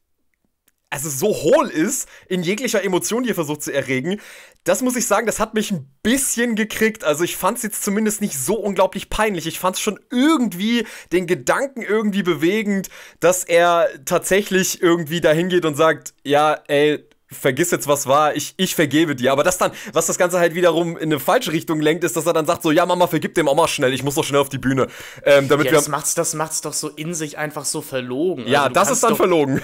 [SPEAKER 3] also so hohl ist, in jeglicher Emotion hier versucht zu erregen, das muss ich sagen, das hat mich ein bisschen gekriegt. Also ich fand es jetzt zumindest nicht so unglaublich peinlich. Ich fand es schon irgendwie den Gedanken irgendwie bewegend, dass er tatsächlich irgendwie dahin geht und sagt, ja, ey, vergiss jetzt, was war, ich, ich vergebe dir. Aber das dann, was das Ganze halt wiederum in eine falsche Richtung lenkt, ist, dass er dann sagt so, ja, Mama, vergib dem Oma schnell, ich muss doch schnell auf die Bühne. Ähm, damit ja, wir das,
[SPEAKER 2] macht's, das macht's doch so in sich einfach so verlogen. Ja, also, das ist dann doch, verlogen.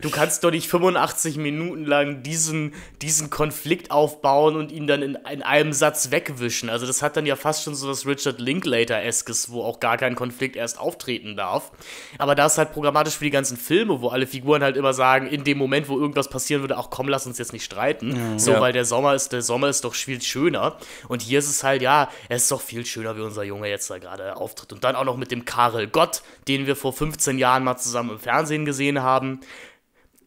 [SPEAKER 2] Du kannst doch nicht 85 Minuten lang diesen, diesen Konflikt aufbauen und ihn dann in, in einem Satz wegwischen. Also das hat dann ja fast schon so was Richard Linklater-eskes, wo auch gar kein Konflikt erst auftreten darf. Aber da ist halt programmatisch für die ganzen Filme, wo alle Figuren halt immer sagen, in dem Moment, wo irgendwas passieren würde, ach komm, lass uns jetzt nicht streiten. Mhm, so, ja. weil der Sommer ist, der Sommer ist doch viel schöner. Und hier ist es halt, ja, es ist doch viel schöner, wie unser Junge jetzt da gerade auftritt. Und dann auch noch mit dem Karel Gott, den wir vor 15 Jahren mal zusammen im Fernsehen gesehen haben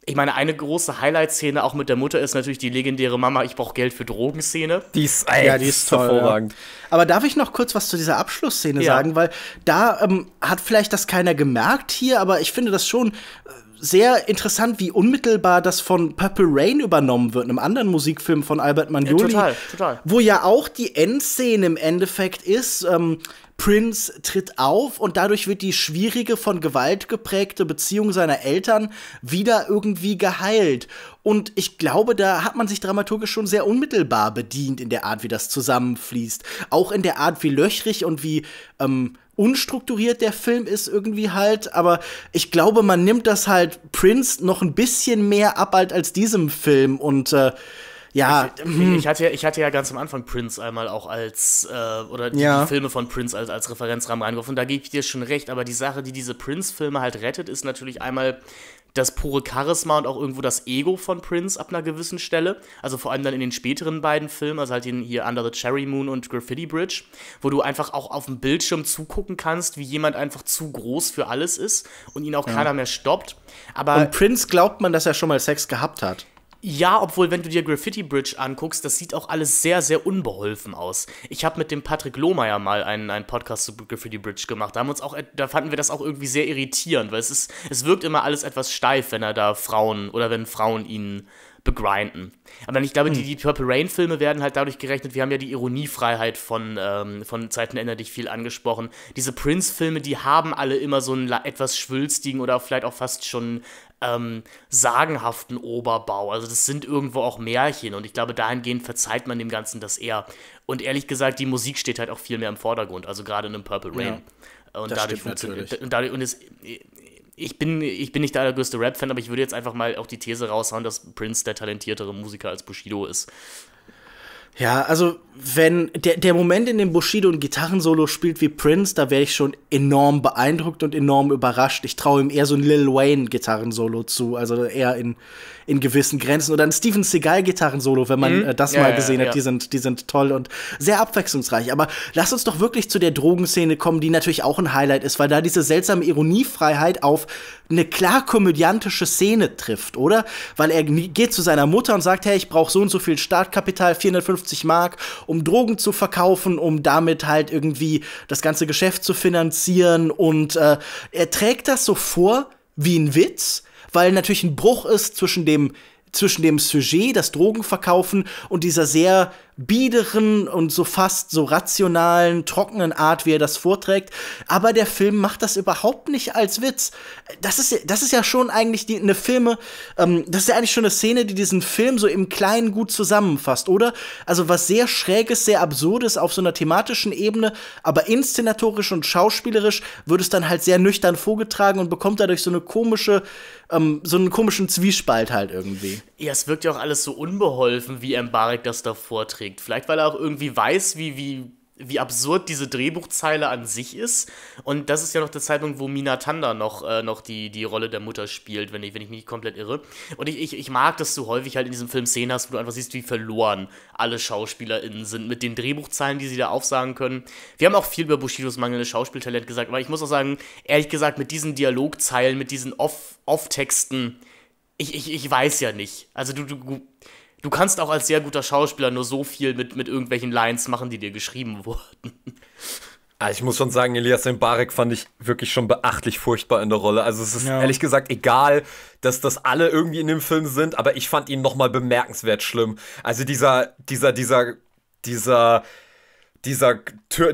[SPEAKER 2] ich meine, eine große Highlight-Szene auch mit der Mutter ist natürlich die legendäre Mama, ich brauche Geld für Drogenszene. Die ist, ey, ja, die ist toll, hervorragend. Ja.
[SPEAKER 1] Aber darf ich noch kurz was zu dieser Abschlussszene ja. sagen? Weil da ähm, hat vielleicht das keiner gemerkt hier, aber ich finde das schon äh, sehr interessant, wie unmittelbar das von Purple Rain übernommen wird, einem anderen Musikfilm von Albert Magnoli. Ja, total, total. Wo ja auch die Endszene im Endeffekt ist. Ähm, Prince tritt auf und dadurch wird die schwierige, von Gewalt geprägte Beziehung seiner Eltern wieder irgendwie geheilt. Und ich glaube, da hat man sich dramaturgisch schon sehr unmittelbar bedient in der Art, wie das zusammenfließt. Auch in der Art, wie löchrig und wie ähm, unstrukturiert der Film ist irgendwie halt. Aber ich glaube, man nimmt das halt Prince noch ein bisschen mehr ab als diesem Film und äh, ja. Ich, ich, mhm.
[SPEAKER 2] hatte, ich hatte ja ganz am Anfang Prince einmal auch als, äh, oder die, ja. die, Filme von Prince als, als Referenzrahmen reingeworfen. Und Da gebe ich dir schon recht, aber die Sache, die diese Prince-Filme halt rettet, ist natürlich einmal das pure Charisma und auch irgendwo das Ego von Prince ab einer gewissen Stelle. Also vor allem dann in den späteren beiden Filmen, also halt in hier Under the Cherry Moon und Graffiti Bridge, wo du einfach auch auf dem Bildschirm zugucken kannst, wie jemand einfach zu groß für alles ist und ihn auch ja. keiner mehr stoppt. Aber und
[SPEAKER 1] Prince glaubt man, dass er schon mal Sex gehabt hat.
[SPEAKER 2] Ja, obwohl, wenn du dir Graffiti Bridge anguckst, das sieht auch alles sehr, sehr unbeholfen aus. Ich habe mit dem Patrick Lohmeier mal einen, einen Podcast zu Graffiti Bridge gemacht. Da, haben uns auch, da fanden wir das auch irgendwie sehr irritierend, weil es, ist, es wirkt immer alles etwas steif, wenn er da Frauen oder wenn Frauen ihn begrinden. Aber ich glaube, hm. die, die Purple Rain-Filme werden halt dadurch gerechnet, wir haben ja die Ironiefreiheit von, ähm, von Zeiten ändert dich viel angesprochen. Diese Prince-Filme, die haben alle immer so einen etwas schwülstigen oder vielleicht auch fast schon ähm, sagenhaften Oberbau. Also das sind irgendwo auch Märchen und ich glaube, dahingehend verzeiht man dem Ganzen das eher. Und ehrlich gesagt, die Musik steht halt auch viel mehr im Vordergrund, also gerade in einem Purple Rain. Ja, und, dadurch funktioniert, und dadurch funktioniert. ich bin, ich bin nicht der allergrößte Rap-Fan, aber ich würde jetzt einfach mal auch die These raushauen, dass Prince der talentiertere Musiker als Bushido ist.
[SPEAKER 1] Ja, also wenn der, der Moment, in dem Bushido ein Gitarrensolo spielt wie Prince, da wäre ich schon enorm beeindruckt und enorm überrascht. Ich traue ihm eher so ein Lil Wayne Gitarrensolo zu, also eher in, in gewissen Grenzen. Oder ein Steven Seagal Gitarrensolo, wenn man mhm. äh, das ja, mal gesehen ja. hat. Die sind, die sind toll und sehr abwechslungsreich. Aber lass uns doch wirklich zu der Drogenszene kommen, die natürlich auch ein Highlight ist, weil da diese seltsame Ironiefreiheit auf eine klar komödiantische Szene trifft, oder? Weil er geht zu seiner Mutter und sagt, hey, ich brauche so und so viel Startkapital, 450 Mark, um Drogen zu verkaufen, um damit halt irgendwie das ganze Geschäft zu finanzieren. Und äh, er trägt das so vor wie ein Witz, weil natürlich ein Bruch ist zwischen dem zwischen dem Sujet, das Drogenverkaufen und dieser sehr biederen und so fast so rationalen, trockenen Art, wie er das vorträgt. Aber der Film macht das überhaupt nicht als Witz. Das ist, ja, das ist ja schon eigentlich die, eine Filme, ähm, das ist ja eigentlich schon eine Szene, die diesen Film so im Kleinen gut zusammenfasst, oder? Also was sehr Schräges, sehr Absurdes auf so einer thematischen Ebene, aber inszenatorisch und schauspielerisch wird es dann halt sehr nüchtern vorgetragen und bekommt dadurch so eine komische, ähm, so einen komischen Zwiespalt halt irgendwie.
[SPEAKER 2] Ja, es wirkt ja auch alles so unbeholfen, wie Embarek das da vorträgt. Vielleicht, weil er auch irgendwie weiß, wie, wie, wie absurd diese Drehbuchzeile an sich ist. Und das ist ja noch der Zeitpunkt, wo Mina Tanda noch, äh, noch die, die Rolle der Mutter spielt, wenn ich, wenn ich mich nicht komplett irre. Und ich, ich, ich mag, dass du häufig halt in diesem Film Szenen hast, wo du einfach siehst, wie verloren alle SchauspielerInnen sind mit den Drehbuchzeilen, die sie da aufsagen können. Wir haben auch viel über Bushidos mangelndes Schauspieltalent gesagt, aber ich muss auch sagen, ehrlich gesagt, mit diesen Dialogzeilen, mit diesen Off-Texten, off texten ich, ich, ich weiß ja nicht. Also du, du, du kannst auch als sehr guter Schauspieler nur so viel mit, mit irgendwelchen Lines machen, die dir geschrieben wurden.
[SPEAKER 3] Ah, ich muss schon sagen, Elias Mbarek fand ich wirklich schon beachtlich furchtbar in der Rolle. Also es ist ja. ehrlich gesagt egal, dass das alle irgendwie in dem Film sind, aber ich fand ihn nochmal bemerkenswert schlimm. Also dieser, dieser, dieser, dieser dieser,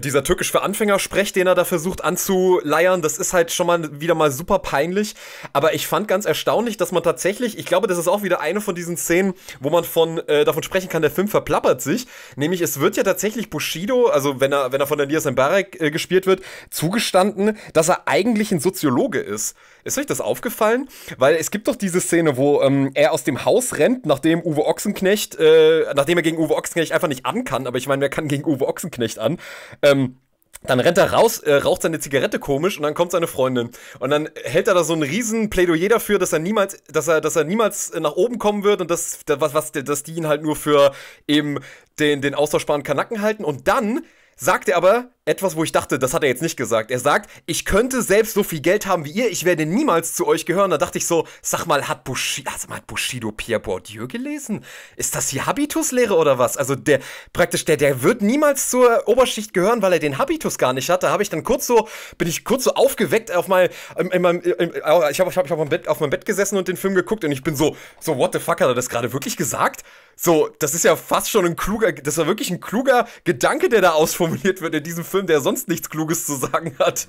[SPEAKER 3] dieser türkisch für Anfängersprech, den er da versucht anzuleiern, das ist halt schon mal wieder mal super peinlich. Aber ich fand ganz erstaunlich, dass man tatsächlich, ich glaube, das ist auch wieder eine von diesen Szenen, wo man von, äh, davon sprechen kann, der Film verplappert sich. Nämlich, es wird ja tatsächlich Bushido, also wenn er, wenn er von Elias Mbarek äh, gespielt wird, zugestanden, dass er eigentlich ein Soziologe ist. Ist euch das aufgefallen? Weil es gibt doch diese Szene, wo ähm, er aus dem Haus rennt, nachdem Uwe Ochsenknecht, äh, nachdem er gegen Uwe Ochsenknecht einfach nicht an kann. Aber ich meine, wer kann gegen Uwe Ochsenknecht Schützenknecht an. Ähm, dann rennt er raus, äh, raucht seine Zigarette komisch und dann kommt seine Freundin. Und dann hält er da so ein riesen Plädoyer dafür, dass er niemals, dass er, dass er niemals nach oben kommen wird und dass, was, was, dass die ihn halt nur für eben den, den austauschbaren Kanacken halten. Und dann sagt er aber etwas, wo ich dachte, das hat er jetzt nicht gesagt. Er sagt, ich könnte selbst so viel Geld haben wie ihr, ich werde niemals zu euch gehören. Da dachte ich so, sag mal, hat Bushido, also hat Bushido Pierre Bourdieu gelesen? Ist das hier Habituslehre oder was? Also der, praktisch, der, der wird niemals zur Oberschicht gehören, weil er den Habitus gar nicht hat. Da habe ich dann kurz so, bin ich kurz so aufgeweckt auf mein, in meinem, in, ich habe ich hab auf, meinem Bett, auf meinem Bett gesessen und den Film geguckt und ich bin so, so, what the fuck, hat er das gerade wirklich gesagt? So, das ist ja fast schon ein kluger, das war wirklich ein kluger Gedanke, der da ausformuliert wird in diesem Film, der sonst nichts Kluges zu sagen hat.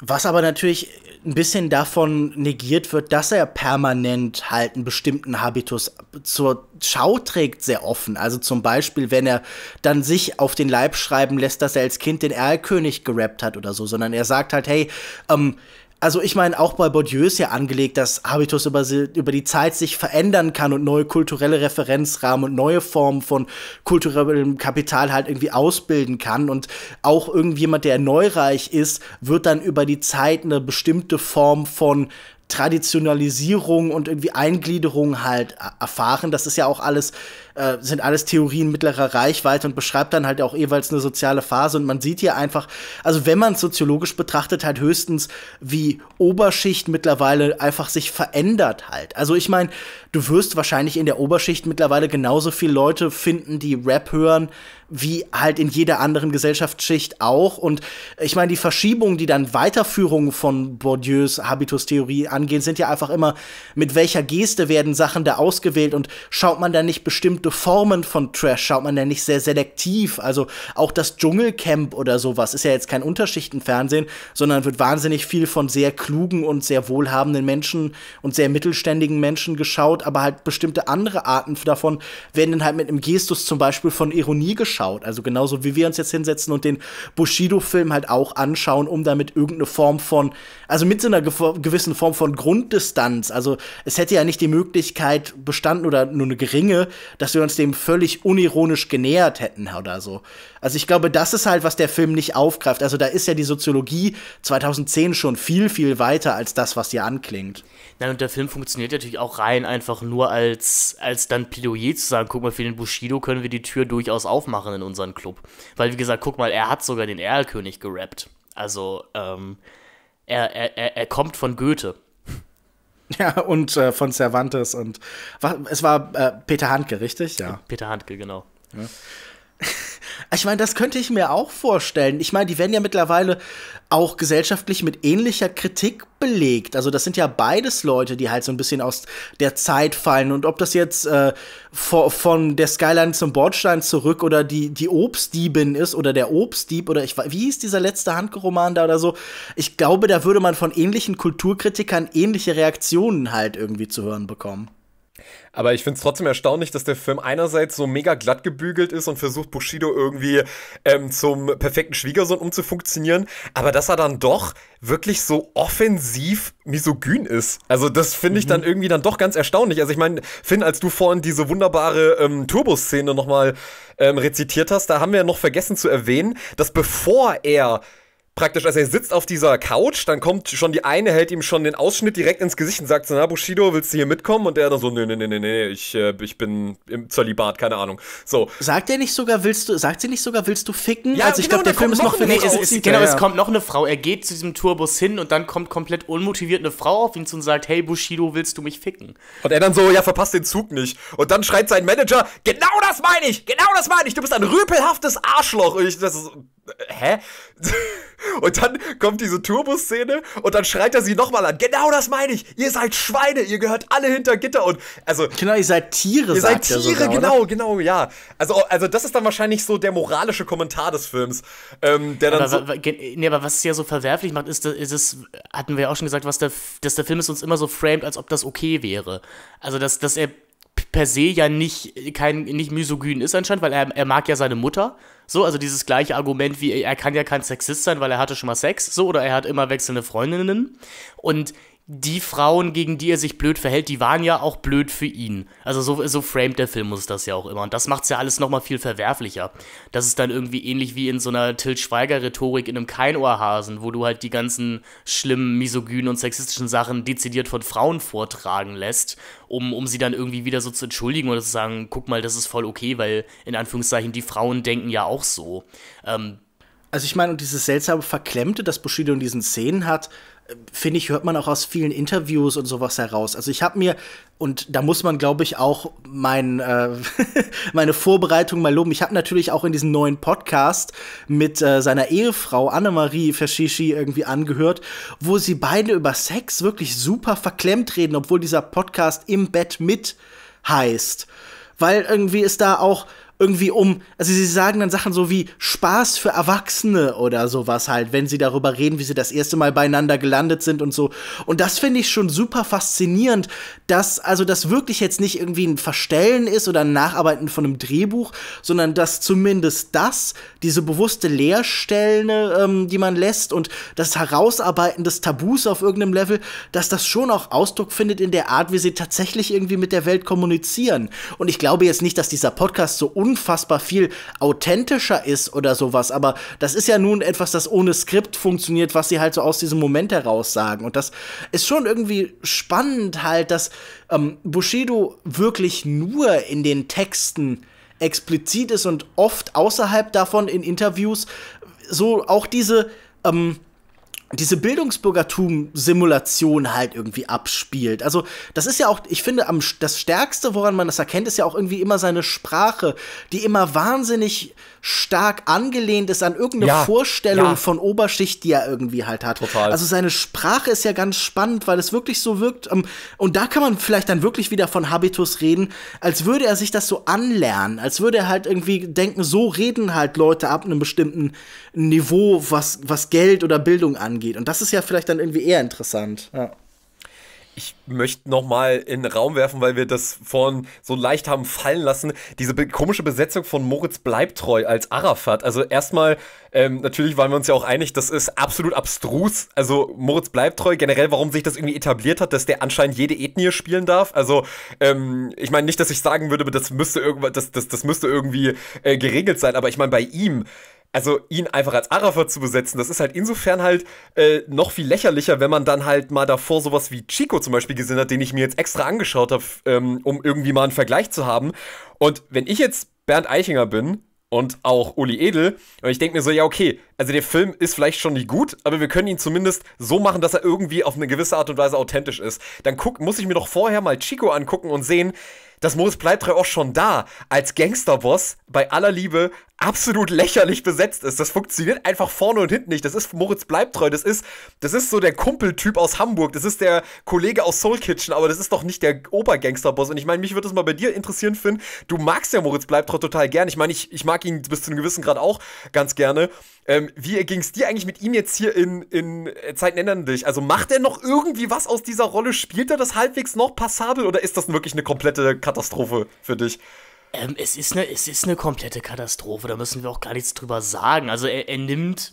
[SPEAKER 1] Was aber natürlich ein bisschen davon negiert wird, dass er permanent halt einen bestimmten Habitus zur Schau trägt, sehr offen. Also zum Beispiel, wenn er dann sich auf den Leib schreiben lässt, dass er als Kind den Erlkönig gerappt hat oder so, sondern er sagt halt, hey, ähm, also ich meine, auch bei Bourdieu ist ja angelegt, dass Habitus über, über die Zeit sich verändern kann und neue kulturelle Referenzrahmen und neue Formen von kulturellem Kapital halt irgendwie ausbilden kann. Und auch irgendjemand, der neureich ist, wird dann über die Zeit eine bestimmte Form von Traditionalisierung und irgendwie Eingliederung halt e-, erfahren. Das ist ja auch alles äh, sind alles Theorien mittlerer Reichweite und beschreibt dann halt auch jeweils eine soziale Phase. Und man sieht hier einfach, also wenn man es soziologisch betrachtet, halt höchstens, wie Oberschicht mittlerweile einfach sich verändert halt. Also ich meine, du wirst wahrscheinlich in der Oberschicht mittlerweile genauso viele Leute finden, die Rap hören, wie halt in jeder anderen Gesellschaftsschicht auch. Und ich meine, die Verschiebungen, die dann Weiterführungen von Bourdieus Habitus-Theorie angehen, sind ja einfach immer, mit welcher Geste werden Sachen da ausgewählt und schaut man da nicht bestimmt bestimmte Formen von Trash schaut man ja nicht sehr selektiv. Also auch das Dschungelcamp oder sowas ist ja jetzt kein Unterschichtenfernsehen, sondern wird wahnsinnig viel von sehr klugen und sehr wohlhabenden Menschen und sehr mittelständigen Menschen geschaut, aber halt bestimmte andere Arten davon werden dann halt mit einem Gestus zum Beispiel von Ironie geschaut. Also genauso wie wir uns jetzt hinsetzen und den Bushido-Film halt auch anschauen, um damit irgendeine Form von, also mit so einer gewissen Form von Grunddistanz. Also es hätte ja nicht die Möglichkeit bestanden oder nur eine geringe, dass dass wir uns dem völlig unironisch genähert hätten oder so. Also ich glaube, das ist halt, was der Film nicht aufgreift. Also da ist ja die Soziologie 2010 schon viel, viel weiter als das, was dir anklingt.
[SPEAKER 2] Nein, und der Film funktioniert natürlich auch rein einfach nur als, als dann Plädoyer zu sagen, guck mal, für den Bushido können wir die Tür durchaus aufmachen in unseren Club. Weil, wie gesagt, guck mal, er hat sogar den Erlkönig gerappt. Also, ähm, er, er, er kommt von Goethe.
[SPEAKER 1] Ja, und äh, von Cervantes und was, es war äh, Peter Handke, richtig? Ja. Peter Handke, genau. Ja. Ich meine, das könnte ich mir auch vorstellen. Ich meine, die werden ja mittlerweile auch gesellschaftlich mit ähnlicher Kritik belegt. Also das sind ja beides Leute, die halt so ein bisschen aus der Zeit fallen. Und ob das jetzt äh, von, von der Skyline zum Bordstein zurück oder die, die Obstdiebin ist oder der Obstdieb oder ich wie hieß dieser letzte Handgeroman da oder so. Ich glaube, da würde man von ähnlichen Kulturkritikern ähnliche Reaktionen halt irgendwie zu hören bekommen.
[SPEAKER 3] Aber ich finde es trotzdem erstaunlich, dass der Film einerseits so mega glatt gebügelt ist und versucht, Bushido irgendwie ähm, zum perfekten Schwiegersohn umzufunktionieren, aber dass er dann doch wirklich so offensiv misogyn ist. Also das finde ich mhm. dann irgendwie dann doch ganz erstaunlich. Also ich meine, Finn, als du vorhin diese wunderbare ähm, Turbo-Szene nochmal ähm, rezitiert hast, da haben wir ja noch vergessen zu erwähnen, dass bevor er praktisch, also er sitzt auf dieser Couch, dann kommt schon die eine, hält ihm schon den Ausschnitt direkt ins Gesicht und sagt so, na Bushido, willst du hier mitkommen? Und er dann so, nee, nee, nee, nee, ich, äh, ich bin
[SPEAKER 1] im Zölibat, keine Ahnung. So. Sagt er nicht sogar, willst du, sagt sie nicht sogar, willst du ficken? Ja, also ich genau, glaube, der Film ist noch, noch nee, es, es, Genau, ja, ja. es kommt
[SPEAKER 2] noch eine Frau, er geht zu diesem Tourbus hin und dann kommt komplett unmotiviert eine Frau auf ihn zu und sagt, hey Bushido, willst du mich ficken?
[SPEAKER 3] Und er dann so, ja, verpasst den Zug nicht. Und dann schreit sein Manager, genau das meine ich, genau das meine ich, du bist ein rüpelhaftes Arschloch. Und ich, das ist, hä? Und dann kommt diese Turbo-Szene und dann schreit er sie nochmal an. Genau das meine ich. Ihr seid Schweine, ihr gehört alle hinter Gitter und also. Genau, ihr seid Tiere, Ihr seid Tiere, sogar, genau,
[SPEAKER 2] oder? genau, ja. Also, oh, also das ist dann wahrscheinlich so der moralische Kommentar des Films. Ähm, der dann aber, so nee, aber was es ja so verwerflich macht, ist, ist es, hatten wir ja auch schon gesagt, was der, dass der Film es uns immer so framed, als ob das okay wäre. Also, dass, dass er per se ja nicht, kein, nicht misogyn ist anscheinend, weil er, er mag ja seine Mutter. So, also dieses gleiche Argument wie, er kann ja kein Sexist sein, weil er hatte schon mal Sex, so, oder er hat immer wechselnde Freundinnen. Und die Frauen, gegen die er sich blöd verhält, die waren ja auch blöd für ihn. Also so, so framed der Film uns das ja auch immer. Und das macht es ja alles nochmal viel verwerflicher. Das ist dann irgendwie ähnlich wie in so einer Till Schweiger-Rhetorik in einem Keinohrhasen, wo du halt die ganzen schlimmen, misogynen und sexistischen Sachen dezidiert von Frauen vortragen lässt, um, um sie dann irgendwie wieder so zu entschuldigen oder zu sagen, guck mal, das ist voll okay, weil in Anführungszeichen die Frauen denken ja auch so. Ähm,
[SPEAKER 1] also ich meine, und dieses seltsame Verklemmte, das Bushido in diesen Szenen hat, finde ich, hört man auch aus vielen Interviews und sowas heraus. Also ich habe mir, und da muss man, glaube ich, auch mein, äh, meine Vorbereitung mal loben. Ich habe natürlich auch in diesem neuen Podcast mit äh, seiner Ehefrau Annemarie Faschischi irgendwie angehört, wo sie beide über Sex wirklich super verklemmt reden, obwohl dieser Podcast im Bett mit heißt. Weil irgendwie ist da auch irgendwie um, also sie sagen dann Sachen so wie Spaß für Erwachsene oder sowas halt, wenn sie darüber reden, wie sie das erste Mal beieinander gelandet sind und so. Und das finde ich schon super faszinierend, dass also das wirklich jetzt nicht irgendwie ein Verstellen ist oder ein Nacharbeiten von einem Drehbuch, sondern dass zumindest das, diese bewusste Leerstellen, ähm, die man lässt und das Herausarbeiten des Tabus auf irgendeinem Level, dass das schon auch Ausdruck findet in der Art, wie sie tatsächlich irgendwie mit der Welt kommunizieren. Und ich glaube jetzt nicht, dass dieser Podcast so unfassbar viel authentischer ist oder sowas. Aber das ist ja nun etwas, das ohne Skript funktioniert, was sie halt so aus diesem Moment heraus sagen. Und das ist schon irgendwie spannend halt, dass ähm, Bushido wirklich nur in den Texten explizit ist und oft außerhalb davon in Interviews so auch diese ähm, diese Bildungsbürgertum-Simulation halt irgendwie abspielt. Also das ist ja auch, ich finde, am, das Stärkste, woran man das erkennt, ist ja auch irgendwie immer seine Sprache, die immer wahnsinnig stark angelehnt ist an irgendeine ja, Vorstellung ja. von Oberschicht, die er irgendwie halt hat. Total. Also seine Sprache ist ja ganz spannend, weil es wirklich so wirkt. Ähm, und da kann man vielleicht dann wirklich wieder von Habitus reden, als würde er sich das so anlernen, als würde er halt irgendwie denken, so reden halt Leute ab einem bestimmten Niveau, was, was Geld oder Bildung angeht angeht. Und das ist ja vielleicht dann irgendwie eher interessant. Ja.
[SPEAKER 3] Ich möchte nochmal in den Raum werfen, weil wir das vorhin so leicht haben fallen lassen. Diese be komische Besetzung von Moritz Bleibtreu als Arafat. Also erstmal, ähm, natürlich waren wir uns ja auch einig, das ist absolut abstrus. Also Moritz Bleibtreu, generell, warum sich das irgendwie etabliert hat, dass der anscheinend jede Ethnie spielen darf. Also, ähm, ich meine nicht, dass ich sagen würde, das müsste irgendwas, das, das, das müsste irgendwie äh, geregelt sein, aber ich meine, bei ihm, also ihn einfach als Arafat zu besetzen, das ist halt insofern halt äh, noch viel lächerlicher, wenn man dann halt mal davor sowas wie Chico zum Beispiel gesehen hat, den ich mir jetzt extra angeschaut habe, ähm, um irgendwie mal einen Vergleich zu haben. Und wenn ich jetzt Bernd Eichinger bin und auch Uli Edel, und ich denke mir so, ja, okay, also der Film ist vielleicht schon nicht gut, aber wir können ihn zumindest so machen, dass er irgendwie auf eine gewisse Art und Weise authentisch ist, dann guck, muss ich mir doch vorher mal Chico angucken und sehen, dass Moritz Bleibtreu auch schon da als Gangsterboss bei aller Liebe absolut lächerlich besetzt ist. Das funktioniert einfach vorne und hinten nicht. Das ist Moritz Bleibtreu. Das ist, das ist so der Kumpeltyp aus Hamburg. Das ist der Kollege aus Soul Kitchen. Aber das ist doch nicht der Obergangsterboss. Und ich meine, mich würde es mal bei dir interessieren, Finn. Du magst ja Moritz Bleibtreu total gern. Ich meine, ich, ich mag ihn bis zu einem gewissen Grad auch ganz gerne. Ähm, wie ging es dir eigentlich mit ihm jetzt hier in, in äh, Zeiten ändern dich? Also macht er noch irgendwie was
[SPEAKER 2] aus dieser Rolle? Spielt er das halbwegs noch passabel oder ist das wirklich eine komplette Katastrophe? Katastrophe für dich. Ähm, es, ist eine, es ist eine komplette Katastrophe, da müssen wir auch gar nichts drüber sagen. Also er, er nimmt.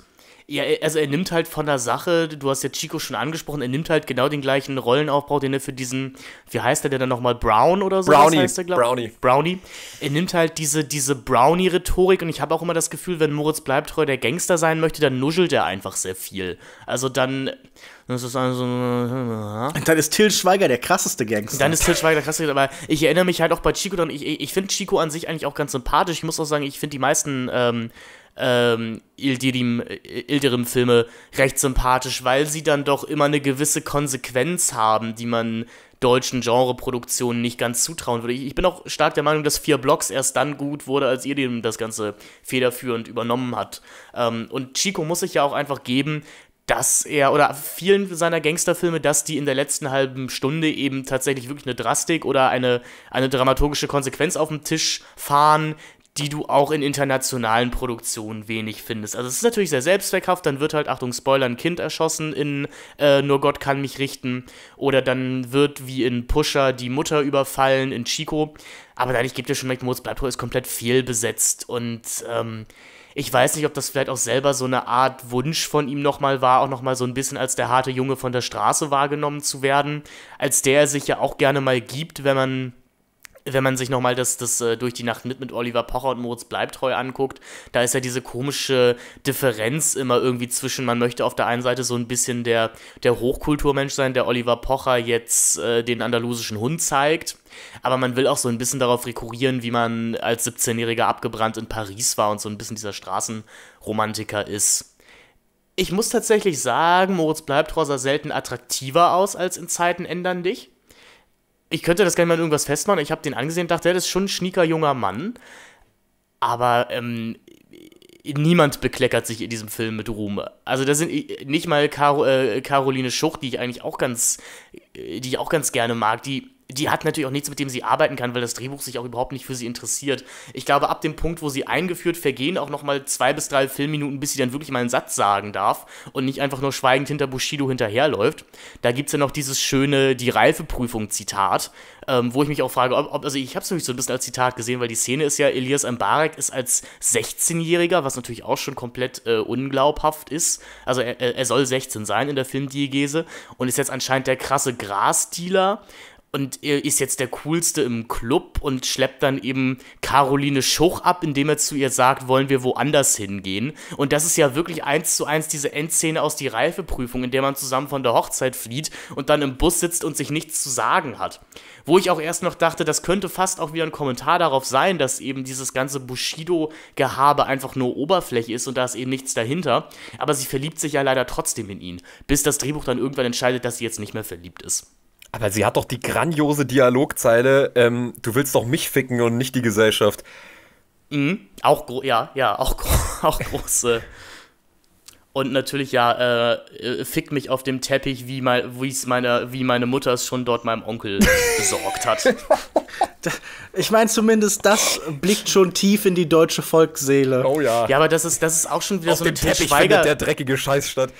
[SPEAKER 2] Ja, also er nimmt halt von der Sache, du hast ja Chico schon angesprochen, er nimmt halt genau den gleichen Rollenaufbau, den er für diesen, wie heißt er denn nochmal, Brown oder so? Brownie, heißt der, glaub? Brownie. Brownie. Er nimmt halt diese, diese Brownie-Rhetorik und ich habe auch immer das Gefühl, wenn Moritz Bleibtreu der Gangster sein möchte, dann nuschelt er einfach sehr viel. Also dann das ist also. Dann ist Till Schweiger der krasseste Gangster. Dann ist Till Schweiger der krasseste, Gangster. aber ich erinnere mich halt auch bei Chico dann. Ich, ich finde Chico an sich eigentlich auch ganz sympathisch. Ich muss auch sagen, ich finde die meisten. Ähm, ähm, Ildirim-Filme recht sympathisch, weil sie dann doch immer eine gewisse Konsequenz haben, die man deutschen Genreproduktionen nicht ganz zutrauen würde. Ich bin auch stark der Meinung, dass Vier Blocks erst dann gut wurde, als Ildirim das Ganze federführend übernommen hat. Ähm, und Chico muss sich ja auch einfach geben, dass er oder vielen seiner Gangsterfilme, dass die in der letzten halben Stunde eben tatsächlich wirklich eine Drastik oder eine, eine dramaturgische Konsequenz auf dem Tisch fahren, die du auch in internationalen Produktionen wenig findest. Also es ist natürlich sehr selbstzweckhaft, dann wird halt, Achtung, Spoiler, ein Kind erschossen in äh, Nur Gott kann mich richten. Oder dann wird wie in Pusher die Mutter überfallen in Chico. Aber dadurch gibt es schon McModes Plateau ist komplett fehlbesetzt und ähm, ich weiß nicht, ob das vielleicht auch selber so eine Art Wunsch von ihm nochmal war, auch nochmal so ein bisschen als der harte Junge von der Straße wahrgenommen zu werden, als der er sich ja auch gerne mal gibt, wenn man wenn man sich nochmal das, das äh, durch die Nacht mit mit Oliver Pocher und Moritz Bleibtreu anguckt, da ist ja diese komische Differenz immer irgendwie zwischen, man möchte auf der einen Seite so ein bisschen der, der Hochkulturmensch sein, der Oliver Pocher jetzt äh, den andalusischen Hund zeigt, aber man will auch so ein bisschen darauf rekurrieren, wie man als 17-Jähriger abgebrannt in Paris war und so ein bisschen dieser Straßenromantiker ist. Ich muss tatsächlich sagen, Moritz Bleibtreu sah selten attraktiver aus als in Zeiten ändern dich ich könnte das gerne mal in irgendwas festmachen. Ich habe den angesehen und dachte, ja, das ist schon ein schnieker junger Mann. Aber ähm, niemand bekleckert sich in diesem Film mit Ruhm. Also da sind äh, nicht mal Caro, äh, Caroline Schuch, die ich eigentlich auch ganz, äh, die ich auch ganz gerne mag, die die hat natürlich auch nichts, mit dem sie arbeiten kann, weil das Drehbuch sich auch überhaupt nicht für sie interessiert. Ich glaube, ab dem Punkt, wo sie eingeführt, vergehen auch nochmal zwei bis drei Filmminuten, bis sie dann wirklich mal einen Satz sagen darf und nicht einfach nur schweigend hinter Bushido hinterherläuft. Da gibt es ja noch dieses schöne Die Reifeprüfung-Zitat, ähm, wo ich mich auch frage, ob, ob also ich habe es nämlich so ein bisschen als Zitat gesehen, weil die Szene ist ja, Elias Mbarek ist als 16-Jähriger, was natürlich auch schon komplett äh, unglaubhaft ist. Also er, er soll 16 sein in der Filmdiegese und ist jetzt anscheinend der krasse Grasdealer und er ist jetzt der Coolste im Club und schleppt dann eben Caroline Schuch ab, indem er zu ihr sagt, wollen wir woanders hingehen. Und das ist ja wirklich eins zu eins diese Endszene aus die Reifeprüfung, in der man zusammen von der Hochzeit flieht und dann im Bus sitzt und sich nichts zu sagen hat. Wo ich auch erst noch dachte, das könnte fast auch wieder ein Kommentar darauf sein, dass eben dieses ganze Bushido-Gehabe einfach nur Oberfläche ist und da ist eben nichts dahinter. Aber sie verliebt sich ja leider trotzdem in ihn, bis das Drehbuch dann irgendwann entscheidet, dass sie jetzt nicht mehr verliebt ist.
[SPEAKER 3] Aber sie hat doch die grandiose Dialogzeile, ähm, du willst doch mich ficken und nicht die Gesellschaft.
[SPEAKER 2] Mhm, auch, ja, ja, auch, auch große. Und natürlich, ja, äh, äh, fick mich auf dem Teppich, wie, mein, meine, wie meine Mutter es schon dort meinem Onkel besorgt hat.
[SPEAKER 1] Ich meine, zumindest das blickt schon tief in die deutsche Volksseele. Oh ja. Ja,
[SPEAKER 2] aber das ist, das ist auch schon
[SPEAKER 1] wieder auf so ein dem Teppich Schweiger findet der
[SPEAKER 2] dreckige Scheiß statt.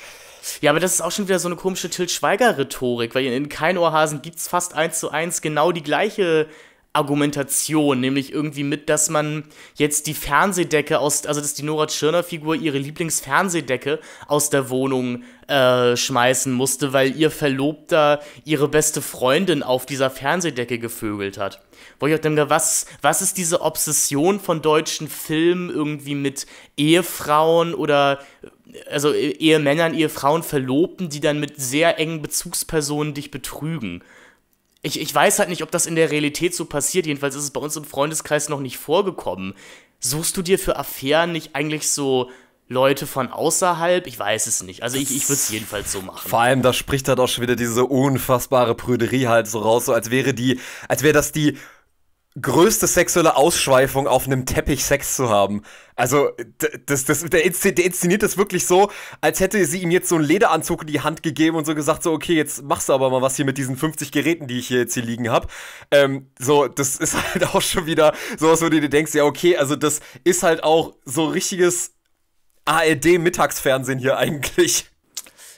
[SPEAKER 2] Ja, aber das ist auch schon wieder so eine komische Til Schweiger-Rhetorik, weil in Kein Ohrhasen gibt es fast eins zu eins genau die gleiche Argumentation, nämlich irgendwie mit, dass man jetzt die Fernsehdecke aus, also dass die Nora Tschirner-Figur ihre Lieblingsfernsehdecke aus der Wohnung äh, schmeißen musste, weil ihr Verlobter ihre beste Freundin auf dieser Fernsehdecke gevögelt hat. Wo ich auch denke, was, was ist diese Obsession von deutschen Filmen irgendwie mit Ehefrauen oder also äh, Ehemännern, Ehefrauen, Verlobten, die dann mit sehr engen Bezugspersonen dich betrügen. Ich, ich weiß halt nicht, ob das in der Realität so passiert. Jedenfalls ist es bei uns im Freundeskreis noch nicht vorgekommen. Suchst du dir für Affären nicht eigentlich so Leute von außerhalb? Ich weiß es nicht. Also ich, ich würde es jedenfalls so machen.
[SPEAKER 3] Vor allem, da spricht halt auch schon wieder diese unfassbare Prüderie halt so raus, so als wäre die, als wäre das die größte sexuelle Ausschweifung auf einem Teppich Sex zu haben. Also, das, das, der, inszeniert das wirklich so, als hätte sie ihm jetzt so einen Lederanzug in die Hand gegeben und so gesagt, so, okay, jetzt machst du aber mal was hier mit diesen 50 Geräten, die ich hier jetzt hier liegen habe. Ähm, so, das ist halt auch schon wieder sowas, wo du dir denkst, ja, okay, also das ist halt auch so richtiges ARD-Mittagsfernsehen
[SPEAKER 2] hier eigentlich.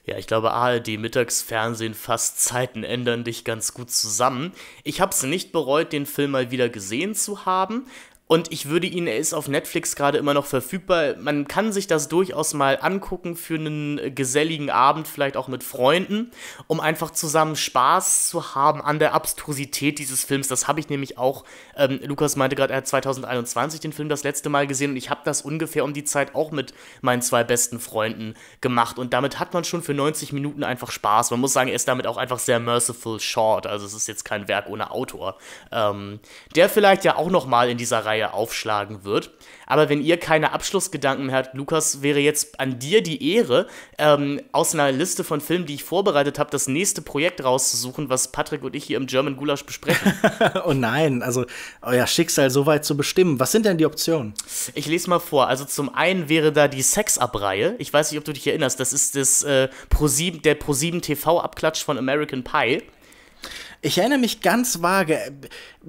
[SPEAKER 2] Ja, ich glaube, ARD, Mittagsfernsehen, fast Zeiten ändern dich ganz gut zusammen. Ich habe es nicht bereut, den Film mal wieder gesehen zu haben, und ich würde ihn, er ist auf Netflix gerade immer noch verfügbar. Man kann sich das durchaus mal angucken für einen äh, geselligen Abend, vielleicht auch mit Freunden, um einfach zusammen Spaß zu haben an der Abstrusität dieses Films. Das habe ich nämlich auch, ähm, Lukas meinte gerade, er hat 2021 den Film das letzte Mal gesehen und ich habe das ungefähr um die Zeit auch mit meinen zwei besten Freunden gemacht. Und damit hat man schon für 90 Minuten einfach Spaß. Man muss sagen, er ist damit auch einfach sehr merciful short. Also es ist jetzt kein Werk ohne Autor. Ähm, der vielleicht ja auch nochmal in dieser Reihe Reihe aufschlagen wird. Aber wenn ihr keine Abschlussgedanken mehr habt, Lukas, wäre jetzt an dir die Ehre, ähm, aus einer Liste von Filmen, die ich vorbereitet habe, das nächste Projekt rauszusuchen, was Patrick und ich hier im German Gulasch besprechen.
[SPEAKER 1] oh nein, also euer Schicksal so weit zu bestimmen. Was sind denn die Optionen?
[SPEAKER 2] Ich lese mal vor. Also zum einen wäre da die Sex-Up-Reihe. Ich weiß nicht, ob du dich erinnerst. Das ist das, äh, Pro der ProSieben TV-Abklatsch von American Pie.
[SPEAKER 1] Ich erinnere mich ganz vage.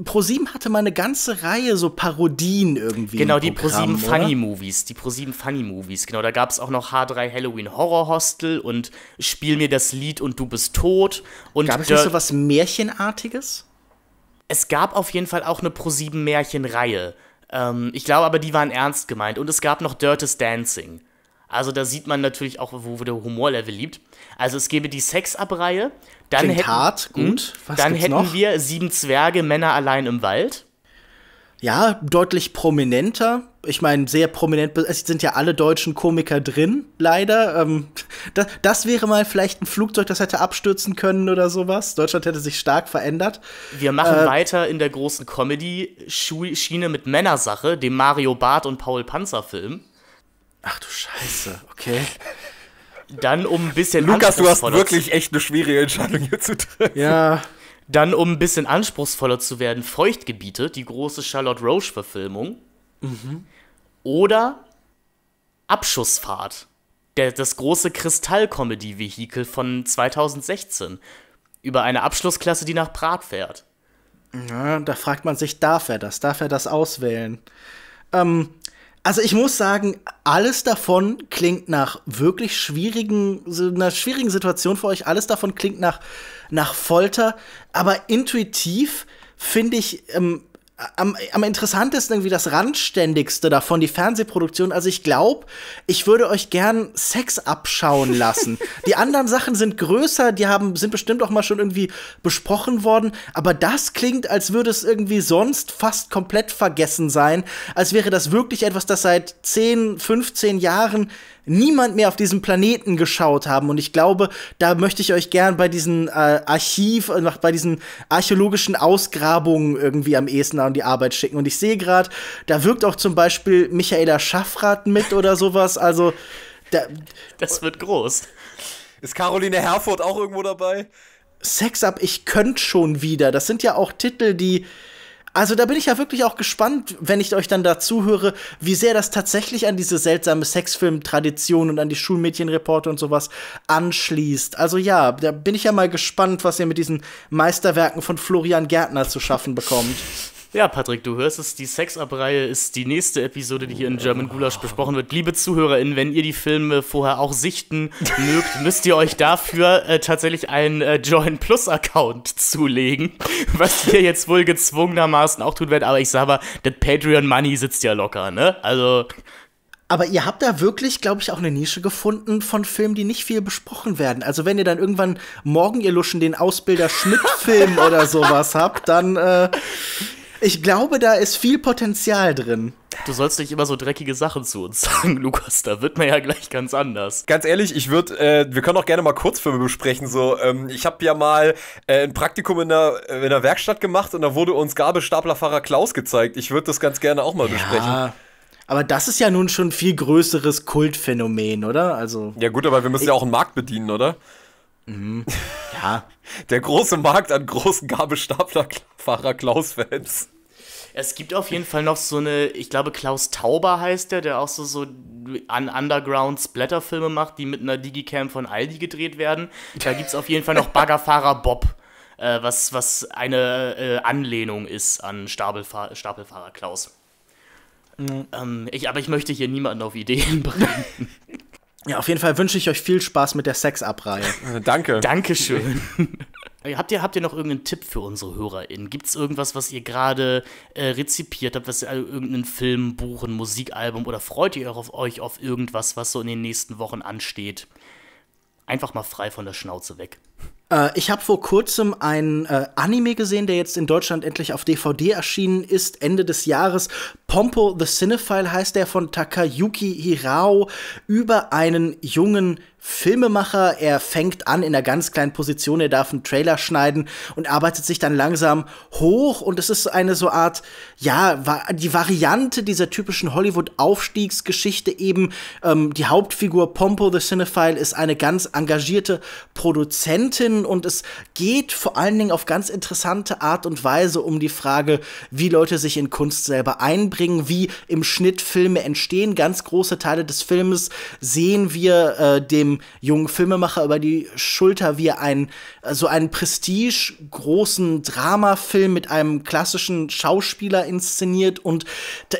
[SPEAKER 1] ProSieben hatte mal eine ganze Reihe so Parodien irgendwie. Genau, die ProSieben Funny
[SPEAKER 2] Movies. Die ProSieben Funny Movies. Genau, da gab es auch noch H3 Halloween Horror Hostel und Spiel mir das Lied und du bist tot. Und gab es nicht so was Märchenartiges? Es gab auf jeden Fall auch eine ProSieben Märchenreihe. Ähm, ich glaube aber, die waren ernst gemeint. Und es gab noch Dirtes Dancing. Also da sieht man natürlich auch, wo der Humorlevel liegt. Also es gäbe die Sex-Up-Reihe. Dann Klingt hätten, hart, hm? gut. Was dann hätten noch? wir sieben Zwerge, Männer allein im Wald.
[SPEAKER 1] Ja, deutlich prominenter. Ich meine, sehr prominent. Es sind ja alle deutschen Komiker drin, leider. Ähm, das, das, wäre mal vielleicht ein Flugzeug, das hätte abstürzen können oder sowas. Deutschland hätte sich stark verändert.
[SPEAKER 2] Wir machen äh, weiter in der großen Comedy-Schiene mit Männersache, dem Mario Barth und Paul Panzer-Film. Ach du Scheiße, okay. Dann um ein bisschen. Lukas, du hast wirklich echt eine schwierige Entscheidung hier zu treffen. Ja. Dann, um ein bisschen anspruchsvoller zu werden, Feuchtgebiete, die große Charlotte Roche-Verfilmung. Mhm. Oder Abschussfahrt, der, das große Kristall-Comedy-Vehikel von 2016. Über eine Abschlussklasse, die nach Prag fährt.
[SPEAKER 1] Ja, da fragt man sich, darf er das? Darf er das auswählen? Ähm, also ich muss sagen, alles davon klingt nach wirklich schwierigen, so einer schwierigen Situation für euch. Alles davon klingt nach, nach Folter. Aber intuitiv finde ich, ähm, am, am interessantesten irgendwie das randständigste davon, die Fernsehproduktion. Also ich glaube, ich würde euch gern Sex abschauen lassen. die anderen Sachen sind größer, die haben, sind bestimmt auch mal schon irgendwie besprochen worden. Aber das klingt, als würde es irgendwie sonst fast komplett vergessen sein. Als wäre das wirklich etwas, das seit 10, 15 Jahren niemand mehr auf diesem Planeten geschaut haben. Und ich glaube, da möchte ich euch gern bei diesen äh, Archiv, äh, bei diesen archäologischen Ausgrabungen irgendwie am ehesten an die Arbeit schicken. Und ich sehe gerade, da wirkt auch zum Beispiel Michaela Schaffrath mit oder sowas. Also da,
[SPEAKER 3] das wird groß. Ist Caroline Herford auch irgendwo dabei?
[SPEAKER 1] Sex ab, ich könnt schon wieder. Das sind ja auch Titel, die also da bin ich ja wirklich auch gespannt, wenn ich euch dann dazu höre, wie sehr das tatsächlich an diese seltsame Sexfilm-Tradition und an die Schulmädchenreporte und sowas anschließt. Also ja, da bin ich ja mal gespannt, was ihr mit diesen Meisterwerken von Florian Gärtner zu schaffen bekommt.
[SPEAKER 2] Ja, Patrick, du hörst es, die Sex-Up-Reihe ist die nächste Episode, die hier in German Gulasch besprochen wird. Liebe ZuhörerInnen, wenn ihr die Filme vorher auch sichten mögt, müsst ihr euch dafür äh, tatsächlich einen äh, Join Plus-Account zulegen, was ihr jetzt wohl gezwungenermaßen auch tun werdet. Aber ich sage mal, das Patreon-Money sitzt ja locker, ne? Also.
[SPEAKER 1] Aber ihr habt da wirklich, glaube ich, auch eine Nische gefunden von Filmen, die nicht viel besprochen werden. Also wenn ihr dann irgendwann morgen ihr Luschen den Ausbilder Schmidt-Film oder sowas habt, dann äh, ich glaube, da ist viel Potenzial drin.
[SPEAKER 2] Du sollst nicht immer so dreckige Sachen zu uns sagen, Lukas. Da wird man ja gleich ganz
[SPEAKER 3] anders. Ganz ehrlich, ich würde, äh, wir können auch gerne mal Kurzfilme besprechen. So, ähm, ich habe ja mal äh, ein Praktikum in der, äh, in der Werkstatt gemacht und da wurde uns Gabelstaplerfahrer Klaus gezeigt. Ich würde das ganz gerne auch mal ja. besprechen.
[SPEAKER 1] Aber das ist ja nun schon ein viel größeres Kultphänomen, oder? Also. Ja, gut, aber wir müssen ja auch einen
[SPEAKER 3] Markt bedienen, oder? Mhm. Ja. Der große Markt an großen Gabelstaplerfahrer Klaus-Fans.
[SPEAKER 2] Es gibt auf jeden Fall noch so eine, ich glaube Klaus Tauber heißt der, der auch so, so an Underground Splatter-Filme macht, die mit einer Digicam von Aldi gedreht werden. Da gibt es auf jeden Fall noch Baggerfahrer Bob, äh, was, was eine äh, Anlehnung ist an Stapelfahr Stapelfahrer Klaus. Mhm. Ähm, ich, aber ich möchte hier niemanden auf Ideen bringen.
[SPEAKER 1] Ja, auf jeden Fall wünsche ich euch viel Spaß mit der Sexabreihe. Danke. Dankeschön.
[SPEAKER 2] habt, ihr, habt ihr noch irgendeinen Tipp für unsere HörerInnen? Gibt es irgendwas, was ihr gerade äh, rezipiert habt, was ihr, also, irgendeinen Film, Buch, ein Musikalbum oder freut ihr auf, euch auf irgendwas, was so in den nächsten Wochen ansteht? Einfach mal frei von der Schnauze weg.
[SPEAKER 1] Äh, ich habe vor kurzem ein äh, Anime gesehen, der jetzt in Deutschland endlich auf DVD erschienen ist, Ende des Jahres. Pompo the Cinephile heißt der von Takayuki Hirao über einen jungen Filmemacher. Er fängt an in einer ganz kleinen Position, er darf einen Trailer schneiden und arbeitet sich dann langsam hoch. Und es ist eine so Art, ja, die Variante dieser typischen Hollywood-Aufstiegsgeschichte eben. Ähm, die Hauptfigur Pompo the Cinephile ist eine ganz engagierte Produzentin und es geht vor allen Dingen auf ganz interessante Art und Weise um die Frage, wie Leute sich in Kunst selber einbringen, wie im Schnitt Filme entstehen. Ganz große Teile des Filmes sehen wir äh, dem jungen Filmemacher über die Schulter, wie er einen, so einen prestigegroßen Dramafilm mit einem klassischen Schauspieler inszeniert. Und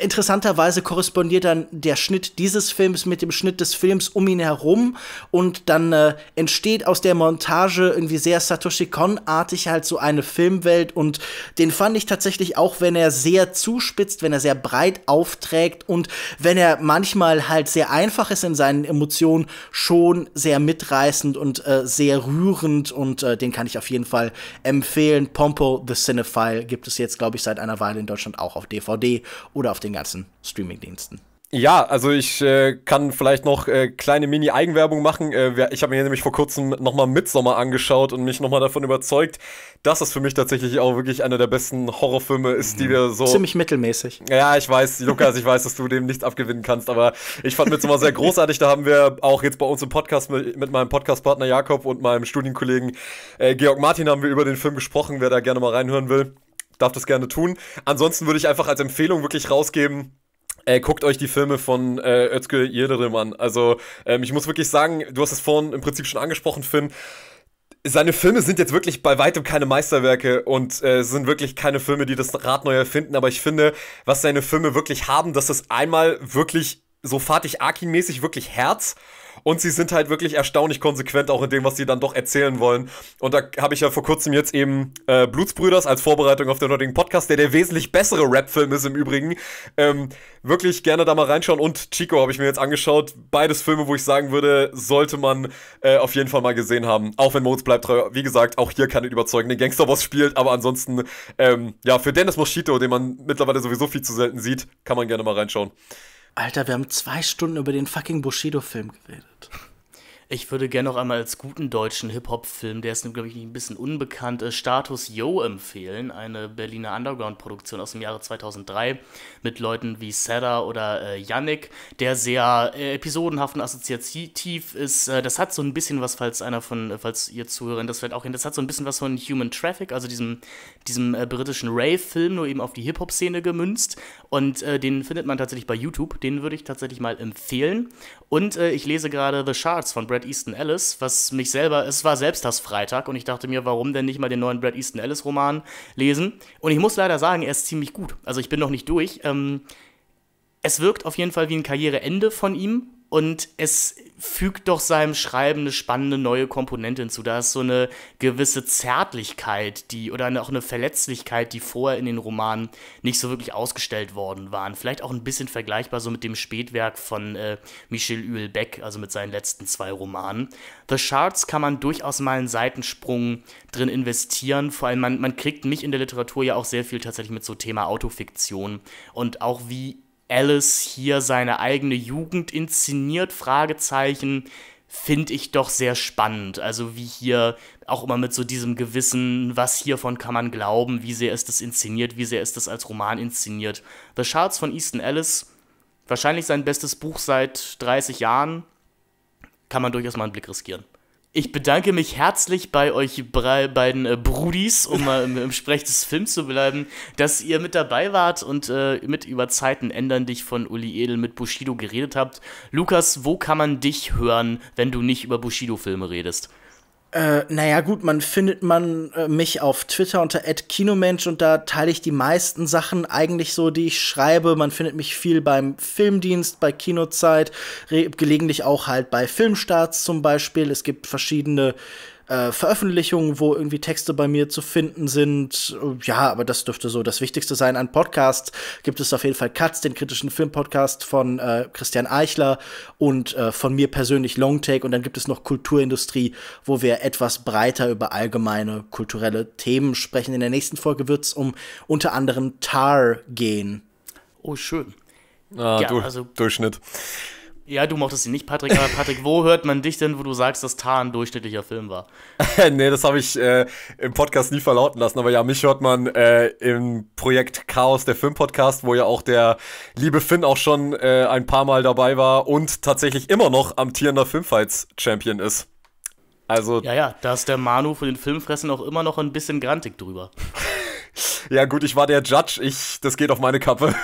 [SPEAKER 1] interessanterweise korrespondiert dann der Schnitt dieses Films mit dem Schnitt des Films um ihn herum. Und dann äh, entsteht aus der Montage irgendwie sehr Satoshi Kon-artig halt so eine Filmwelt. Und den fand ich tatsächlich auch, wenn er sehr zuspitzt, wenn er sehr breit aufträgt und wenn er manchmal halt sehr einfach ist in seinen Emotionen, schon sehr mitreißend und äh, sehr rührend und äh, den kann ich auf jeden Fall empfehlen. Pompo the Cinephile gibt es jetzt, glaube ich, seit einer Weile in Deutschland auch auf DVD oder auf den ganzen Streamingdiensten.
[SPEAKER 3] Ja, also ich äh, kann vielleicht noch äh, kleine Mini-Eigenwerbung machen. Äh, ich habe mir nämlich vor kurzem nochmal Midsommer angeschaut und mich nochmal davon überzeugt, dass es für mich tatsächlich auch wirklich einer der besten Horrorfilme ist, die mhm. wir so. Ziemlich
[SPEAKER 1] mittelmäßig.
[SPEAKER 3] Ja, ich weiß, Lukas, ich weiß, dass du dem nichts abgewinnen kannst, aber ich fand Midsommer sehr großartig. Da haben wir auch jetzt bei uns im Podcast mit, mit meinem Podcastpartner Jakob und meinem Studienkollegen äh, Georg Martin haben wir über den Film gesprochen, wer da gerne mal reinhören will. Darf das gerne tun. Ansonsten würde ich einfach als Empfehlung wirklich rausgeben, Ey, äh, guckt euch die Filme von äh, Özgür Yildirim an. Also, ähm, ich muss wirklich sagen, du hast es vorhin im Prinzip schon angesprochen, Finn seine Filme sind jetzt wirklich bei weitem keine Meisterwerke und äh, sind wirklich keine Filme, die das Rad neu erfinden, aber ich finde, was seine Filme wirklich haben, dass das einmal wirklich so Fatih Akin-mäßig wirklich Herz und sie sind halt wirklich erstaunlich konsequent auch in dem, was sie dann doch erzählen wollen. Und da habe ich ja vor kurzem jetzt eben äh, Blutsbrüders als Vorbereitung auf den heutigen Podcast, der der wesentlich bessere Rap-Film ist im Übrigen. Ähm, wirklich gerne da mal reinschauen. Und Chico habe ich mir jetzt angeschaut. Beides Filme, wo ich sagen würde, sollte man äh, auf jeden Fall mal gesehen haben. Auch wenn Moritz bleibt treu. Wie gesagt, auch hier kann ich überzeugen, den Gangster Boss spielt. Aber ansonsten, ähm, ja, für Dennis Moschito, den man mittlerweile sowieso viel zu selten
[SPEAKER 2] sieht, kann man gerne mal reinschauen.
[SPEAKER 1] Alter, wir haben zwei Stunden über den fucking Bushido-Film geredet.
[SPEAKER 2] Ich würde gerne noch einmal als guten deutschen Hip-Hop-Film, der ist, glaube ich, ein bisschen unbekannt, äh, Status Yo empfehlen. Eine Berliner Underground-Produktion aus dem Jahre 2003 mit Leuten wie Seda oder äh, Yannick, der sehr äh, episodenhaft und assoziativ ist. Äh, das hat so ein bisschen was, falls einer von, äh, falls ihr Zuhörerin das vielleicht auch hin, das hat so ein bisschen was von Human Traffic, also diesem, diesem äh, britischen Rave-Film, nur eben auf die Hip-Hop-Szene gemünzt. Und den findet man tatsächlich bei YouTube. Den würde ich tatsächlich mal empfehlen. Und ich lese gerade The Shards von Brad Brad Easton Ellis, was mich selber, es war selbst das Freitag und ich dachte mir, warum denn nicht mal den neuen Brad Easton Ellis Roman lesen? Und ich muss leider sagen, er ist ziemlich gut. Also ich bin noch nicht durch. Ähm, es wirkt auf jeden Fall wie ein Karriereende von ihm, und es fügt doch seinem Schreiben eine spannende neue Komponente hinzu. Da ist so eine gewisse Zärtlichkeit, die oder auch eine Verletzlichkeit, die vorher in den Romanen nicht so wirklich ausgestellt worden waren. Vielleicht auch ein bisschen vergleichbar so mit dem Spätwerk von äh, Michel Uelbeck, also mit seinen letzten zwei Romanen. The Shards kann man durchaus mal einen Seitensprung drin investieren. Vor allem, man, man kriegt mich in der Literatur ja auch sehr viel tatsächlich mit so Thema Autofiktion und auch wie Alice hier seine eigene Jugend inszeniert, Fragezeichen, finde ich doch sehr spannend. Also wie hier auch immer mit so diesem Gewissen, was hiervon kann man glauben, wie sehr ist das inszeniert, wie sehr ist das als Roman inszeniert. The Shards von Easton Ellis, wahrscheinlich sein bestes Buch seit 30 Jahren, kann man durchaus mal einen Blick riskieren. Ich bedanke mich herzlich bei euch beiden äh, Brudis, um mal im, im, Sprech des Films zu bleiben, dass ihr mit dabei wart und äh, mit über Zeiten ändern dich von Uli Edel mit Bushido geredet habt. Lukas, wo kann man dich hören, wenn du nicht über Bushido-Filme redest?
[SPEAKER 1] Äh, naja, gut, man findet man äh, mich auf Twitter unter @kinomensch und da teile ich die meisten Sachen eigentlich so, die ich schreibe. Man findet mich viel beim Filmdienst, bei Kinozeit, gelegentlich auch halt bei Filmstarts zum Beispiel. Es gibt verschiedene äh, Veröffentlichungen, wo irgendwie Texte bei mir zu finden sind. Äh, ja, aber das dürfte so das Wichtigste sein. An Podcasts gibt es auf jeden Fall Cuts, den kritischen Filmpodcast von äh, Christian Eichler und äh, von mir persönlich Longtake. Und dann gibt es noch Kulturindustrie, wo wir etwas breiter über allgemeine kulturelle Themen sprechen. In der nächsten Folge wird es um unter anderem Tar gehen.
[SPEAKER 2] Oh, schön. Ah, ja, du also Durchschnitt. Ja, du mochtest sie nicht, Patrick, aber Patrick, wo hört man dich denn, wo du sagst, dass Tar ein durchschnittlicher Film war? nee, das habe ich äh, im Podcast
[SPEAKER 3] nie verlauten lassen, aber ja, mich hört man äh, im Projekt Chaos, der Filmpodcast, wo ja auch der liebe Finn auch schon äh, ein paar Mal dabei war und tatsächlich immer noch amtierender
[SPEAKER 2] Filmfights-Champion ist. Also. Ja, ja, da ist der Manu von den Filmfressen auch immer noch ein bisschen grantig drüber. ja, gut, ich war der Judge, ich, das geht auf meine Kappe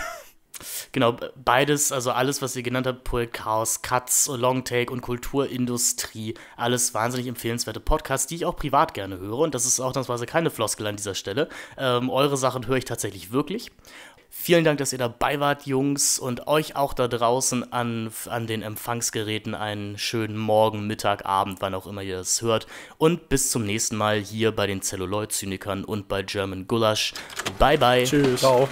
[SPEAKER 2] genau, beides, also alles, was ihr genannt habt, Projekt Chaos, Cuts, Longtake und Kulturindustrie, alles wahnsinnig empfehlenswerte Podcasts, die ich auch privat gerne höre. Und das ist auch ausnahmsweise keine Floskel an dieser Stelle. Ähm, eure Sachen höre ich tatsächlich wirklich. Vielen Dank, dass ihr dabei wart, Jungs, und euch auch da draußen an, an den Empfangsgeräten einen schönen Morgen, Mittag, Abend, wann auch immer ihr das hört. Und bis zum nächsten Mal hier bei den Celluloid-Zynikern und bei German Gulasch. Bye, bye. Tschüss. Ciao.